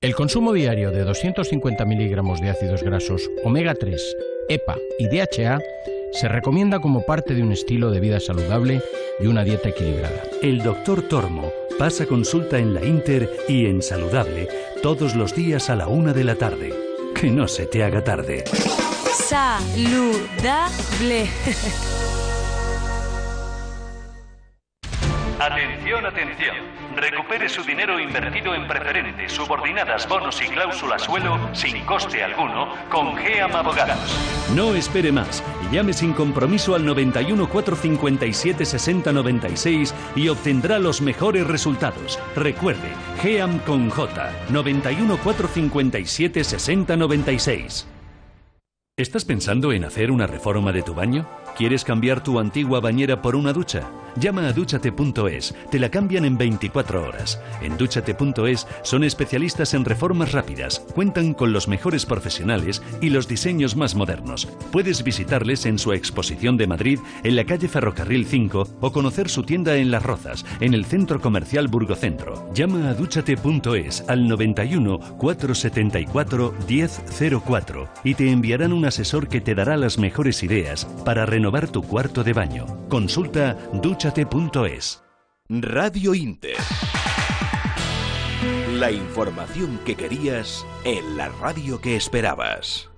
Speaker 3: El consumo diario de
Speaker 7: 250 miligramos de ácidos grasos omega 3, EPA y DHA se recomienda como parte de un estilo de vida saludable y una dieta equilibrada. El doctor
Speaker 1: Tormo pasa consulta en la Inter y en Saludable todos los días a la una de la tarde. Que no se te haga tarde.
Speaker 5: Saludable.
Speaker 1: Atención, atención. Recupere su dinero invertido en preferentes, subordinadas, bonos y cláusulas suelo sin coste alguno con GEAM Abogados. No espere más. y Llame sin compromiso al 91 457 y obtendrá los mejores resultados. Recuerde, GEAM con J, 91 457 ¿Estás pensando en hacer una reforma de tu baño? ¿Quieres cambiar tu antigua bañera por una ducha? Llama a duchate.es, te la cambian en 24 horas. En duchate.es son especialistas en reformas rápidas, cuentan con los mejores profesionales y los diseños más modernos. Puedes visitarles en su exposición de Madrid, en la calle Ferrocarril 5 o conocer su tienda en Las Rozas, en el centro comercial Burgocentro. Llama a duchate.es al 91 474 1004 y te enviarán un asesor que te dará las mejores ideas para renovar renovar tu cuarto de baño. Consulta duchate.es. Radio Inter. La información que querías en la
Speaker 13: radio que esperabas.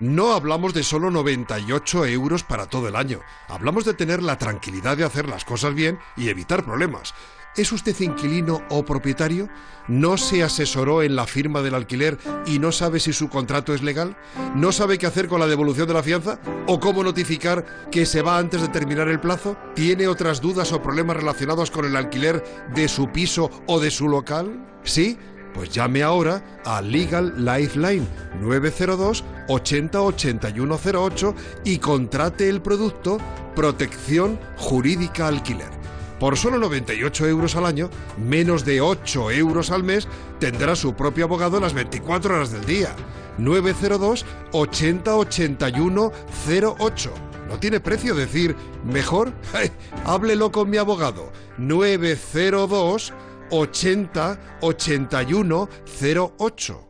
Speaker 13: No hablamos de solo 98 euros para todo el año. Hablamos de tener la tranquilidad de hacer las cosas bien y evitar problemas. ¿Es usted inquilino o propietario? ¿No se asesoró en la firma del alquiler y no sabe si su contrato es legal? ¿No sabe qué hacer con la devolución de la fianza? ¿O cómo notificar que se va antes de terminar el plazo? ¿Tiene otras dudas o problemas relacionados con el alquiler de su piso o de su local? ¿Sí? Pues llame ahora a Legal Lifeline 902 808108 y contrate el producto Protección Jurídica Alquiler. Por solo 98 euros al año, menos de 8 euros al mes, tendrá su propio abogado las 24 horas del día. 902 80 08. No tiene precio decir, mejor, háblelo con mi abogado. 902 80 08.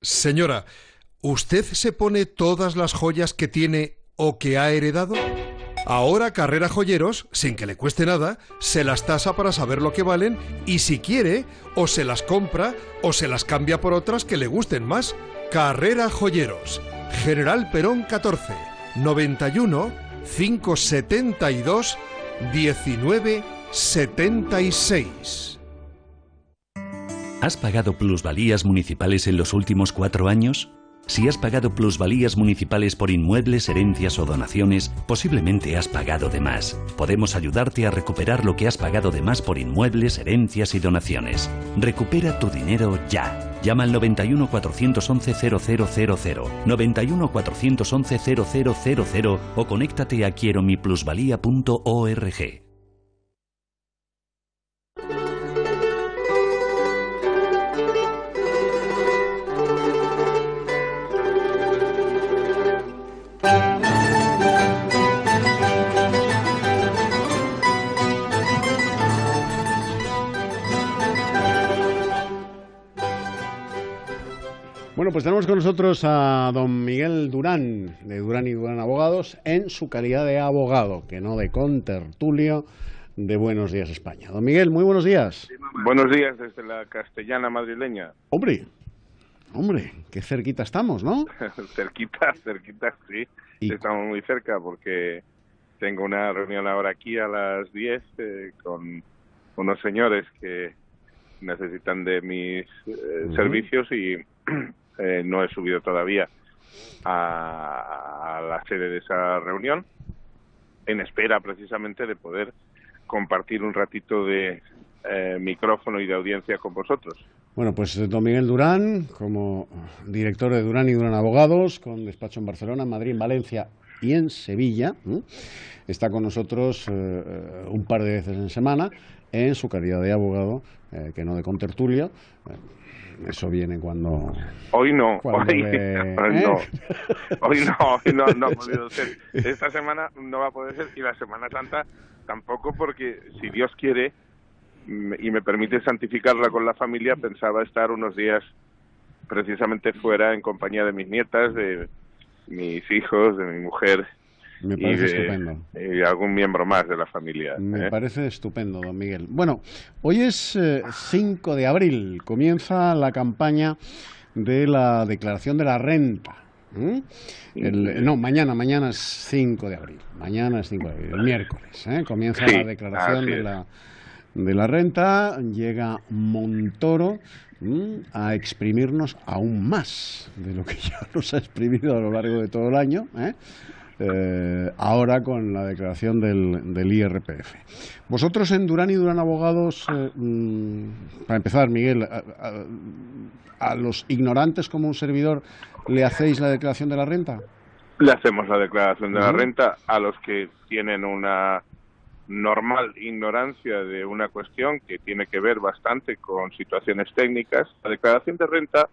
Speaker 13: Señora, ¿usted se pone todas las joyas que tiene o que ha heredado? Ahora Carrera Joyeros, sin que le cueste nada, se las tasa para saber lo que valen y si quiere, o se las compra o se las cambia por otras que le gusten más. Carrera Joyeros, General Perón 14, 91 572 1976.
Speaker 1: ¿Has pagado plusvalías municipales en los últimos cuatro años? Si has pagado plusvalías municipales por inmuebles, herencias o donaciones, posiblemente has pagado de más. Podemos ayudarte a recuperar lo que has pagado de más por inmuebles, herencias y donaciones. Recupera tu dinero ya. Llama al 91 411 0000, 91 411 0000 o conéctate a quiero mi
Speaker 2: Bueno, pues tenemos con nosotros a don Miguel Durán, de Durán y Durán Abogados, en su calidad de abogado, que no de contertulio de Buenos Días España. Don Miguel, muy buenos días.
Speaker 17: Buenos días desde la castellana madrileña.
Speaker 2: Hombre, hombre, qué cerquita estamos, ¿no?
Speaker 17: cerquita, cerquita, sí. Estamos muy cerca porque tengo una reunión ahora aquí a las 10 eh, con unos señores que necesitan de mis eh, servicios y Eh, no he subido todavía a, la sede de esa reunión, en espera precisamente de poder compartir un ratito de eh, micrófono y de audiencia con vosotros.
Speaker 2: Bueno, pues eh, don Miguel Durán, como director de Durán y Durán Abogados, con despacho en Barcelona, Madrid, Valencia y en Sevilla. Está con nosotros un par de veces en semana en su calidad de abogado, que no de contertulio. Eso
Speaker 17: viene cuando. Hoy no, hoy, no. ¿Eh? hoy no, hoy no, no, ha podido ser. Esta semana no va a poder ser y la Semana Santa tampoco, porque si Dios quiere y me permite santificarla con la familia, pensaba estar unos días precisamente fuera en compañía de mis nietas, de mis hijos, de mi mujer me parece estupendo. Y algún miembro más de la familia. Me ¿eh?
Speaker 2: parece estupendo, don Miguel. Bueno, hoy es 5 eh, de abril, comienza la campaña de la declaración de la renta. no, mañana, mañana es 5 de abril. Mañana es 5 de abril, el miércoles. ¿eh? Comienza la declaración de la, de la renta. Llega Montoro, a exprimirnos aún más de lo que ya nos ha exprimido a lo largo de todo el año, eh, ahora con la declaración del, del, IRPF. Vosotros en Durán y Durán Abogados, eh, mm, para empezar, Miguel, a, los ignorantes como un servidor, ¿le hacéis la declaración de la renta?
Speaker 17: Le hacemos la declaración de la renta a los que tienen una normal ignorancia de una cuestión que tiene que ver bastante con situaciones técnicas. La declaración de renta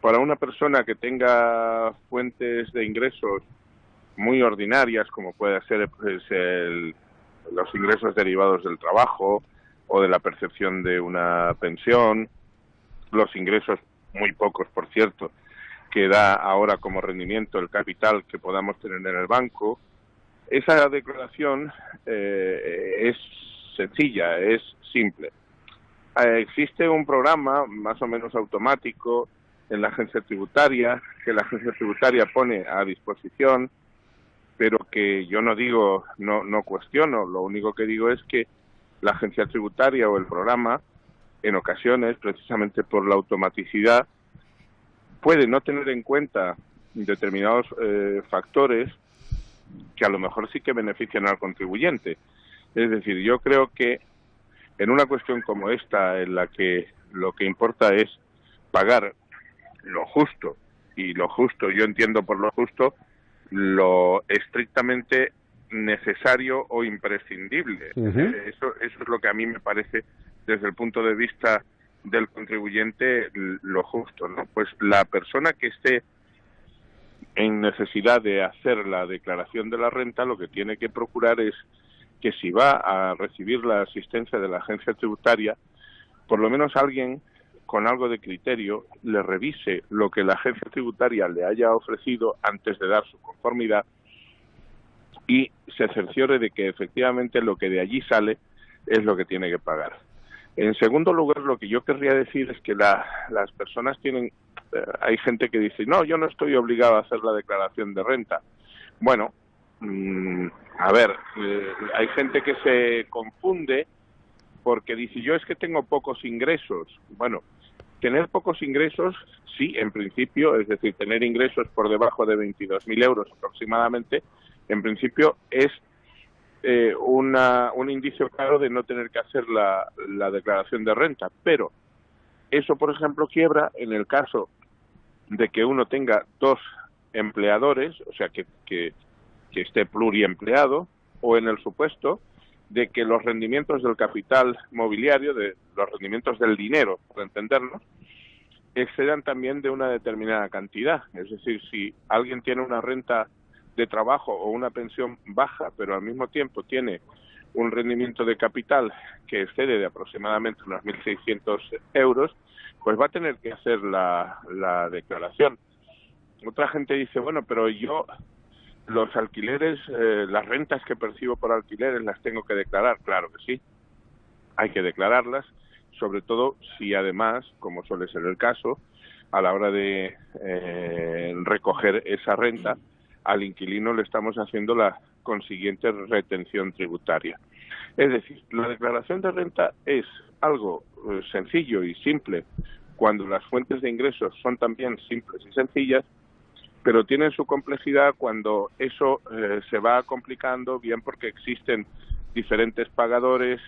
Speaker 17: para una persona que tenga fuentes de ingresos muy ordinarias, como puede ser pues, los ingresos derivados del trabajo o de la percepción de una pensión, los ingresos muy pocos, por cierto, que da ahora como rendimiento el capital que podamos tener en el banco. Esa declaración eh, es sencilla, es simple. Eh, existe un programa más o menos automático en la agencia tributaria que la agencia tributaria pone a disposición pero que yo no digo, no, no cuestiono, lo único que digo es que la agencia tributaria o el programa, en ocasiones, precisamente por la automaticidad, puede no tener en cuenta determinados eh, factores que a lo mejor sí que benefician al contribuyente. Es decir, yo creo que en una cuestión como esta, en la que lo que importa es pagar lo justo, y lo justo, yo entiendo por lo justo, lo estrictamente necesario o imprescindible. eso, eso es lo que a mí me parece, desde el punto de vista del contribuyente, lo justo. ¿no? Pues la persona que esté en necesidad de hacer la declaración de la renta, lo que tiene que procurar es que si va a recibir la asistencia de la agencia tributaria, por lo menos alguien con algo de criterio, le revise lo que la agencia tributaria le haya ofrecido antes de dar su conformidad y se cerciore de que efectivamente lo que de allí sale es lo que tiene que pagar. En segundo lugar, lo que yo querría decir es que las personas tienen, eh, hay gente que dice, no, yo no estoy obligado a hacer la declaración de renta. Bueno, mm, a ver, eh, hay gente que se confunde porque dice, yo es que tengo pocos ingresos. Bueno, Tener pocos ingresos, sí, en principio, es decir, tener ingresos por debajo de 22.000 euros aproximadamente, en principio es eh, una, un indicio claro de no tener que hacer la, declaración de renta. Pero eso, por ejemplo, quiebra en el caso de que uno tenga dos empleadores, o sea, que, que, que esté pluriempleado, o en el supuesto de que los rendimientos del capital mobiliario, de los rendimientos del dinero, por entenderlo, excedan también de una determinada cantidad. Es decir, si alguien tiene una renta de trabajo o una pensión baja, pero al mismo tiempo tiene un rendimiento de capital que excede de aproximadamente unos 1.600 euros, pues va a tener que hacer la declaración. Otra gente dice, bueno, pero yo los alquileres, eh, las rentas que percibo por alquileres, las tengo que declarar, claro que sí, hay que declararlas, sobre todo si además, como suele ser el caso, a la hora de eh, recoger esa renta, al inquilino le estamos haciendo la consiguiente retención tributaria. Es decir, la declaración de renta es algo eh, sencillo y simple cuando las fuentes de ingresos son también simples y sencillas pero tienen su complejidad cuando eso eh, se va complicando, bien porque existen diferentes pagadores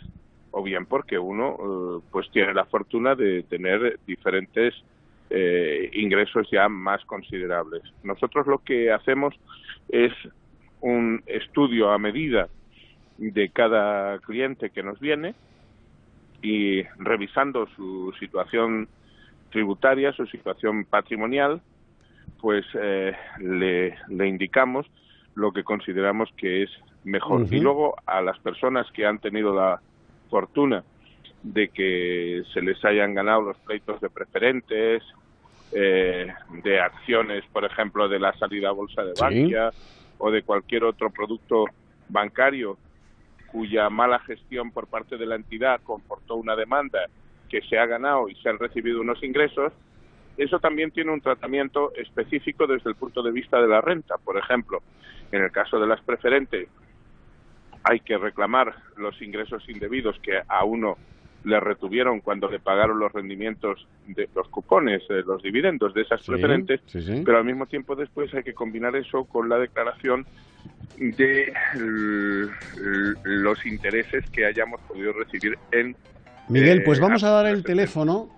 Speaker 17: o bien porque uno eh, pues tiene la fortuna de tener diferentes eh, ingresos ya más considerables. Nosotros lo que hacemos es un estudio a medida de cada cliente que nos viene y revisando su situación tributaria, su situación patrimonial, pues eh, le, indicamos lo que consideramos que es mejor. Y luego a las personas que han tenido la fortuna de que se les hayan ganado los pleitos de preferentes, eh, de acciones, por ejemplo, de la salida a bolsa de banca o de cualquier otro producto bancario cuya mala gestión por parte de la entidad comportó una demanda que se ha ganado y se han recibido unos ingresos, eso también tiene un tratamiento específico desde el punto de vista de la renta. Por ejemplo, en el caso de las preferentes, hay que reclamar los ingresos indebidos que a uno le retuvieron cuando le pagaron los rendimientos de los cupones, eh, los dividendos de esas preferentes, pero al mismo tiempo después hay que combinar eso con la declaración de los intereses que hayamos podido recibir en Miguel, pues eh, vamos ah,
Speaker 2: a dar el teléfono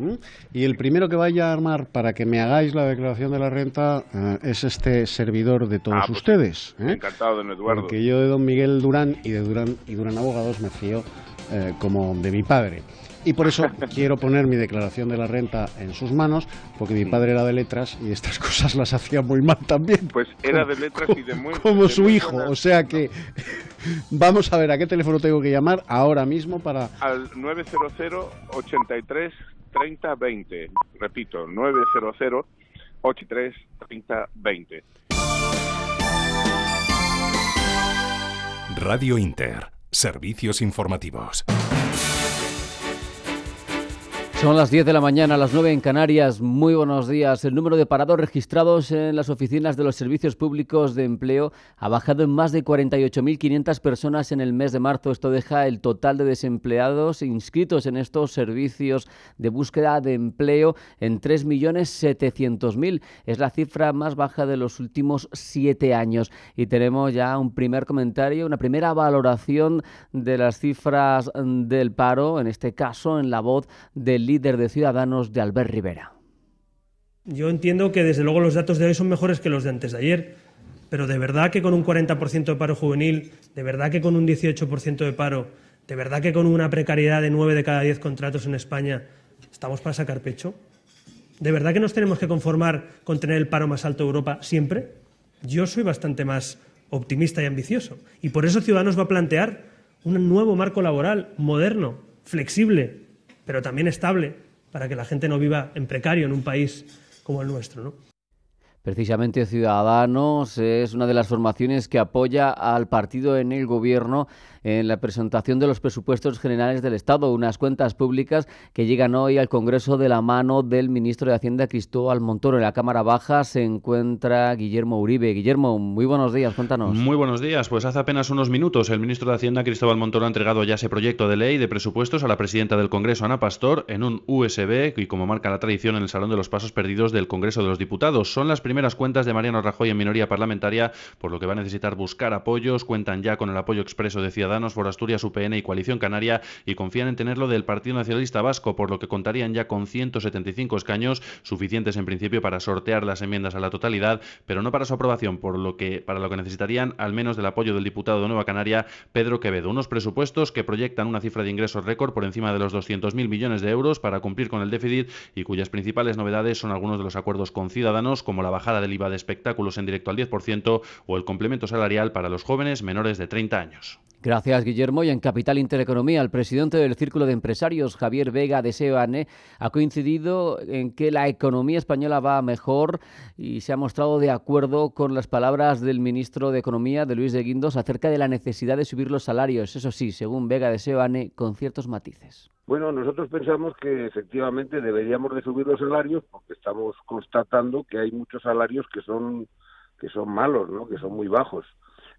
Speaker 2: y el primero que vaya a armar para que me hagáis la declaración de la renta eh, es este servidor de todos ah, pues ustedes. ¿eh?
Speaker 17: Encantado, don Eduardo.
Speaker 2: Porque yo de don Miguel Durán y de Durán y Durán Abogados me fío eh, como de mi padre. Y por eso quiero poner mi declaración de la renta en sus manos, porque mi padre era de letras y estas cosas las hacía muy mal también. Pues
Speaker 16: era de letras y de muy... Como su hijo,
Speaker 2: o sea que... Vamos a ver, ¿a qué teléfono tengo que llamar ahora mismo para...?
Speaker 17: Al 900 83 30 20. Repito, 900 83 30 20.
Speaker 1: Radio Inter. Servicios informativos.
Speaker 18: Son las 10 de la mañana, las 9 en Canarias. Muy buenos días. El número de parados registrados en las oficinas de los servicios públicos de empleo ha bajado en más de 48.500 personas en el mes de marzo. Esto deja el total de desempleados inscritos en estos servicios de búsqueda de empleo en 3.700.000. Es la cifra más baja de los últimos siete años. Y tenemos ya un primer comentario, una primera valoración de las cifras del paro, en este caso en la voz del líder de Ciudadanos de Albert Rivera.
Speaker 7: Yo entiendo que desde luego los datos de hoy son mejores que los de antes de ayer, pero de verdad que con un 40% de paro juvenil, de verdad que con un 18% de paro, de verdad que con una precariedad de 9 de cada 10 contratos en España, ¿estamos para sacar pecho? ¿De verdad
Speaker 1: que nos tenemos que conformar con tener el paro más alto de Europa siempre? Yo soy bastante más optimista y ambicioso. Y por eso Ciudadanos va a plantear un nuevo marco laboral moderno, flexible, pero también estable, para que la gente no viva en precario en un país
Speaker 7: como el nuestro.
Speaker 18: Precisamente Ciudadanos es una de las formaciones que apoya al partido en el gobierno en la presentación de los presupuestos generales del Estado, unas cuentas públicas que llegan hoy al Congreso de la mano del ministro de Hacienda Cristóbal Montoro. En la Cámara Baja se encuentra Guillermo Uribe. Guillermo, muy buenos días, cuéntanos.
Speaker 1: Muy buenos días, pues hace apenas unos minutos el ministro de Hacienda Cristóbal Montoro ha entregado ya ese proyecto de ley de presupuestos a la presidenta del Congreso, Ana Pastor, en un USB y como marca la tradición en el Salón de los Pasos Perdidos del Congreso de los Diputados. Son las primeras cuentas de Mariano Rajoy en minoría parlamentaria, por lo que va a necesitar buscar apoyos. Cuentan ya con el apoyo expreso de Ciudadanos Ciudadanos por Asturias, UPN y Coalición Canaria y confían en tenerlo del Partido Nacionalista Vasco, por lo que contarían ya con 175 escaños, suficientes en principio para sortear las enmiendas a la totalidad, pero no para su aprobación, por lo que para lo que necesitarían al menos del apoyo del diputado de Nueva Canaria, Pedro Quevedo. Unos presupuestos que proyectan una cifra de ingresos récord por encima de los 200.000 millones de euros para cumplir con el déficit y cuyas principales novedades son algunos de los acuerdos con Ciudadanos, como la bajada del IVA de espectáculos en directo al 10% o el complemento salarial para los jóvenes menores de 30 años.
Speaker 18: Gracias, Guillermo. Y en Capital Intereconomía, el presidente del Círculo de Empresarios, Javier Vega de SEOANE, ha coincidido en que la economía española va mejor y se ha mostrado de acuerdo con las palabras del ministro de Economía, de Luis de Guindos, acerca de la necesidad de subir los salarios. Eso sí, según Vega de Seoane, con ciertos matices.
Speaker 2: Bueno, nosotros pensamos que efectivamente deberíamos de subir los salarios porque estamos constatando que hay muchos salarios que son, que son malos, ¿no? que son muy bajos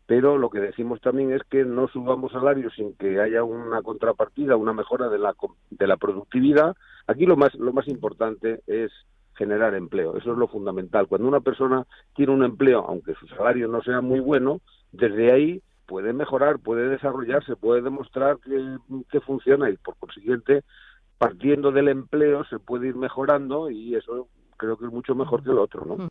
Speaker 2: pero lo que decimos también es que no subamos salarios sin que haya una contrapartida, una mejora de la, de la productividad. Aquí lo más, lo más importante es
Speaker 13: generar empleo, eso es lo fundamental. Cuando una persona tiene un empleo, aunque su salario no sea muy bueno, desde ahí puede mejorar, puede desarrollarse, puede demostrar que, que funciona
Speaker 2: y por consiguiente, partiendo del empleo, se puede ir mejorando y eso creo que es mucho mejor que lo otro, ¿no?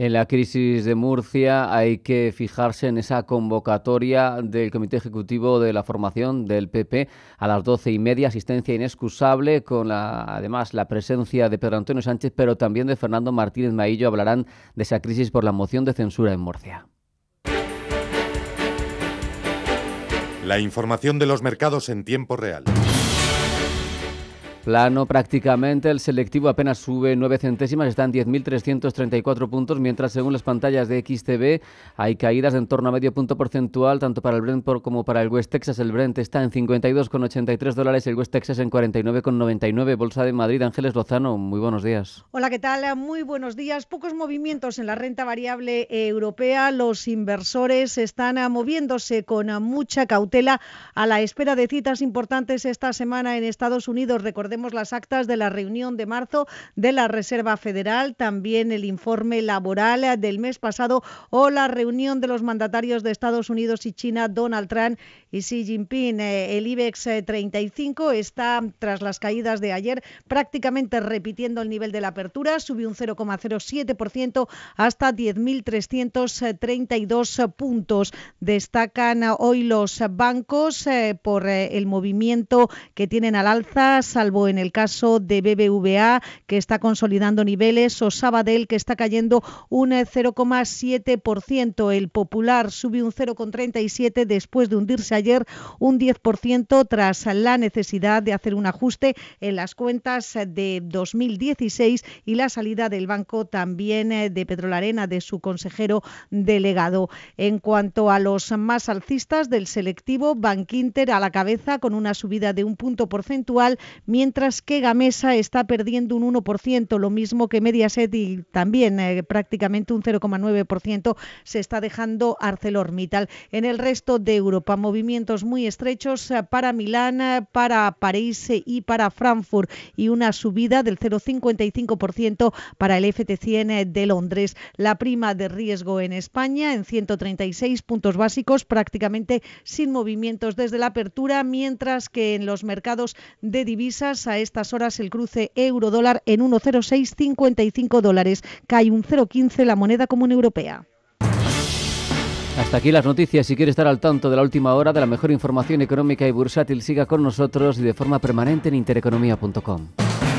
Speaker 18: en la crisis de Murcia hay que fijarse en esa convocatoria del Comité Ejecutivo de la Formación del PP a las doce y media, asistencia inexcusable con además la presencia de Pedro Antonio Sánchez, pero también de Fernando Martínez Maillo. Hablarán de esa crisis por la moción de censura en Murcia. La información de los mercados en tiempo real. Plano prácticamente, el selectivo apenas sube 9 centésimas, está en 10.334 puntos, mientras según las pantallas de XTB hay caídas de en torno a medio punto porcentual, tanto para el Brent como para el West Texas. El Brent está en 52,83 dólares, el West Texas en 49,99. Bolsa de Madrid, Ángeles Lozano, muy buenos días.
Speaker 12: Hola, ¿qué tal? Muy buenos días. Pocos movimientos en la renta variable europea. Los inversores están ah, moviéndose con ah, mucha cautela a la espera de citas importantes esta semana en Estados Unidos. Recordemos las actas de la reunión de marzo de la Reserva Federal, también el informe laboral del mes pasado o la reunión de los mandatarios de Estados Unidos y China, Donald Trump y Xi Jinping. Eh, el IBEX 35 eh, está, tras las caídas de ayer, prácticamente repitiendo el nivel de la apertura, subió un 0,07% hasta 10.332 eh, puntos. Destacan hoy los bancos por el movimiento que tienen al alza, salvo en el caso de BBVA, que está consolidando niveles, o Sabadell, que está cayendo un 0,7%. Eh, el Popular sube un 0,37% después de hundirse ayer un 10% tras la necesidad de hacer un ajuste en las cuentas de 2016 y la salida del banco también eh, de Pedro Larena de su consejero delegado. En cuanto a los más alcistas del selectivo, Bank Inter a la cabeza con una subida de un punto porcentual, mientras mientras que Gamesa está perdiendo un 1%, lo mismo que Mediaset y también eh, prácticamente un 0,9% se está dejando ArcelorMittal. En el resto de Europa, movimientos muy estrechos eh, para Milán, eh, para París y para Frankfurt y una subida del 0,55% para el FT100 de Londres. La prima de riesgo en España en 136 puntos básicos, prácticamente sin movimientos desde la apertura, mientras que en los mercados de divisas a estas horas el cruce euro-dólar en 1,0655 dólares. Cae un 0,15 la moneda común europea.
Speaker 18: Hasta aquí las noticias. Si quiere estar al tanto de la última hora de la mejor información económica y bursátil, siga con nosotros y de forma permanente en intereconomía.com.